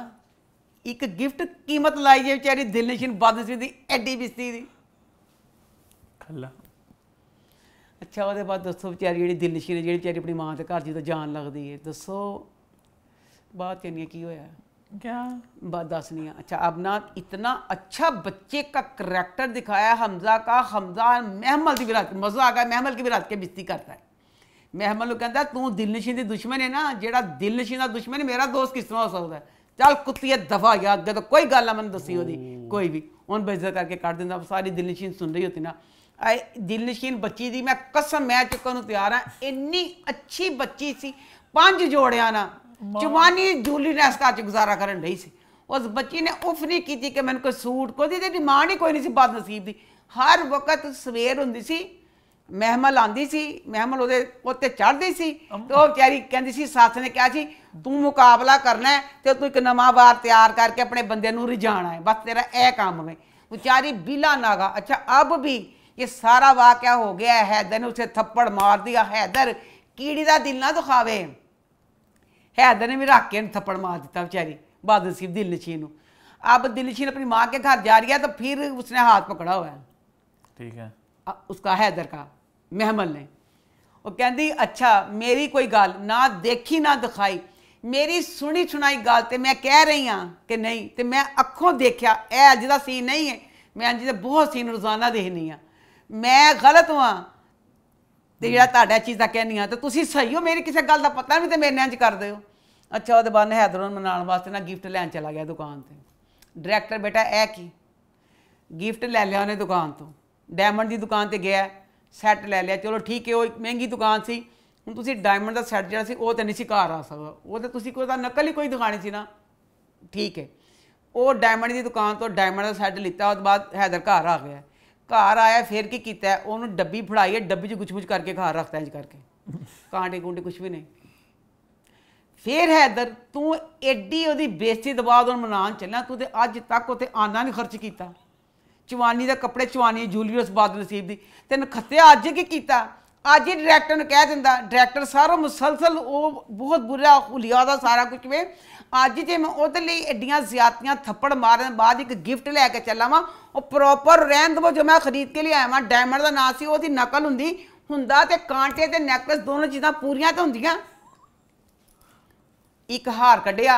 ਇੱਕ ਗਿਫਟ ਕੀਮਤ ਲਾਈ ਜੇ ਵਿਚਾਰੀ ਦਿਲ ਨਸ਼ੀਨ ਬਦਨਸੀ ਦੀ ਐਡੀ ਬਿਸਤੀ ਦੀ ਖੱਲਾ ਅੱਛਾ ਉਹਦੇ ਬਾਅਦ ਦੱਸੋ ਵਿਚਾਰੀ ਜਿਹੜੀ ਦਿਲ ਨਸ਼ੀਨ ਜਿਹੜੀ ਵਿਚਾਰੀ ਆਪਣੀ ਮਾਂ ਦੇ ਘਰ ਤੋਂ ਜਾਣ ਲੱਗਦੀ ਹੈ ਦੱਸੋ ਬਾਅਦ ਕਿੰਨੀ ਕੀ ਹੋਇਆ क्या ਬਾਤ नहीं ਆ ਅੱਛਾ अबनाथ ਇਤਨਾ ਅੱਛਾ ਬੱਚੇ का करैक्टर ਦਿਖਾਇਆ ਹਮਜ਼ਾ का ਹਮਜ਼ਾ ਮਹਿਮਲ ਦੀ ਵਿਰਾਸਤ ਮਜ਼ਾ ਆ ਗਿਆ ਮਹਿਮਲ की ਵਿਰਾਸਤ ਕੇ बिस्ती करता ਹੈ ਮਹਿਮਲ ਨੂੰ ਕਹਿੰਦਾ ਤੂੰ ਦਿਲਨਸ਼ੀਨ ਦੀ ਦੁਸ਼ਮਣ ਹੈ ਨਾ ਜਿਹੜਾ ਦਿਲਨਸ਼ੀਨ ਦਾ ਦੁਸ਼ਮਣ ਮੇਰਾ ਦੋਸਤ ਕਿਸ ਤਰ੍ਹਾਂ ਹੋ ਸਕਦਾ ਚੱਲ ਕੁੱਤੀਏ ਦਫਾ ਗਿਆ ਅੱਗੇ ਤਾਂ ਕੋਈ ਗੱਲ ਨਾ ਮੈਨੂੰ ਦੱਸੀ ਉਹਦੀ ਕੋਈ ਵੀ ਉਹਨ ਬੇਇੱਜ਼ਤ ਕਰਕੇ ਕੱਢ ਦਿੰਦਾ ਸਾਰੀ ਦਿਲਨਸ਼ੀਨ ਸੁਣ ਰਹੀ ਹੁੰਦੀ ਨਾ ਆਏ ਦਿਲਨਸ਼ੀਨ ਬੱਚੀ ਦੀ ਮੈਂ ਕਸਮ ਮੈਂ ਚੁੱਕਣ ਨੂੰ ਤਿਆਰ ਆ ਇੰਨੀ ਅੱਛੀ ਬੱਚੀ ਸੀ ਪੰਜ ਜੋੜਿਆਂ ਨਾਲ ਜਵਾਨੀ ਨੇ ਰਸਤਾ ਚ ਗੁਜ਼ਾਰਾ ਕਰਨ ਢਈ ਸੀ ਉਸ ਬੱਚੀ ਨੇ ਉਫ ਨਹੀਂ ਕੀਤੀ ਕਿ ਮੈਨੂੰ ਕੋਈ ਸੂਟ ਕੋਈ ਦੀ ਮਾਂ ਹੀ ਕੋਈ ਨਹੀਂ ਸੀ ਬਾਦ ਨਸੀਬ ਦੀ ਹਰ ਵਕਤ ਸਵੇਰ ਹੁੰਦੀ ਸੀ ਮਹਿਮਲ ਆਂਦੀ ਸੀ ਮਹਿਮਲ ਉਹਦੇ ਉੱਤੇ ਚੜਦੀ ਸੀ ਤੇ ਉਹ ਵਿਚਾਰੀ ਕਹਿੰਦੀ ਸੀ ਸਾਥ ਨੇ ਕਿਹਾ ਸੀ ਤੂੰ ਮੁਕਾਬਲਾ ਕਰਨਾ ਤੇ ਤੂੰ ਇੱਕ ਨਵਾਂ ਬਾਰ ਤਿਆਰ ਕਰਕੇ ਆਪਣੇ ਬੰਦੇ ਨੂੰ ਰਿਜਾਣਾ ਹੈ ਬਸ ਤੇਰਾ ਇਹ ਕੰਮ ਹੈ ਵਿਚਾਰੀ ਬਿਲਾ ਨਾਗਾ ਅੱਛਾ ਅਬ ਵੀ ਇਹ ਸਾਰਾ ਵਾਕਿਆ ਹੋ ਗਿਆ ਹੈ ਹੈਦਰ ਉਸੇ ਥੱਪੜ ਮਾਰ ਦਿਆ ਹੈਦਰ ਕੀੜੀ ਦਾ ਦਿਲ ਨਾ ਦੁਖਾਵੇ हैदर ने भी मेरा के थप्पड़ मार दिता बेचारी बहादुर सिंह दिल नशीन अब दिल अपनी माँ के घर जा रही है तो फिर उसने हाथ पकड़ा हुआ है ठीक है उसका हैदर का महमल ने वो कहती अच्छा मेरी कोई गल ना देखी ना दिखाई मेरी सुनी सुनाई गल तो मैं कह रही हाँ कि नहीं तो मैं अखों देखा यह ਅੱਜ ਦਾ ਸੀਨ ਨਹੀਂ ਹੈ ਮੈਂ ਅੱਜ ਦੇ ਬਹੁਤ ਸੀਨ ਰੋਜ਼ਾਨਾ ਦੇਖਨੀ ਆ ਮੈਂ ਗਲਤ ਤੇ ਜਿਹੜਾ ਤੁਹਾਡਾ ਕਹਿਨੀ ਆ ਤੇ ਤੁਸੀਂ ਸਹੀ ਹੋ ਮੇਰੀ ਕਿਸੇ ਗੱਲ ਦਾ ਪਤਾ ਨਹੀਂ ਤੇ ਮੇਰੇ ਨਾਲ ਚ ਕਰਦੇ ਹੋ ਅੱਛਾ ਉਹਦੇ ਬਾਅਦ ਹੈਦਰਨ ਮਨਾਉਣ ਵਾਸਤੇ ਨਾ ਗਿਫਟ ਲੈਣ ਚਲਾ ਗਿਆ ਦੁਕਾਨ ਤੇ ਡਾਇਰੈਕਟਰ ਬੇਟਾ ਇਹ ਕੀ ਗਿਫਟ ਲੈ ਲਿਆ ਉਹਨੇ ਦੁਕਾਨ ਤੋਂ ਡਾਇਮੰਡ ਦੀ ਦੁਕਾਨ ਤੇ ਗਿਆ ਸੈੱਟ ਲੈ ਲਿਆ ਚਲੋ ਠੀਕ ਹੈ ਉਹ ਇੱਕ ਮਹਿੰਗੀ ਦੁਕਾਨ ਸੀ ਹੁਣ ਤੁਸੀਂ ਡਾਇਮੰਡ ਦਾ ਸੈੱਟ ਜਿਹੜਾ ਸੀ ਉਹ ਤਾਂ ਨਹੀਂ ਸੀ ਘਰ ਆ ਸਕਦਾ ਉਹ ਤਾਂ ਤੁਸੀਂ ਕੋਈ ਦਾ ਨਕਲ ਹੀ ਕੋਈ ਦਿਖਾਣੀ ਸੀ ਨਾ ਠੀਕ ਹੈ ਉਹ ਡਾਇਮੰਡ ਦੀ ਦੁਕਾਨ ਤੋਂ ਡਾਇਮੰਡ ਦਾ ਸੈੱਟ ਲਿੱਤਾ ਉਸ ਤੋਂ ਬਾਅਦ ਹੈਦਰ ਘਰ ਆ ਗਿਆ ਘਰ ਆਇਆ ਫੇਰ ਕੀ ਕੀਤਾ ਉਹਨੂੰ ਡੱਬੀ ਫੜਾਈ ਹੈ ਡੱਬੀ 'ਚ ਗੁੱਛ-ਗੁੱਛ ਕਰਕੇ ਘਰ ਰੱਖਤਾ ਇੰਜ ਕਰਕੇ ਕਾਂਟੇ ਗੁੰਡੇ ਕੁਝ ਵੀ ਨਹੀਂ ਫੇਰ ਹੈਦਰ ਤੂੰ ਐਡੀ ਉਹਦੀ ਬੇਇੱਜ਼ਤੀ ਦਬਾ ਦੋਂ ਮਨਾਂ ਚੱਲਾ ਤੂੰ ਤੇ ਅੱਜ ਤੱਕ ਉਤੇ ਆਨਾ ਨਹੀਂ ਖਰਚ ਕੀਤਾ ਚਵਾਨੀ ਦਾ ਕੱਪੜੇ ਚਵਾਨੀ ਜੂਲੀਅਸ ਬਾਦ ਨਸੀਬ ਦੀ ਤੈਨੂੰ ਖੱਤਿਆ ਅੱਜ ਕੀ ਕੀਤਾ ਅੱਜ ਹੀ ਡਾਇਰੈਕਟਰ ਨੂੰ ਕਹਿ ਦਿੰਦਾ ਡਾਇਰੈਕਟਰ ਸਾਰਾ ਮੁਸਲਸਲ ਉਹ ਬਹੁਤ ਬੁਰਾ ਹੁਲੀਆ ਦਾ ਸਾਰਾ ਕੁਝ ਵੇ अज जो मैं वो एडिया ज्यादा थप्पड़ मारने बाद एक गिफ्ट लैके चला वा और प्रोपर रहन दबो जो मैं खरीद के लिए आया वहां डायमंड ना से नकल होंगी होंगे कांटे तो नैकलैस दोनों चीज़ा पूरी तो होंगे एक हार क्या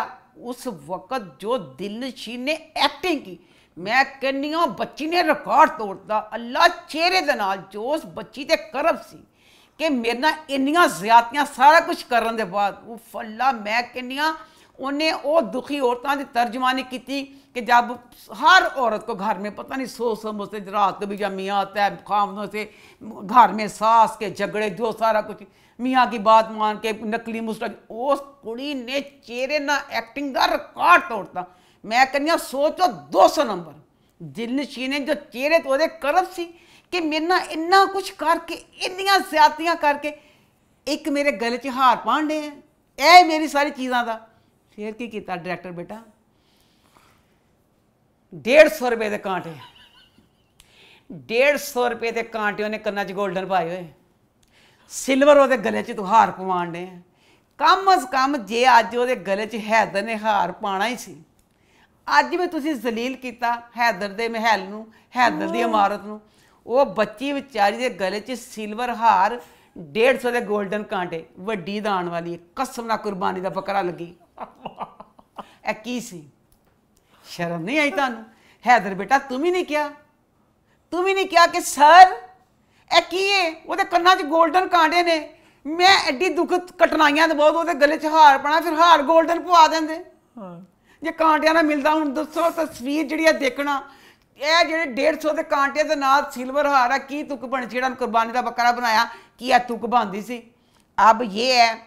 उस वक्त जो दिलशी ने एक्टिंग की मैं कहनी हूँ बच्ची ने रिकॉर्ड तोड़ता अल्लाह चेहरे के नाल जो उस बच्ची से करब सी कि मेरे ना इन ज्यादा सारा कुछ करने के बाद वो फल्ला मैं कहनी हाँ उन्हें ਉਹ दुखी औरतों की तर्जमानी की कि जब हर औरत को घर में पता नहीं सोच सो से रात को भी जब मियाँ आता है खामदों से घर में सास के झगड़े जो सारा कुछ मियाँ की बात मान के नकली मुस्टा उस कुड़ी ने चेहरे ना एक्टिंग का रिकॉर्ड तोड़ता मैं कहनी सोचो दो सौ नंबर दिल शी ने जो चेहरे तो वे करब सी कि मेरे ना इन्ना कुछ करके इन ज्यादतियाँ करके एक मेरे गले च हार पांडे हैं ए मेरी सारी चीज़ों का ਫੇਰ ਕੀ ਕੀਤਾ ਡਾਇਰੈਕਟਰ ਬੇਟਾ 150 ਰੁਪਏ ਦੇ ਕਾਂਟੇ 150 ਰੁਪਏ ਦੇ ਕਾਂਟੇ ਉਹਨੇ ਕੰਨਾਂ 'ਚ 골ਡਨ ਪਾਏ ਹੋਏ ਸਿਲਵਰ ਉਹਦੇ ਗਲੇ 'ਚ ਤੂੰ ਹਾਰ ਪਵਾਣ ਦੇ ਕੰਮ ਅਸ ਕਮ ਜੇ ਅੱਜ ਉਹਦੇ ਗਲੇ 'ਚ ਹੈਦਰ ਨੇ ਹਾਰ ਪਾਣਾ ਹੀ ਸੀ ਅੱਜ ਵੀ ਤੁਸੀਂ ਜ਼ਲੀਲ ਕੀਤਾ ਹੈਦਰ ਦੇ ਮਹਿਲ ਨੂੰ ਹੈਦਰ ਦੀ ਇਮਾਰਤ ਨੂੰ ਉਹ ਬੱਚੀ ਵਿਚਾਰੀ ਦੇ ਗਲੇ 'ਚ ਸਿਲਵਰ ਹਾਰ 150 ਦੇ 골ਡਨ ਕਾਂਟੇ ਵੱਡੀ ਦਾਣ ਵਾਲੀ ਕਸਮ ਨਾਲ ਕੁਰਬਾਨੀ ਦਾ ਬੱਕਰਾ ਲੱਗੀ ਇਹ ਕੀ ਸੀ ਸ਼ਰਮ ਨਹੀਂ ਆਈ ਤੁਹਾਨੂੰ ਹੈਦਰ ਬੇਟਾ ਤੂੰ ਵੀ ਨਹੀਂ ਕਿਹਾ ਤੂੰ ਵੀ ਨਹੀਂ ਕਿਹਾ ਕਿ ਸਰ ਇਹ ਕੀ ਹੈ ਉਹਦੇ ਕੰਨਾਂ 'ਚ 골ਡਨ ਕਾਂਡੇ ਨੇ ਮੈਂ ਐਡੀ ਦੁੱਖ ਕਟਨਾਈਆਂ ਤੇ ਬਹੁਤ ਉਹਦੇ ਗਲੇ 'ਚ ਹਾਰ ਪਾਣਾ ਫਿਰ ਹਾਰ 골ਡਨ ਪਵਾ ਦਿੰਦੇ ਹਾਂ ਜੇ ਕਾਂਟਿਆਂ ਨਾਲ ਮਿਲਦਾ ਹੁਣ ਦੱਸੋ ਤਸਵੀਰ ਜਿਹੜੀ ਆ ਦੇਖਣਾ ਇਹ ਜਿਹੜੇ 150 ਦੇ ਕਾਂਟੇ ਦੇ ਨਾਲ ਸਿਲਵਰ ਹਾਰ ਆ ਕੀ ਤੁਕ ਬਣ ਜਿਹੜਾ ਕੁਰਬਾਨੀ ਦਾ ਬੱਕਰਾ ਬਣਾਇਆ ਕੀ ਆ ਤੁਕ ਬੰਦੀ ਸੀ ਅਬ ਇਹ ਹੈ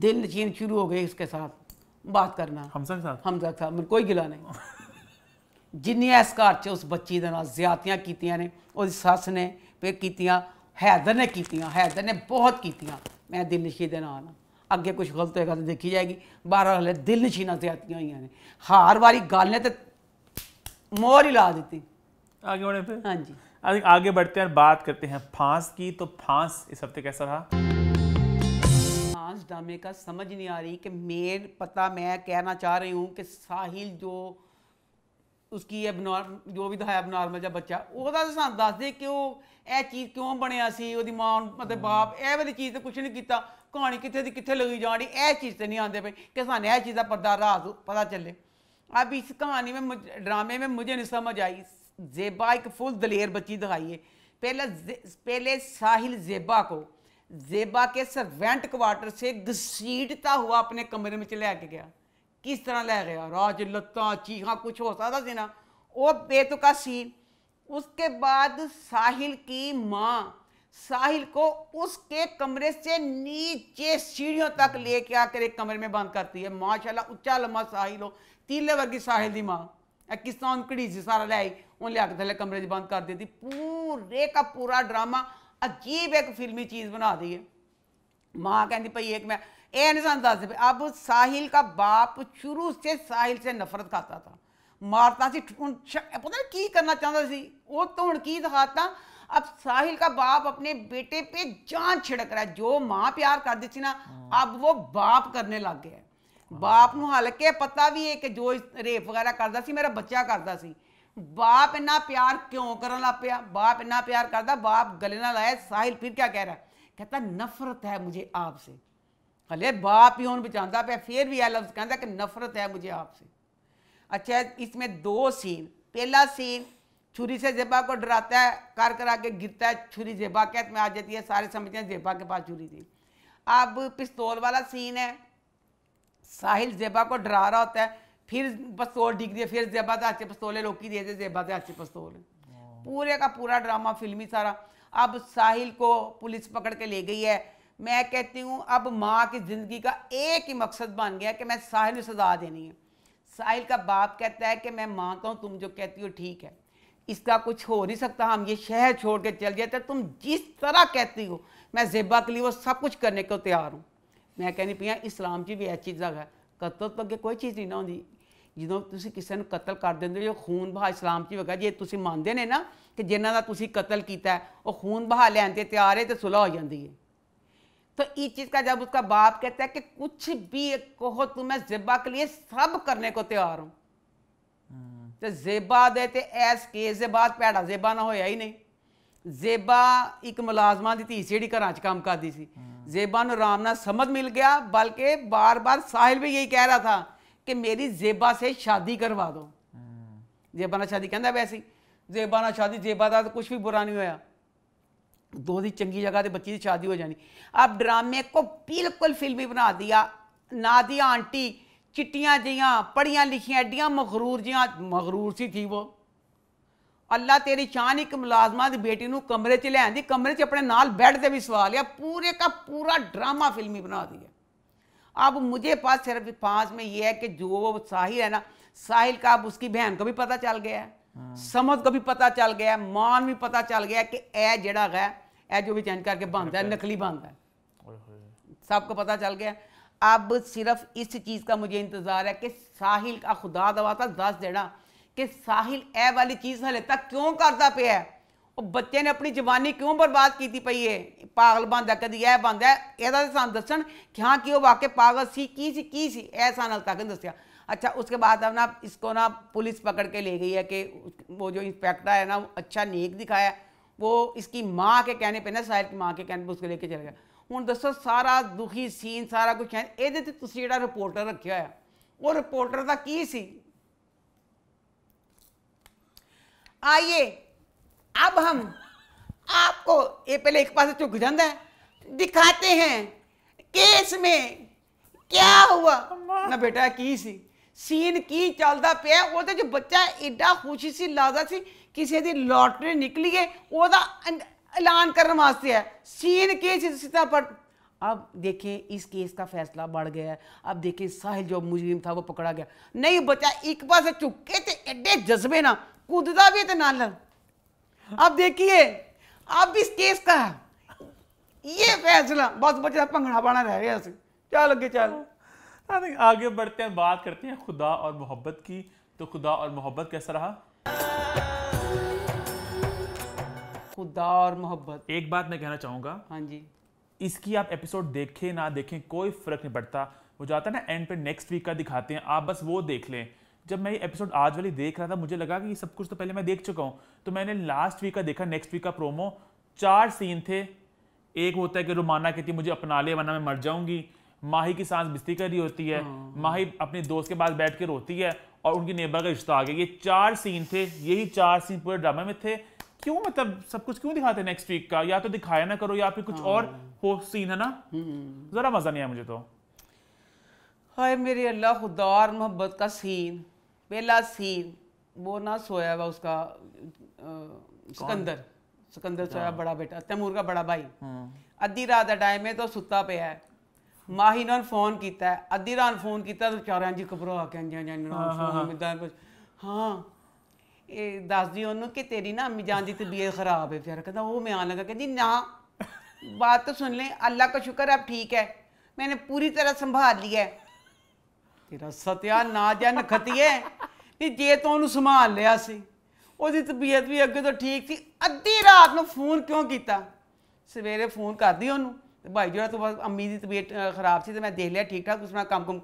दिल नशीन शुरू हो गए इसके साथ बात करना हमसा साहब साथ कोई गिला नहीं जिन्नी इस घर च उस बच्ची के ना ज्यादतियाँ कीतिया ने सस ने फिर कीतिया हैदर ने कीतिया हैदर ने बहुत कीतिया मैं दिल नशी के ना अगे कुछ गलत होगा तो देखी जाएगी बारह हल्ले दिल नशीन ज्यादा हुई ने हार वाली गल ने तो मोहर ही ला दी हाँ जी आगे बढ़ते हैं बात करते हैं फांस की तो फांस इस हफ्ते कैसा रहा डांस ड्रामे का समझ नहीं आ रही कि मेन पता मैं कहना चाह रही हूँ कि साहिल जो उसकी अब जो भी था अबनॉर्मल जब बच्चा वह तो सू दस दे कि यह चीज़ क्यों बनया सी माँ मतलब हम्म। बाप ए वाली चीज़ तो कुछ नहीं किया कहानी कितने की कितने लगी जा रही यह चीज़ तो नहीं आते पे कि सू चीज़ का पता रात पता चले अब इस कहानी में ड्रामे में मुझे नहीं समझ आई जेबा एक फुल दलेर बच्ची दिखाई है पहले पहले साहिल जेबा को जेबा के सर्वेंट क्वार्टर से घसीटता हुआ अपने कमरे में चले आके गया किस तरह ले गया राज लत्ता चीखा कुछ होता था ना वो बेतुका सीन उसके बाद साहिल की माँ साहिल को उसके कमरे से नीचे सीढ़ियों तक लेके आकर एक कमरे में बंद करती है माशाल्लाह उच्चा लम्बा साहिल हो तीले वर्गी साहिल दी माँ किस तरह उनकड़ी सारा लिया उन लिया थले कमरे से बंद कर देती पूरे का पूरा ड्रामा अजीब एक फिल्मी चीज़ बना दी है माँ कहती भाई एक मैं ये नहीं सन दस अब साहिल का बाप शुरू से साहिल से नफरत खाता था मारता सी पता नहीं की करना चाहता सी वो तो हूँ की दिखाता अब साहिल का बाप अपने बेटे पे जान छिड़क रहा है जो माँ प्यार कर दी थी ना हाँ। अब वो बाप करने लग गया बाप हाँ। न हल पता भी है कि जो रेप वगैरह करता सी मेरा बच्चा करता सी बाप इना प्यार क्यों कर लग पाया बाप इना प्यार करता बाप गले ना लाया साहिल फिर क्या कह रहा है कहता नफरत है मुझे आपसे हले बाप ही हूँ बचाता पे फिर भी यह लफ्ज कहता कि नफरत है मुझे आपसे अच्छा इसमें दो सीन पहला सीन छुरी से जेबा को डराता है कर करा के गिरता है छुरी जेबा कहत में आ जाती है सारे समझते हैं जेबा के पास छुरी थी अब पिस्तौल वाला सीन है साहिल जेबा को डरा रहा होता है फिर पस्तौल डिग दिया फिर जेबाद अच्छे पस्तौल है लोकी देते जेबाद अच्छे पस्तौल है पूरे का पूरा ड्रामा फिल्मी सारा अब साहिल को पुलिस पकड़ के ले गई है मैं कहती हूँ अब माँ की ज़िंदगी का एक ही मकसद बन गया कि मैं साहिल को सजा देनी है साहिल का बाप कहता है कि मैं माँ का हूँ तुम जो कहती हो ठीक है इसका कुछ हो नहीं सकता हम ये शहर छोड़ के चल जाते तुम जिस तरह कहती हो मैं जेबा के लिए वो सब कुछ करने को तैयार हूँ मैं कहनी पिया हाँ, इस्लाम जी भी ऐसी जगह है तो तो कोई चीज़ नहीं ना होती जो ਤੁਸੀਂ ਕਿਸੇ कतल कर देंगे ਦਿੰਦੇ ਹੋ ਜੋ ਖੂਨ ਬਹਾ ਇਸਲਾਮ 'ਚ ਵਗਾ ਜੇ ਤੁਸੀਂ ਮੰਨਦੇ ਨੇ ਨਾ ਕਿ ਜਿਨ੍ਹਾਂ ਦਾ ਤੁਸੀਂ ਕਤਲ ਕੀਤਾ ਉਹ ਖੂਨ ਬਹਾ ਲੈਣ ਤੇ ਤਿਆਰ ਹੈ ਤੇ ਸੁਲਹ ਹੋ तो इस चीज़ का जब उसका बाप कहता है कि कुछ भी कहो तो मैं जेबा के लिए सब करने को तैयार हूँ तो जेबा दे ते केस के बाद भैड़ा जेबा ना होया ही नहीं जेबा एक मुलाजमान की धी जी घर काम करती सी जेबा राम समझ मिल गया बल्कि बार बार साहिल भी यही कह रहा था ਕਿ ਮੇਰੀ ਜ਼ੇਬਾ ਸੇ ਸ਼ਾਦੀ ਕਰਵਾ ਦਿਓ ਜ਼ੇਬਾ ਨਾਲ ਸ਼ਾਦੀ ਕਹਿੰਦਾ ਵੈਸੀ जेबा ना शादी जेबा का कुछ भी बुरा नहीं ਹੋਇਆ दो चंकी जगह से बच्ची की शादी हो जानी आप ड्रामे को बिल्कुल फिल्मी बना दिया नादिया आंटी चिट्टिया जियाँ पढ़िया लिखिया एडिया मखरूर जियाँ मखरूर सी थी वो अल्लाह तेरी चान एक मुलाजमान की बेटी को कमरे च लिया कमरे च अपने नाल बैठते भी सवाल या पूरे का पूरा ड्रामा फिल्मी बना दी है अब मुझे पास सिर्फ पास में ये है कि जो वो साहिल है ना साहिल का अब उसकी बहन को भी पता चल गया है हाँ। समझ को भी पता चल गया है मान भी पता चल गया कि ए जड़ा गया ए जो भी चेंज करके बनता है नकली बनता है सबको पता चल गया अब सिर्फ इस चीज़ का मुझे इंतज़ार है कि साहिल का खुदा दवा था दस देना कि साहिल ए वाली चीज़ हले तक क्यों करता पे है ਉਹ ਬੱਚੇ ਨੇ ਆਪਣੀ ਜਵਾਨੀ ਕਿਉਂ ਬਰਬਾਦ ਕੀਤੀ ਪਈ ਏ ਪਾਗਲ ਬੰਦਾ कभी यह बन है यदा ਸਾਨੂੰ ਦੱਸਣ ਕਿ ਹਾਂ ਕਿ ਉਹ ਵਾਕਿਆ ਪਾਗਲ ਸੀ ਕੀ ਸੀ ਕੀ ਸੀ ਇਹ ਸਾਨੂੰ ਤੱਕ ਨਹੀਂ अच्छा उसके बाद अब ना इसको ना पुलिस पकड़ के ले गई है कि वो जो इंस्पेक्टर है ना अच्छा नेक दिखाया वो इसकी माँ के कहने पे ना शायद माँ के कहने पर उसको लेके चले गया हूँ दसो सारा दुखी सीन सारा कुछ है ये तुम जो रिपोर्टर रखे हो वो रिपोर्टर का की सी आइए अब हम आपको ये पहले एक पास चुक जाता है दिखाते हैं केस में क्या हुआ ना बेटा की सी सीन ਸੀਨ ਕੀ ਚੱਲਦਾ ਪਿਆ ਉਹਦੇ ਚ ਬੱਚਾ ਐਡਾ ਖੁਸ਼ੀ ਸੀ ਲਾਜ਼ਾ ਸੀ ਕਿਸੇ ਦੀ ਲੋਟਰੀ ਨਿਕਲੀ ਏ ਉਹਦਾ ऐलान करने वास्ते है सीन के ਸਿੱਧਾ पर अब देखें इस केस का फैसला बढ़ गया है अब देखें साहिल जो मुजरिम था वो पकड़ा गया नहीं बच्चा एक पास चुके थे एडे जज्बे ना कूदता भी तो ना लग अब देखिए अब इस केस का ये फैसला बस बचा भंगड़ा पाना रह गया चल अगे चल हाँ, आगे बढ़ते हैं बात करते हैं खुदा और मोहब्बत की तो खुदा और मोहब्बत कैसा रहा खुदा और मोहब्बत एक बात मैं कहना चाहूंगा हाँ जी इसकी आप एपिसोड देखें ना देखें कोई फर्क नहीं पड़ता वो जाता है ना एंड पे नेक्स्ट वीक का दिखाते हैं आप बस वो देख लें जब मैं एपिसोड आज वाली देख रहा था मुझे लगा कि सब कुछ तो पहले मैं देख चुका हूँ तो मैंने लास्ट वीक का देखा नेक्स्ट वीक का प्रोमो चार सीन थे एक होता है कि रुमाना कहती मुझे अपना ले वरना मैं मर जाऊंगी माही की सांस बिस्ती कर रही होती है हाँ। माही अपने दोस्त के पास बैठ के रोती है और उनकी नेबर का रिश्ता आ गया ये चार सीन थे यही चार सीन पूरे ड्रामा में थे क्यों मतलब सब कुछ क्यों दिखाते नेक्स्ट वीक का या तो दिखाया ना करो या फिर कुछ और हाँ। हो सीन है ना हम्म। जरा मजा नहीं आया मुझे तो हाय मेरी अल्लाह खुदा और मोहब्बत का सीन पहला सीन वो ना सोया हुआ उसका सिकंदर सिकंदर सोया बड़ा बेटा तैमूर का बड़ा भाई अद्धी रात का टाइम है तो सुता पे है ਮਾਹੀ ਨਾਲ ਫੋਨ ਕੀਤਾ ਅੱਧੀ ਰਾਤ ਫੋਨ ਕੀਤਾ ਤੇ ਵਿਚਾਰਿਆਂ ਜੀ ਘਬਰਾ ਕੇ ਜਾਂ ਜਾਂ ਫੋਨ ਮਿੱਦਾਂ ਕੁਝ ਹਾਂ ਇਹ ਦੱਸਦੀ ਉਹਨੂੰ ਕਿ ਤੇਰੀ ਨਾ ਅਮੀ ਜਾਨ ਦੀ ਤਬੀਅਤ ਖਰਾਬ ਹੈ ਵਿਚਾਰਾ ਕਹਿੰਦਾ ਉਹ ਮੈਂ ਆਣ ਲਗਾ ਕਹਿੰਦੀ ਨਾ ਬਾਤ ਸੁਣ ਲੈ ਅੱਲਾ ਦਾ ਸ਼ੁਕਰ ਆਪ ਠੀਕ ਹੈ ਮੈਨੇ ਪੂਰੀ ਤਰ੍ਹਾਂ ਸੰਭਾਲ ਲਿਆ ਹੈ ਤੇਰਾ ਨਾ ਜਨ ਖਤੀਏ ਕਿ ਜੇ ਤੂੰ ਉਹਨੂੰ ਸੰਭਾਲ ਲਿਆ ਸੀ ਉਹਦੀ ਤਬੀਅਤ ਵੀ ਅੱਗੇ ਤੋਂ ਠੀਕ ਸੀ ਅੱਧੀ ਰਾਤ ਨੂੰ ਫੋਨ ਕਿਉਂ ਕੀਤਾ ਸਵੇਰੇ ਫੋਨ ਕਰਦੀ ਉਹਨੂੰ ਤੇ ਭਾਈ ਜਿਹੜਾ ਤੂੰ ਅੰਮੀ ਦੀ ਤਬੀਅਤ ਖਰਾਬ ਸੀ ਤੇ ਮੈਂ ਦੇਖ ਲਿਆ ਠੀਕ ਠਾਕ ਨਾਲ ਕੰਮ ਕੰਮ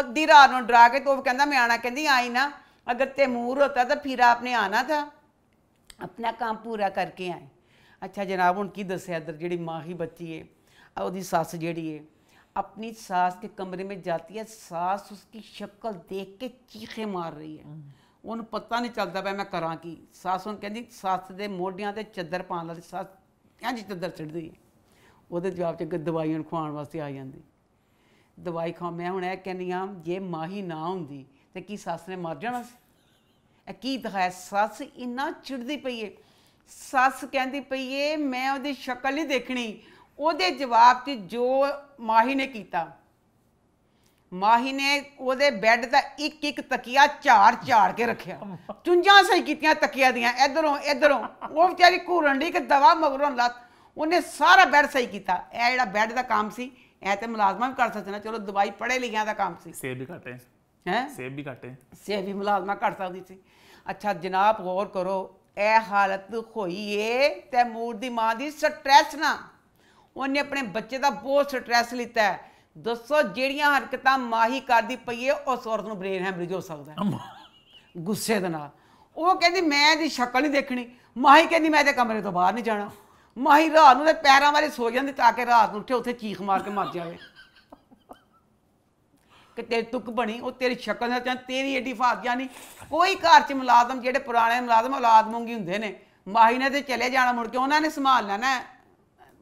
ਅੱਧੀ ਰਾਤ ਨੂੰ ਡਰਾ ਕੇ ਤੂੰ ਕਹਿੰਦਾ ਮੈਂ ਆਣਾ ਕਹਿੰਦੀ ਆਈ ਨਾ ਅਗਰ ਤੈਮੂਰ ਹੋਤਾ ਤਾਂ ਫਿਰ ਆਪਨੇ ਆਣਾ ਥਾ ਆਪਣਾ ਕੰਮ ਪੂਰਾ ਕਰਕੇ ਆਏ ਅੱਛਾ ਜਨਾਬ ਹੁਣ ਕੀ ਦੱਸਿਆ ਇਧਰ ਜਿਹੜੀ ਮਾਂ ਹੀ ਬੱਚੀ ਏ ਉਹਦੀ ਸੱਸ ਜਿਹੜੀ ਏ अपनी सास के कमरे में जाती है सास उसकी शक्ल देख के चीखे मार रही है ਉਹਨੂੰ ਪਤਾ ਨਹੀਂ ਚੱਲਦਾ ਪਿਆ ਮੈਂ ਕਰਾਂ ਕੀ ਸਾਸ ਉਹਨੂੰ ਕਹਿੰਦੀ ਸੱਸ ਦੇ ਮੋਢਿਆਂ ਤੇ ਚੱਦਰ ਪਾਣ ਲੱਗੀ ਸੱਸ ਇੰਜ ਚੱਦਰ ਚੜਦੀ ਉਹਦੇ ਜਵਾਬ ਚ ਦਵਾਈ ਉਹਨੂੰ ਖਵਾਉਣ ਵਾਸਤੇ ਆ ਜਾਂਦੀ ਦਵਾਈ ਖਾ ਮੈਂ ਹੁਣ ਇਹ ਕਹਿੰਦੀ ਆ ਜੇ ਮਾਹੀ ਨਾ ਹੁੰਦੀ ਤੇ ਕੀ ਸੱਸ ਨੇ ਮਰ ਜਾਣਾ ਸੀ ਇਹ ਕੀ ਦਿਖਾਇਆ ਸੱਸ ਇੰਨਾ ਚਿੜਦੀ ਪਈ ਏ ਸੱਸ ਕਹਿੰਦੀ ਪਈ ਏ ਮੈਂ ਉਹਦੀ ਸ਼ਕਲ ਹੀ ਦੇਖਣੀ ਉਹਦੇ ਜਵਾਬ 'ਚ ਜੋ ਮਾਹੀ ਨੇ ਕੀਤਾ ਮਾਹੀ ਨੇ ਉਹਦੇ ਬੈੱਡ ਦਾ ਇੱਕ ਇੱਕ ਤਕੀਆ ਝਾੜ ਝਾੜ ਕੇ ਰੱਖਿਆ ਚੁੰਝਾਂ ਸਹੀ ਕੀਤੀਆਂ ਤਕੀਆ ਦੀਆਂ ਇਧਰੋਂ ਇਧਰੋਂ ਉਹ ਵਿਚਾਰੀ ਘੂਰਨ ਦੀ ਕਿ ਦਵਾ ਮਗਰੋਂ ਲੱਤ ਉਹਨੇ ਸਾਰਾ ਬੈੱਡ ਸਹੀ ਕੀਤਾ ਇਹ ਜਿਹੜਾ ਬੈੱਡ ਦਾ ਕੰਮ ਸੀ ਇਹ ਤੇ ਮੁਲਾਜ਼ਮਾਂ ਵੀ ਕਰ ਸਕਦੇ ਨਾ ਚਲੋ ਦਵਾਈ ਪੜੇ ਲਿਖਿਆਂ ਦਾ ਕੰਮ ਸੀ ਸੇਬ ਵੀ ਘਟੇ ਹੈ ਸੇਬ ਵੀ ਘਟੇ ਸੇਬ ਵੀ ਮੁਲਾਜ਼ਮਾਂ ਕਰ ਸਕਦੀ ਸੀ ਅੱਛਾ ਜਨਾਬ ਗੌਰ ਕਰੋ ਇਹ ਹਾਲਤ ਹੋਈ ਏ ਤੈਮੂਰ ਦੀ ਮਾਂ ਦੀ ਸਟ੍ਰੈਸ ਨਾਲ ਉਹਨੇ ਆਪਣੇ ਬੱਚੇ ਦਾ ਬਹੁਤ ਸਟ੍ਰੈਸ ਲਿੱਤਾ ਹੈ ਦੱਸੋ ਜਿਹੜੀਆਂ ਹਰਕਤਾਂ ਮਾਹੀ ਕਰਦੀ ਪਈ ਹੈ ਉਸ ਔਰਤ ਨੂੰ ਬ੍ਰੇਨ ਹੈਮਰੇਜ ਹੋ ਸਕਦਾ ਹੈ ਗੁੱਸੇ ਦੇ ਨਾਲ ਉਹ ਕਹਿੰਦੀ ਮੈਂ ਇਹਦੀ ਸ਼ਕਲ ਨਹੀਂ ਦੇਖਣੀ ਮਾਹੀ ਕਹਿੰਦੀ ਮੈਂ ਤੇ ਕਮਰੇ ਤੋਂ ਬਾਹਰ ਨਹੀਂ ਜਾਣਾ ਮਾਹੀ ਰਾਤ ਨੂੰ ਤੇ ਪੈਰਾਂ ਵਾਲੇ ਸੋ ਜਾਂਦੀ ਤਾਂ ਕਿ ਰਾਤ ਨੂੰ ਉੱਠੇ ਉੱਥੇ ਚੀਖ ਮਾਰ ਕੇ ਮਰ ਜਾਵੇ ਕਿ ਤੇਰੀ ਤੁਕ ਬਣੀ ਉਹ ਤੇਰੀ ਸ਼ਕਲ ਨਾਲ ਚਾਹ ਤੇਰੀ ਏਡੀ ਫਾਤ ਜਾਨੀ ਕੋਈ ਘਰ ਚ ਮੁਲਾਜ਼ਮ ਜਿਹੜੇ ਪੁਰਾਣੇ ਮੁਲਾਜ਼ਮ ਔਲਾਦ ਮੰਗੀ ਹੁੰਦੇ ਨੇ ਮਾਹੀ ਨੇ ਤੇ ਚਲੇ ਜਾਣਾ ਮੁੜ ਕੇ ਉਹਨਾਂ ਨੇ ਸੰਭਾਲ ਲੈਣਾ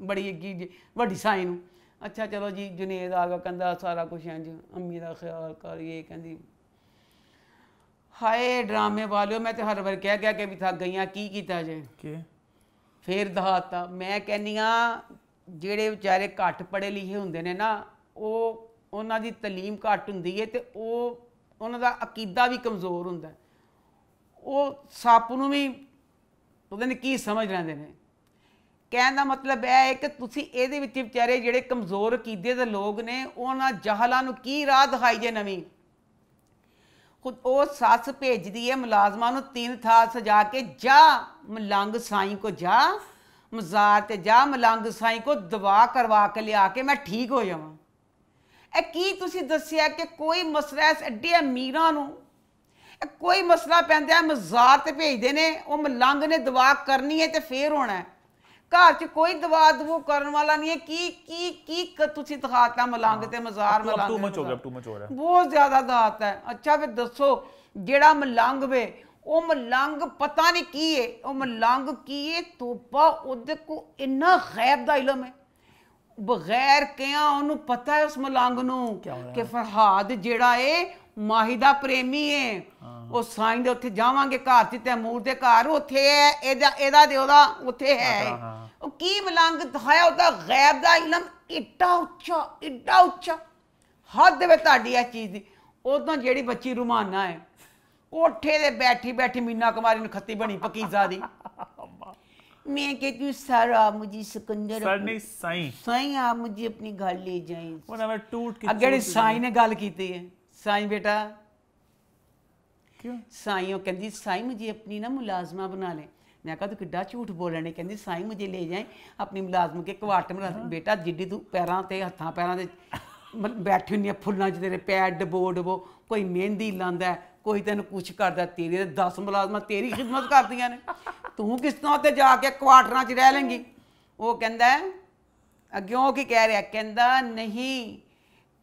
ਬੜੀ ਅੱਗੀ ਵੱਡੀ ਸਾਈ ਨੂੰ ਅੱਛਾ ਚਲੋ ਜੀ ਜੁਨੇਦ ਆ ਗਿਆ ਕਹਿੰਦਾ ਸਾਰਾ ਕੁਝ ਅੰਜ ਅੰਮੀ ਦਾ ਖਿਆਲ ਕਰੀਏ ਕਹਿੰਦੀ ਹਾਏ ਡਰਾਮੇ ਵਾਲਿਓ ਮੈਂ ਤੇ ਹਰ ਵਾਰ ਕਹਿ ਗਿਆ ਕਿ ਵੀ ਥੱਕ ਗਈਆਂ ਕੀ ਕੀਤਾ ਜੇ ਕੀ ਫੇਰ ਦਹਾਤਾ ਮੈਂ ਕਹਿੰਨੀ ਆ ਜਿਹੜੇ ਵਿਚਾਰੇ ਘੱਟ ਪੜੇ ਲਿਖੇ ਹੁੰਦੇ ਨੇ ਨਾ ਉਹ ਉਹਨਾਂ ਦੀ تعلیم ਘੱਟ ਹੁੰਦੀ ਹੈ ਤੇ ਉਹ ਉਹਨਾਂ ਦਾ ਅਕੀਦਾ ਵੀ ਕਮਜ਼ੋਰ ਹੁੰਦਾ ਉਹ ਸੱਪ ਨੂੰ ਵੀ ਉਹਦੇ ਨੇ ਕੀ ਸਮਝ ਲੈਂਦੇ ਨੇ ਕਹਿਣ ਦਾ ਮਤਲਬ ਇਹ ਹੈ ਕਿ ਤੁਸੀਂ ਇਹਦੇ ਵਿੱਚ ਵਿਚਾਰੇ ਜਿਹੜੇ ਕਮਜ਼ੋਰ ਕੀਦੇ ਦੇ ਲੋਕ ਨੇ ਉਹਨਾਂ ਜਹਲਾਂ ਨੂੰ ਕੀ ਰਾਹ ਦਿਖਾਈ ਜੇ ਨਵੀਂ ਖੁਦ ਉਹ ਸੱਸ ਭੇਜਦੀ ਹੈ ਮੁਲਾਜ਼ਮਾਂ ਨੂੰ ਤਿੰਨ ਥਾਂ ਸਜਾ ਕੇ ਜਾ ਮਲੰਗ ਸਾਈਂ ਕੋ ਜਾ ਮਜ਼ਾਰ ਤੇ ਜਾ ਮਲੰਗ ਸਾਈਂ ਕੋ ਦਵਾ ਕਰਵਾ ਕੇ ਲਿਆ ਕੇ ਮੈਂ ਠੀਕ ਹੋ ਜਾਵਾਂ ਇਹ ਕੀ ਤੁਸੀਂ ਦੱਸਿਆ ਕਿ ਕੋਈ ਮਸਲਾ ਇਸ ਐਡੇ ਅਮੀਰਾਂ ਨੂੰ ਕੋਈ ਮਸਲਾ ਪੈਂਦਾ ਮਜ਼ਾਰ ਤੇ ਭੇਜਦੇ ਨੇ ਉਹ ਮਲੰਗ ਨੇ ਦਵਾ ਕਰਨੀ ਹੈ ਤੇ ਫੇਰ ਹੋਣਾ ਹੈ ਘਰ 'ਚ ਕੋਈ ਦਵਾ ਦਵੂ ਕਰਨ ਵਾਲਾ ਨਹੀਂ ਹੈ ਕੀ ਕੀ ਕੀ ਤੁਸੀਂ ਦਿਖਾਤਾ ਮਲੰਗ ਤੇ ਮਜ਼ਾਰ ਮਲੰਗ ਟੂ ਮਚ ਹੋ ਗਿਆ ਟੂ ਮਚ ਹੋ ਰਿਹਾ ਬਹੁਤ ਜ਼ਿਆਦਾ ਦਾਤ ਹੈ ਅੱਛਾ ਫਿਰ ਦੱਸੋ ਜਿਹੜਾ ਮਲੰਗ ਵੇ ਉਹ ਮਲੰਗ ਪਤਾ ਨਹੀਂ ਕੀ ਹੈ ਉਹ ਮਲੰਗ ਕੀ ਹੈ ਤੋਪਾ ਉਹਦੇ ਕੋ ਇੰਨਾ ਗੈਬ ਦਾ ਇਲਮ ਹੈ ਬਗੈਰ ਕਿਆ ਉਹਨੂੰ ਪਤਾ ਹੈ ਉਸ ਮਲੰਗ ਨੂੰ ਕਿ ਫਰਹਾਦ ਜਿਹੜਾ ਏ ਮਾਹੀ ਦਾ ਪ੍ਰੇਮੀ ਏ ਉਹ ਸਾਈਂ ਦੇ ਉੱਥੇ ਜਾਵਾਂਗੇ ਘਰ ਤੇ ਤੈਮੂਰ ਦੇ ਘਰ ਉੱਥੇ ਹੈ ਇਹਦਾ ਇਹਦਾ ਦੇ ਉਹਦਾ ਉੱਥੇ ਹੈ ਉਹ ਕੀ ਮਲੰਗ ਦਿਖਾਇਆ ਉਹਦਾ ਗੈਬ ਦਾ ਇਲਮ ਇੱਡਾ ਉੱਚਾ ਇੱਡਾ ਉੱਚਾ ਹੱਦ ਦੇ ਵਿੱਚ ਤੁਹਾਡੀ ਇਹ ਚੀਜ਼ ਦੀ ਉਦੋਂ ਜਿਹੜੀ ਬੱਚੀ ਰੁਮਾਨਾ ਹੈ ਕੋਠੇ ਦੇ ਬੈਠੀ ਬੈਠੀ ਮੀਨਾ ਕੁਮਾਰੀ ਨੂੰ ਖੱਤੀ ਬਣੀ ਪਕੀਜ਼ਾ ਦੀ ਮੈਂ ਕਿ ਤੂੰ ਸਾਰਾ आप ਸਕੰਦਰ सिकंदर ਸਾਈ ਆ साईं ਆਪਣੀ ਘਰ ਲੈ अपने घर ले जाएं ਕੇ ना मैं ਨੇ ਗੱਲ ਕੀਤੀ ਹੈ ਸਾਈਂ ਬੇਟਾ ਕਿਉਂ ਸਾਈਂ ਉਹ ਕਹਿੰਦੀ ਸਾਈਂ ਮੁਝੇ ਆਪਣੀ ਨਾ ਮੁਲਾਜ਼ਮਾ ਬਣਾ ਲੈ ਮੈਂ ਕਹਾਂ ਤੂੰ ਕਿੱਡਾ ਝੂਠ ਬੋਲ ਬੋਲਣੇ ਕਹਿੰਦੀ ਸਾਈਂ ਮੁਝੇ ਲੈ ਜਾਏ ਆਪਣੀ ਮੁਲਾਜ਼ਮ ਕੇ ਕਵਾਟ ਮਰਾ ਬੇਟਾ ਜਿੱਡੀ ਤੂੰ ਪੈਰਾਂ ਤੇ ਹੱਥਾਂ ਪੈਰਾਂ ਦੇ ਬੈਠੀ ਹੁੰਨੀ ਫੁੱਲਾਂ 'ਚ ਤੇਰੇ ਪੈਰ ਬੋਰਡ ਉਹ ਕੋਈ ਮਹਿੰਦੀ ਲਾਂਦਾ ਕੋਈ ਤੈਨੂੰ ਕੁਛ ਕਰਦਾ ਤੇਰੇ 10 ਮੁਲਾਜ਼ਮਾ ਤੇਰੀ ਖਿਦਮਤ ਕਰਦੀਆਂ ਨੇ ਤੂੰ ਕਿਸ ਤਰ੍ਹਾਂ ਤੇ ਜਾ ਕੇ ਕੁਆਟਰਾਂ 'ਚ ਰਹਿ ਲੇਂਗੀ ਉਹ ਕਹਿੰਦਾ ਅੱਗਿਓਂ ਕੀ ਕਹਿ ਰਿਹਾ ਕਹਿੰਦਾ ਨਹੀਂ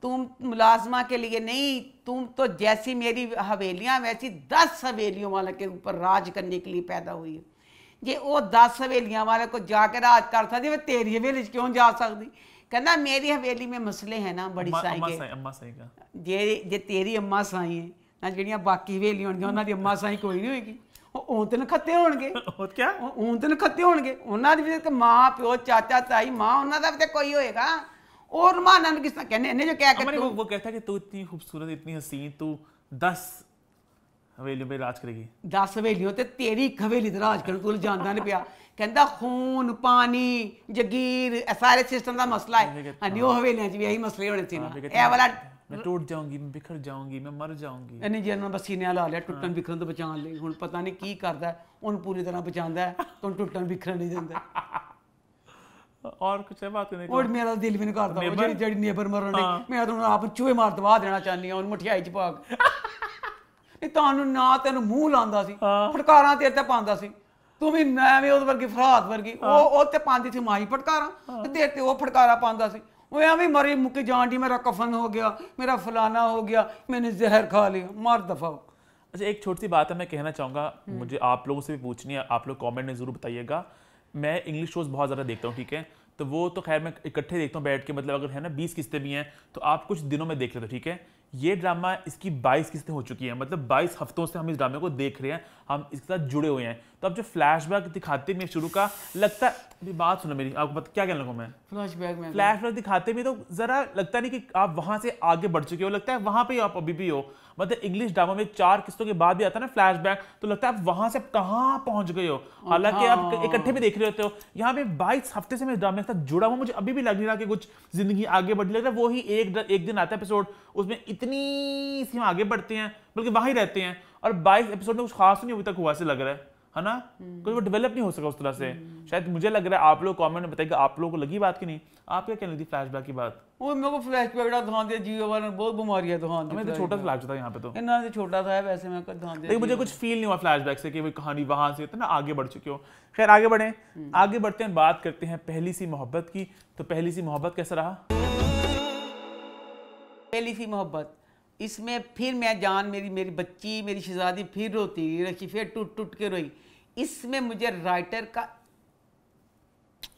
ਤੂੰ ਮੁਲਾਜ਼ਮਾ ਕੇ ਲਈ ਨਹੀਂ ਤੂੰ तो ਜੈਸੀ ਮੇਰੀ ਹਵੇਲੀਆਂ ਵੈਸੀ 10 ਹਵੇਲੀਆਂ ਵਾਲੇ के ਉੱਪਰ ਰਾਜ करने के लिए पैदा हुई ਜੇ ਉਹ 10 ਹਵੇਲੀਆਂ ਵਾਲੇ ਕੋ ਜਾ ਕੇ ਰਾਜ ਕਰ ਸਕਦੀ ਵੇ ਤੇਰੀ ਹਵੇਲੀ ਚ ਕਿਉਂ ਜਾ ਸਕਦੀ ਕਹਿੰਦਾ ਮੇਰੀ ਹਵੇਲੀ ਮੇ ਮਸਲੇ ਹੈ ਨਾ ਬੜੀ ਸਾਈ ਕੇ ਅੰਮਾ ਸਾਈ ਦਾ ਜੇ ਜੇ ਤੇਰੀ ਅੰਮਾ ਸਾਈ ਹੈ ਨਾ ਜਿਹੜੀਆਂ ਬਾਕੀ ਹਵੇਲੀ ਹੋਣਗੀਆਂ ਉਹਨਾਂ ਦੀ ਅੰਮਾ ਸਾਈ ਕੋਈ ਨਹੀਂ ਹੋਏਗੀ ਉਹ ਉਂਤਨ ਖੱਤੇ ਹੋਣਗੇ ਉਹ ਕਿਆ ਉਂਤਨ ਖੱਤੇ ਹੋਣਗੇ ਉਹਨਾਂ ਦੀ ਵੀ ਮਾਂ ਪਿਓ ਚਾਚਾ ਤਾਈ ਮਾਂ ਉਹਨਾਂ ਦਾ ਵੀ ਤੇ ਕੋਈ ਹੋਏਗਾ और माना ਕਿਸ तरह कहने ਨੇ ਜੋ ਕਹਿ कहते वो, ਉਹ ਕਹਤਾ ਕਿ ਤੂੰ ਇਤਨੀ ਖੂਬਸੂਰਤ ਇਤਨੀ ਹਸੀਨ ਤੂੰ 10 दस ਹਵੇਲੀ ਤੇ ਰਾਜ ਕਰੇਗੀ 10 ਹਵੇਲੀਆਂ ਤੇ ਤੇਰੀ ਖਵੇਲੀ ਤੇ ਰਾਜ ਕਰਨ ਤੂੰ ਜਾਣਦਾ ਨਹੀਂ ਪਿਆ ਕਹਿੰਦਾ ਖੂਨ ਪਾਣੀ ਜਗੀਰ ਸਾਰੇ ਸਿਸਟਮ ਦਾ ਮਸਲਾ ਹੈ ਹਾਂਜੀ ਉਹ ਹਵੇਲੀਆਂ 'ਚ ਵੀ ਇਹੀ ਮਸਲੇ ਹੋਣੇ ਸੀ ਨਾ ਇਹ ਵਾਲਾ ਮੈਂ ਟੁੱਟ ਜਾਊਂਗੀ ਮੈਂ ਬਿਖਰ ਜਾਊਂਗੀ ਮੈਂ ਮਰ ਜਾਊਂਗੀ ਇਹਨੇ ਜਿਹਨਾਂ ਬਸੀਨੇ ਲਾ ਲਿਆ ਟੁੱਟਣ ਬਿਖਰਨ ਤੋਂ ਬਚਾਉਣ ਲਈ ਹੁਣ ਪਤਾ ਨਹੀਂ ਕੀ ਕਰਦਾ ਉਹਨੂੰ ਪੂਰੀ ਤਰ੍ਹਾਂ ਬਚਾਉਂਦਾ ਹੈ ਤੁਹਾਨੂੰ ਟੁੱਟਣ ਬਿਖਰਨ ਨਹੀਂ ਦਿੰਦਾ और कुछ है बात करने और मेरा दिल भी नहीं करता जेड़ी जेड़ी नेबर मरन दी हाँ। मैं तो आप चूहे मार दबा देना चाहनी हूं मठियाई च पाक तानू ना तेन मुंह लांदा सी हाँ। फटकारा तेरे ते पांदा सी ਤੂੰ ਵੀ ਮੈਂ ਵੀ ਉਹਦੇ ਵਰਗੀ ਫਰਾਤ ਵਰਗੀ ਉਹ ਉੱਤੇ ਪਾਉਂਦੀ ਸੀ ਮਾਈ ਫਟਕਾਰਾਂ ਤੇ ਤੇਰੇ ਤੇ ਉਹ ਫਟਕਾਰਾ ਪਾਉਂਦਾ ਸੀ ਉਹ ਐਵੇਂ ਮਰੀ ਮੁੱਕੀ ਜਾਂਦੀ ਮੇਰਾ ਕਫਨ ਹੋ ਗਿਆ ਮੇਰਾ ਫਲਾਨਾ ਹੋ गया मैंने जहर खा लिया मार दफा अच्छा एक छोटी सी बात है मैं कहना चाहूंगा मुझे आप लोगों से भी पूछनी है आप लोग कमेंट में ज़रूर बताइएगा मैं इंग्लिश शोज़ बहुत ज़्यादा देखता हूँ ठीक है तो वो तो खैर मैं इकट्ठे देखता हूँ बैठ के मतलब अगर है ना बीस किस्तें भी हैं तो आप कुछ दिनों में देख लेते हो ठीक है ये ड्रामा इसकी बाईस किस्तें हो चुकी हैं मतलब बाईस हफ्तों से हम इस ड्रामे को देख रहे हैं हम इसके साथ जुड़े हुए हैं तो अब जो फ्लैशबैक दिखाते में शुरू का लगता है बात सुनो मेरी आपको पता क्या कहना मैं फ्लैशबैक में फ्लैशबैक दिखाते में तो ज़रा लगता नहीं कि आप वहाँ से आगे बढ़ चुके हो लगता है वहाँ पर आप अभी भी हो मतलब इंग्लिश ड्रामा में चार किस्तों के बाद भी आता है ना बैक तो लगता है आप वहां से कहा पहुंच गए हो हालांकि आप हाँ। इकट्ठे भी देख रहे होते हो यहाँ पे बाईस हफ्ते से मैं ड्रामे के साथ जुड़ा हुआ मुझे अभी भी लग नहीं रहा कि कुछ जिंदगी आगे बढ़ लग रहा है वो ही एक एक दिन आता है एपिसोड उसमें इतनी सी आगे बढ़ते हैं बल्कि वहां ही रहते हैं और बाईस एपिसोड में कुछ खास नहीं अभी तक हुआ से लग रहा है है ना हम्म। कोई वो डेवलप नहीं हो सका उस तरह से हम्म। शायद मुझे लग रहा है आप लोग कमेंट में बताएगा आप लोगों को लगी बात की नहीं आप क्या कहने फ्लैश बैक की बात वो मेरे को फ्लैशबैक ध्यान दिया जीओ वाला बहुत बीमारी है ध्यान मैं तो छोटा फ्लैश था यहाँ पे तो ना तो छोटा था वैसे मैं ध्यान दिया मुझे कुछ फील नहीं हुआ फ्लैशबैक से कि वो कहानी वहां से इतना आगे बढ़ चुके हो खैर आगे बढ़े हम्म। आगे बढ़ते हैं बात करते हैं पहली सी मोहब्बत की तो पहली सी मोहब्बत कैसा रहा पहली सी मोहब्बत इसमें फिर मैं जान मेरी मेरी बच्ची मेरी शहजादी फिर रोती रखी फिर टूट टूट के रोई इसमें मुझे राइटर का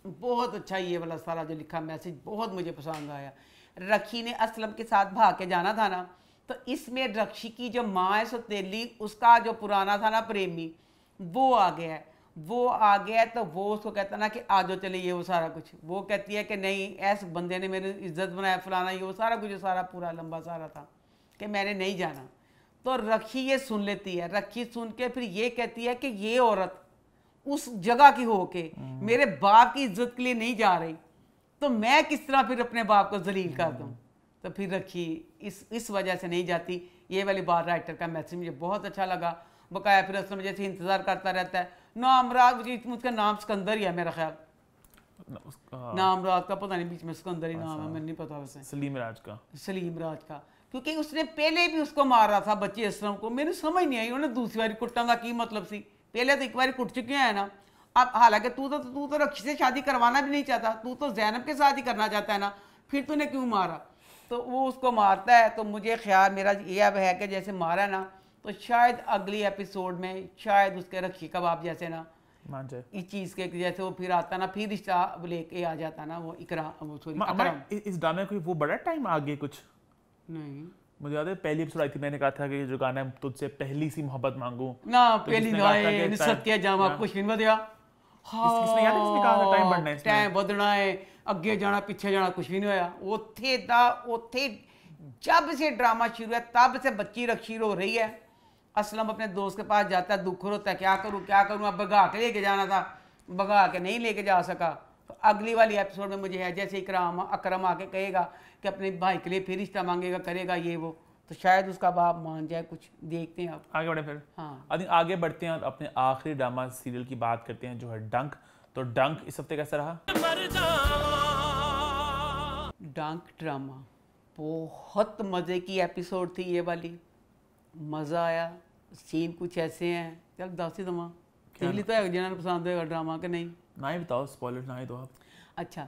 बहुत अच्छा ये वाला सारा जो लिखा मैसेज बहुत मुझे पसंद आया रखी ने असलम के साथ भाग के जाना था ना तो इसमें रक्षी की जो माँ है सतीली उसका जो पुराना था ना प्रेमी वो आ गया है वो आ गया तो वो उसको कहता ना कि आ जाओ चले ये वो सारा कुछ वो कहती है कि नहीं ऐस बंदे ने मेरी इज्जत बनाया फलाना ये वो सारा कुछ सारा पूरा लंबा सारा था कि मैंने नहीं जाना तो रखी ये सुन लेती है रखी सुन के फिर ये कहती है कि ये औरत उस जगह की हो के हम्म। मेरे बाप की इज्जत के लिए नहीं जा रही तो मैं किस तरह फिर अपने बाप को जलील कर दूँ हम्म। तो फिर रखी इस इस वजह से नहीं जाती ये वाली बार राइटर का मैसेज मुझे बहुत अच्छा लगा बकाया फिर असल जैसे इंतज़ार करता रहता है नामराज मुझका नाम सिकंदर ही है मेरा ख्याल नामराज का पता नहीं बीच में सिकंदर ही अच्छा। नाम है मैंने नहीं पता वैसे सलीम राज का सलीम राज का क्योंकि उसने पहले भी उसको मारा था बच्चे असलम को मैंने समझ नहीं आई उन्होंने दूसरी बार कुटन का की मतलब सी पहले तो एक बार कुट चुके हैं ना अब हालांकि तू तो तू तो रक्षी से शादी करवाना भी नहीं चाहता तू तो जैनब के साथ ही करना चाहता है ना फिर तूने क्यों मारा तो वो उसको मारता है तो मुझे ख्याल मेरा ये अब है कि जैसे मारा ना तो शायद अगली एपिसोड में शायद उसके रखी कबाब जैसे ना इस चीज के जैसे वो फिर आता ना फिर रिश्ता लेके आ जाता ना वो इकरा वो सॉरी इस ड्रामे को वो बड़ा टाइम आगे कुछ मुझे याद है पहली एपिसोड आई थी मैंने कहा था कि जो गाना है तुझसे पहली सी मोहब्बत मांगू ना तो पहली ना नुसरत के जाम आपको शिकन दिया ਹਾਂ ਕਿਸਨੇ ਯਾਦ ਕਿਸਨੇ ਕਹਾ ਟਾਈਮ ਬੜਨਾ ਹੈ ਟਾਈਮ ਵਧਣਾ ਹੈ ਅੱਗੇ ਜਾਣਾ ਪਿੱਛੇ ਜਾਣਾ ਕੁਝ ਵੀ नहीं होया ओथे दा ओथे जब से ड्रामा शुरू है तब से बच्ची रक्षी रो रही है असलम अपने दोस्त के पास जाता है दुख रोता है क्या करूँ क्या करूँ अब भगा के लेके जाना था भगा के नहीं लेके जा सका तो अगली वाली एपिसोड में मुझे है जैसे इकराम अक्रम आके कहेगा कि अपने भाई के लिए फिर रिश्ता मांगेगा करेगा ये वो तो शायद उसका बाप मान जाए कुछ देखते हैं आप आगे बढ़े फिर हाँ आगे, आगे बढ़ते हैं और अपने आखिरी ड्रामा सीरियल की बात करते हैं जो है डंक तो डंक इस हफ्ते कैसा रहा डंक ड्रामा बहुत मज़े की एपिसोड थी ये वाली मज़ा आया सीन कुछ ऐसे हैं चल दस ही दमा तो है जिन्हें पसंद होगा ड्रामा के नहीं ना ही बताओ स्पॉयलर ना ही दो आप अच्छा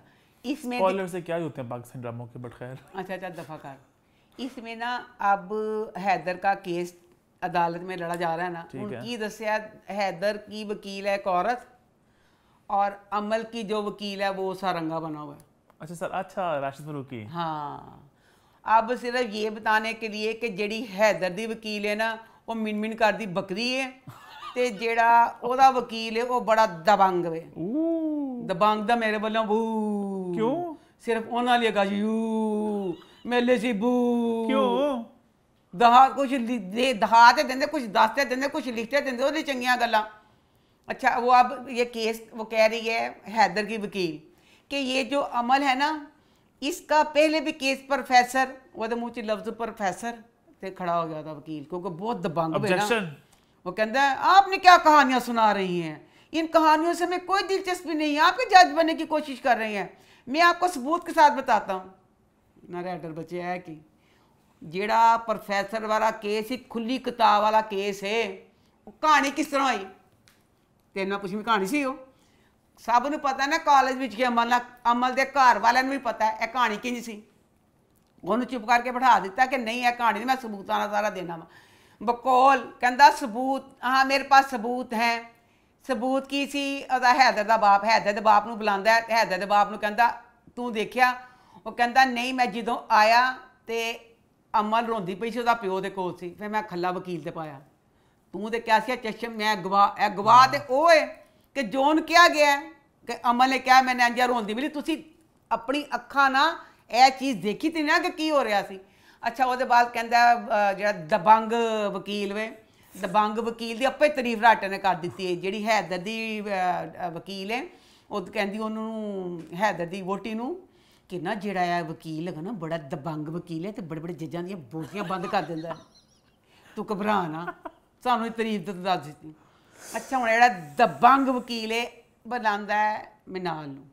इसमें स्पॉयलर से क्या होते हैं पाकिस्तान ड्रामों के बट खैर अच्छा अच्छा दफाकार इसमें ना अब हैदर का केस अदालत में लड़ा जा रहा है ना उनकी दसिया हैदर की वकील है एक औरत और अमल की जो वकील है वो सारंगा बना हुआ है अच्छा सर अच्छा राशिद फरूकी हाँ अब सिर्फ ये बताने के लिए कि जड़ी हैदर दी वकील है ना वो मिन मिन कर दी बकरी है जेड़ा वकील है वह बड़ा दबंग वे दबंग मेरे वालों बू क्यों सिर्फ उन्होंने कहा यू मेले से बू क्यों दहा कुछ दहाते दें कुछ दसते दें कुछ लिखते दें चंगी गल् अच्छा वो अब ये केस वो कह रही है हैदर की वकील कि ये जो अमल है ना इसका पहले भी केस प्रोफेसर वो मुँह च लफ्ज प्रोफेसर खड़ा हो गया था वकील क्योंकि बहुत दबंग वो कहते हैं आपने क्या कहानियां सुना रही हैं इन कहानियों से हमें कोई दिलचस्पी नहीं है आपके जज बनने की कोशिश कर रहे हैं मैं आपको सबूत के साथ बताता हूँ नारे आर्डर बचे है कि जेड़ा प्रोफेसर वाला केस ही खुली किताब वाला केस है कहानी किस तरह आई तेरे कुछ भी कहानी सी हो सब ਨੂੰ पता ना कॉलेज में अमल अमल के घर वाले भी पता है यह कहानी कि ਕਿੰਜ ਸੀ ਉਹਨੂੰ ਚੁੱਪ ਕਰਕੇ ਬਿਠਾ ਦਿੱਤਾ नहीं ਨਹੀਂ ਇਹ ਕਹਾਣੀ ਮੈਂ ਸਬੂਤਾਂ ਨਾਲ ਸਾਰਾ ਬਕੌਲ ਕਹਿੰਦਾ ਸਬੂਤ ਹਾਂ ਮੇਰੇ ਪਾਸ ਸਬੂਤ ਹੈ ਸਬੂਤ ਕੀ ਸੀ ਉਹਦਾ ਹੈਦਰ ਦਾ ਬਾਪ ਹੈਦਰ ਦੇ ਬਾਪ ਨੂੰ ਬੁਲਾਉਂਦਾ ਹੈ ਹੈਦਰ ਦੇ ਬਾਪ ਨੂੰ ਕਹਿੰਦਾ ਤੂੰ ਦੇਖਿਆ ਉਹ ਕਹਿੰਦਾ ਨਹੀਂ ਮੈਂ ਜਦੋਂ ਆਇਆ ਤੇ ਅਮਲ ਰੋਂਦੀ ਪਈ ਸੀ ਉਹਦਾ ਪਿਓ ਦੇ ਕੋਲ ਸੀ ਫਿਰ ਮੈਂ ਖੱਲਾ ਵਕੀਲ ਤੇ ਪਾਇਆ ਤੂੰ ਤੇ ਕਿਹਾ ਸੀ ਚਸ਼ਮ ਮੈਂ ਗਵਾਹ ਇਹ ਗਵਾਹ ਤੇ ਉਹ ਹੈ ਕਿ ਜੋਨ ਕਿਹਾ ਗਿਆ ਕਿ ਅਮਲ ਨੇ ਕਿਹਾ ਮੈਂ ਅੰਜਾ ਰੋਂਦੀ ਮਿਲੀ ਤੁਸੀਂ ਆਪਣੀ ਅੱਖਾਂ ਨਾਲ ਇਹ ਚੀਜ਼ ਦੇਖੀ ਤੇ ਨਾ ਕਿ ਕੀ ਹੋ ਰਿਹਾ ਸੀ ਅੱਛਾ ਉਹਦੇ ਬਾਅਦ ਕਹਿੰਦਾ ਜਿਹੜਾ ਦਬੰਗ ਵਕੀਲ ਵੇ ਦਬੰਗ ਵਕੀਲ ਦੀ ਆਪੇ ਤਾਰੀਫ ਰਾਟੇ ਨੇ ਕਰ ਦਿੱਤੀ ਹੈ ਜਿਹੜੀ ਹੈਦਰ ਦੀ ਵਕੀਲ ਹੈ ਉਹ ਕਹਿੰਦੀ ਉਹਨੂੰ ਹੈਦਰ ਦੀ ਵੋਟੀ ਨੂੰ ਕਿ ਨਾ ਜਿਹੜਾ ਆ ਵਕੀਲ ਹੈਗਾ ਨਾ ਬੜਾ ਦਬੰਗ ਵਕੀਲ ਹੈ ਤੇ ਬੜੇ ਬੜੇ ਜੱਜਾਂ ਦੀਆਂ ਬੋਟੀਆਂ ਬੰਦ ਕਰ ਦਿੰਦਾ ਤੂੰ ਘਬਰਾ ਨਾ ਸਾਨੂੰ ਤਾਰੀਫ ਤਾਂ ਦੱਸ ਦਿੱਤੀ ਅੱਛਾ ਹੁਣ ਜਿਹੜਾ ਦਬੰਗ ਵਕੀਲ ਹੈ ਬਣਾਉਂਦਾ ਹੈ ਮਿਨਾਲ ਨੂੰ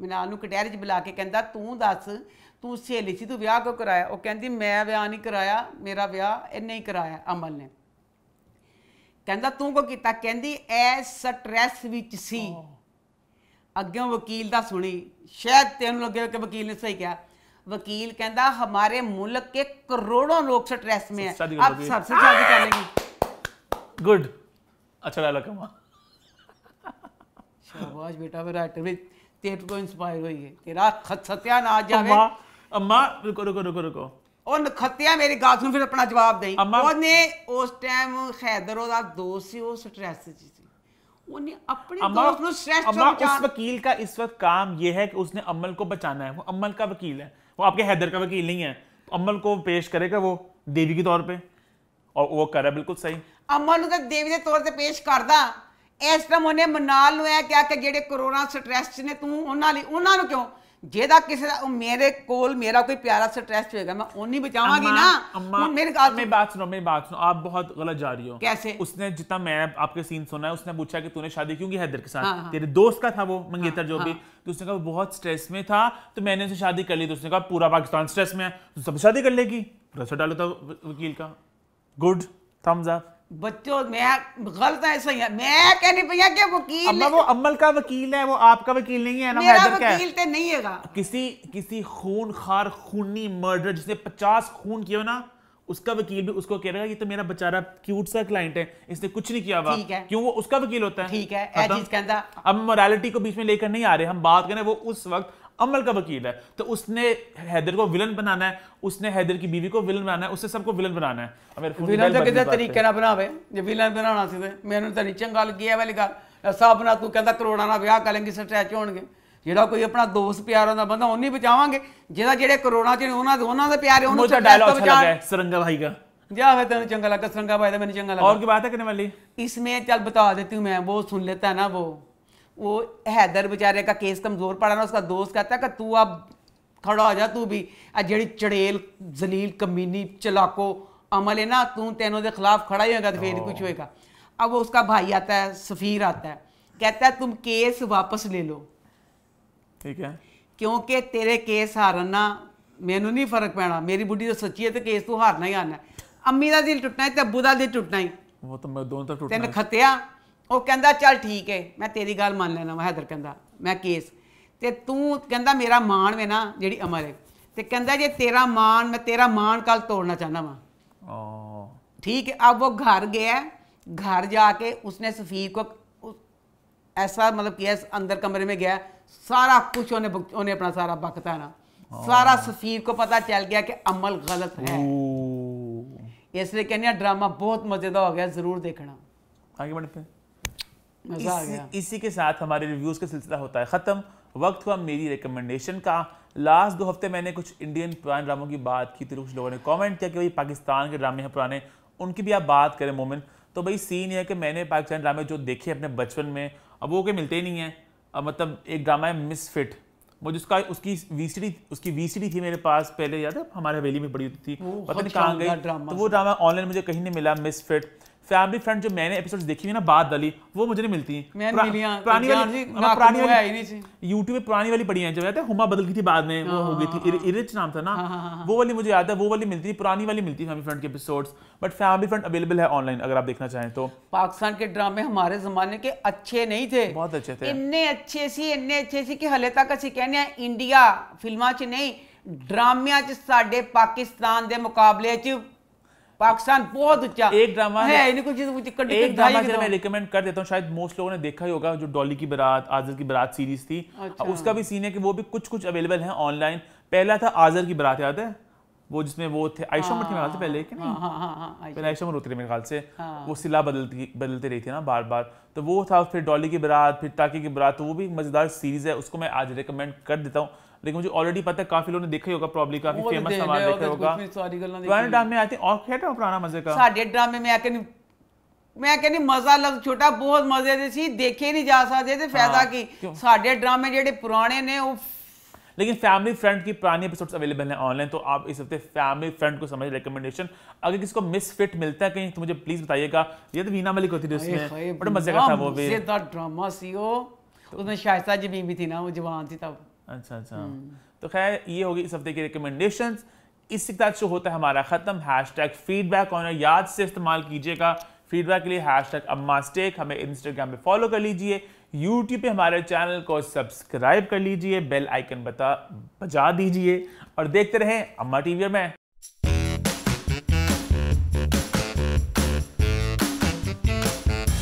ਮਿਨਾਲ ਨੂੰ ਕਟਹਿਰੇ 'ਚ ਬੁਲਾ ਕੇ ਕਹਿੰਦਾ ਤੂੰ ਦੱਸ ਤੂੰ ਸਹੇਲੀ ਸੀ ਤੂੰ ਵਿਆਹ ਕਿਉਂ ਕਰਾਇਆ ਉਹ ਕਹਿੰਦੀ ਮੈਂ ਵਿਆਹ ਨਹੀਂ ਕਰਾਇਆ ਮੇਰਾ ਵਿਆਹ ਇਹਨੇ ਹੀ ਕਰਾਇਆ ਅਮਲ ਨੇ ਕਹਿੰਦਾ ਤੂੰ ਕੋ ਕੀਤਾ ਕਹਿੰਦੀ ਐ ਸਟ੍ਰੈਸ ਵਿੱਚ ਸੀ ਅੱਗਿਓਂ ਵਕੀਲ ਦਾ ਸੁਣੀ ਸ਼ਾਇਦ ਤੈਨੂੰ ਲੱਗੇ ਕਿ ਵਕੀਲ ਨੇ ਸਹੀ ਕਿਹਾ वकील कहता हमारे मुल्क के करोड़ों लोग स्ट्रेस में हैं आप सबसे शादी कर लेंगे गुड अच्छा डायलॉग कमा शाबाश बेटा मेरा एक्टर भी तेरे को इंस्पायर हुई है तेरा सत्यानाश जावे अम्मा रुको रुको रुको रुको और नखत्या मेरी गल सुन फिर अपना जवाब दे अम्मा ने उस टाइम हैदर ओदा दोस्त सी वो स्ट्रेस सी उसने अपने दोस्त को स्ट्रेस तो बचाना है वो अमल का वकील है वो आपके ਜਿਹਦਾ ਕਿਸੇ ਦਾ ਮੇਰੇ ਕੋਲ ਮੇਰਾ ਕੋਈ ਪਿਆਰਾ ਸਟ੍ਰੈਸ ਹੋਏਗਾ ਮੈਂ ਉਹਨੀ ਬਚਾਵਾਂਗੀ ना अम्मा मेरे का मेरी बात सुनो मेरी बात सुनो आप बहुत गलत जा रही हो कैसे उसने जितना मैं आपके सीन सुना है उसने पूछा कि तूने शादी क्यों की हैदर के साथ हाँ, हाँ। तेरे दोस्त का था वो मंगेतर हाँ, जो भी तो उसने कहा बहुत स्ट्रेस में था तो मैंने उसे शादी कर ली तो उसने कहा पूरा पाकिस्तान स्ट्रेस में है तो सब शादी कर लेगी रसो डालो था वकील का गुड थम्स अप बच्चों मैं गलत है सही है मैं कह नहीं पाया कि वकील अम्मा वो अमल का वकील है वो आपका वकील नहीं है ना मेरा वकील तो नहीं है किसी किसी खून खार खूनी मर्डर जिसने पचास खून किया ना उसका वकील भी उसको कह रहा है ये तो मेरा बेचारा क्यूट सा क्लाइंट है इसने कुछ नहीं किया हुआ क्यों वो उसका वकील होता है ठीक है अब मोरालिटी को बीच में लेकर नहीं आ रहे हम बात करें वो उस वक्त अमल का वकील है तो उसने हैदर को विलन बनाना है उसने हैदर की बीवी को विलन बनाना है उसने सबको विलन बनाना है तो चंगा लगी है वाली गल ऐसा अपना तू कहता करोड़ों का विह कर लेंगे स्ट्रैच हो जोड़ा कोई अपना दोस्त प्यार होता बंदा उन्हें बचावे जिदा जे करोड़ा चाहिए उन्होंने प्यार सुरंगा भाई का जा तेन चंगा लगा सुरंगा भाई का मैंने चंगा लगा और बात है करने वाली इसमें चल बता देती हूँ मैं वो सुन लेता है ना वो वो हैदर बेचारे का केस कमज़ोर पड़ा ना उसका दोस्त कहता है तू अब खड़ा हो जा तू भी आ जी चड़ेल जलील कमीनी चलाको अमल है ना तू तेनों के खिलाफ खड़ा ही होगा तो फिर कुछ होएगा अब वो उसका भाई आता है सफ़ीर आता है कहता है तुम केस वापस ले लो ठीक है क्योंकि तेरे केस हारना मैनू नहीं फर्क पैना मेरी बुढ़ी तो सच्ची है तो केस तू हारना ही हारना अम्मी का दिल टुटना है तो अबू का दिल टुटना ही वो तो मैं दोनों तरफ तेन खत्या वह ਕਹਿੰਦਾ चल ठीक है मैं तेरी गल मान ਲੈਣਾ ਵਾ ਹੈਦਰ ਕਹਿੰਦਾ ਮੈਂ ਕੇਸ ਤੇ ਤੂੰ ਕਹਿੰਦਾ ਮੇਰਾ ਮਾਣ ਵੇ ਨਾ ਜਿਹੜੀ ਅਮਰ ਏ ਤੇ ਕਹਿੰਦਾ ਜੇ ਤੇਰਾ ਮਾਣ ਮੈਂ ਤੇਰਾ ਮਾਣ ਕੱਲ ਤੋੜਨਾ ਚਾਹਨਾ ठीक है अब वो घर गया घर जाके उसने सफ़ीर को ऐसा मतलब किया अंदर कमरे में गया सारा कुछ उन्हें उन्हें अपना सारा बकताना सारा सफ़ीर को पता चल गया कि अमल गलत है इसलिए कहने ड्रामा बहुत मज़ेदार हो गया ज़रूर देखना आगे बढ़ते हैं इसी, इसी के साथ हमारे रिव्यूज़ का सिलसिला होता है ख़त्म वक्त हुआ मेरी रिकमेंडेशन का लास्ट दो हफ्ते मैंने कुछ इंडियन पुराने ड्रामों की बात की थी तो कुछ लोगों ने कमेंट किया कि भाई पाकिस्तान के ड्रामे हैं पुराने उनकी भी आप बात करें मोमिन तो भाई सीन ये है कि मैंने पाकिस्तान ड्रामे जो देखे अपने बचपन में अब वो के मिलते ही नहीं हैं अब मतलब एक ड्रामा है मिस फिट मुझे उसका उसकी वीसीडी उसकी वीसीडी थी मेरे पास पहले याद है हमारे हवेली में पड़ी होती थी पता नहीं कहाँ गई तो वो ड्रामा ऑनलाइन मुझे कहीं नहीं मिला मिस फिट फैमिली फ्रेंड जो मैंने एपिसोड्स देखी हुई ना बाद दली वो मुझे नहीं मिलती यूट्यूब हाँ, हाँ, में पुरानी वाली पड़ी है जब याद है हुमा बदल गई थी बाद में वो हो गई थी हाँ, इरिच नाम था ना वो वाली मुझे याद है वो वाली मिलती है पुरानी वाली मिलती फैमिली फ्रेंड के episodes but family friend available है ऑनलाइन अगर आप देखना चाहें तो पाकिस्तान के ड्रामे हमारे जमाने के अच्छे नहीं थे बहुत अच्छे थे इतने अच्छे सी इतने अच्छे सी कि हले तक असि कहने इंडिया फिल्मा च नहीं ड्रामिया पाकिस्तान के मुकाबले च पाकिस्तान बहुत अच्छा एक ड्रामा है इन कुछ चीज मुझे इनको एक ड्रामा जो मैं रिकमेंड कर देता हूँ शायद मोस्ट लोगों ने देखा ही होगा जो डॉली की बारात आजर की बारात सीरीज थी अच्छा। उसका भी सीन है कि वो भी कुछ कुछ अवेलेबल है ऑनलाइन पहला था आजर की बारात याद है वो जिसमें वो थे आयशा उमर थी मेरे ख्याल से पहले कि हाँ, नहीं हाँ, हाँ, पहले आयशा उमर होती मेरे ख्याल से वो सिला बदलती बदलते रही थी ना बार बार तो वो था फिर डॉली की बारात फिर टाकी की बारात तो वो भी मज़ेदार सीरीज़ है उसको मैं आज रिकमेंड कर देता हूँ लेकिन मुझे ऑलरेडी पता है काफी लोगों ने देखा ही होगा प्रॉब्ली काफी फेमस तो सवाल देखा होगा पुराने ड्रामे आई थिंक और क्या था पुराना मजे का साढ़े ड्रामे में आके मैं ਮੈਂ ਕਹਿੰਦੀ ਮਜ਼ਾ ਲਫ਼ਜ਼ ਛੋਟਾ ਬਹੁਤ ਮਜ਼ੇ ਦੇ ਸੀ ਦੇਖੇ ਨਹੀਂ ਜਾ ਸਕਦੇ ਤੇ ਫਾਇਦਾ की साढ़े ड्रामे ਜਿਹੜੇ पुराने ने वो लेकिन फैमिली फ्रेंड की पुरानी एपिसोड्स अवेलेबल हैं ऑनलाइन तो आप इस हफ्ते फैमिली फ्रेंड को समझ रिकमेंडेशन अगर किसी को मिस फिट मिलता है कहीं तो मुझे प्लीज बताइएगा ये तो वीना मलिक होती थी उसमें बड़ा मजे का था वो भी ड्रामा सी हो उसमें शायस्ता जी भी थी ना वो जवान थी तब अच्छा अच्छा हम्म। तो खैर ये होगी इस हफ्ते की रिकमेंडेशन इसी के साथ होता है हमारा ख़त्म हैश टैग फीडबैक ऑनर याद से इस्तेमाल कीजिएगा फीडबैक के लिए हैश टैग अम्मा स्टेक हमें इंस्टाग्राम पे फॉलो कर लीजिए यूट्यूब पे हमारे चैनल को सब्सक्राइब कर लीजिए बेल आइकन बता बजा दीजिए और देखते रहें अम्मा टीवी में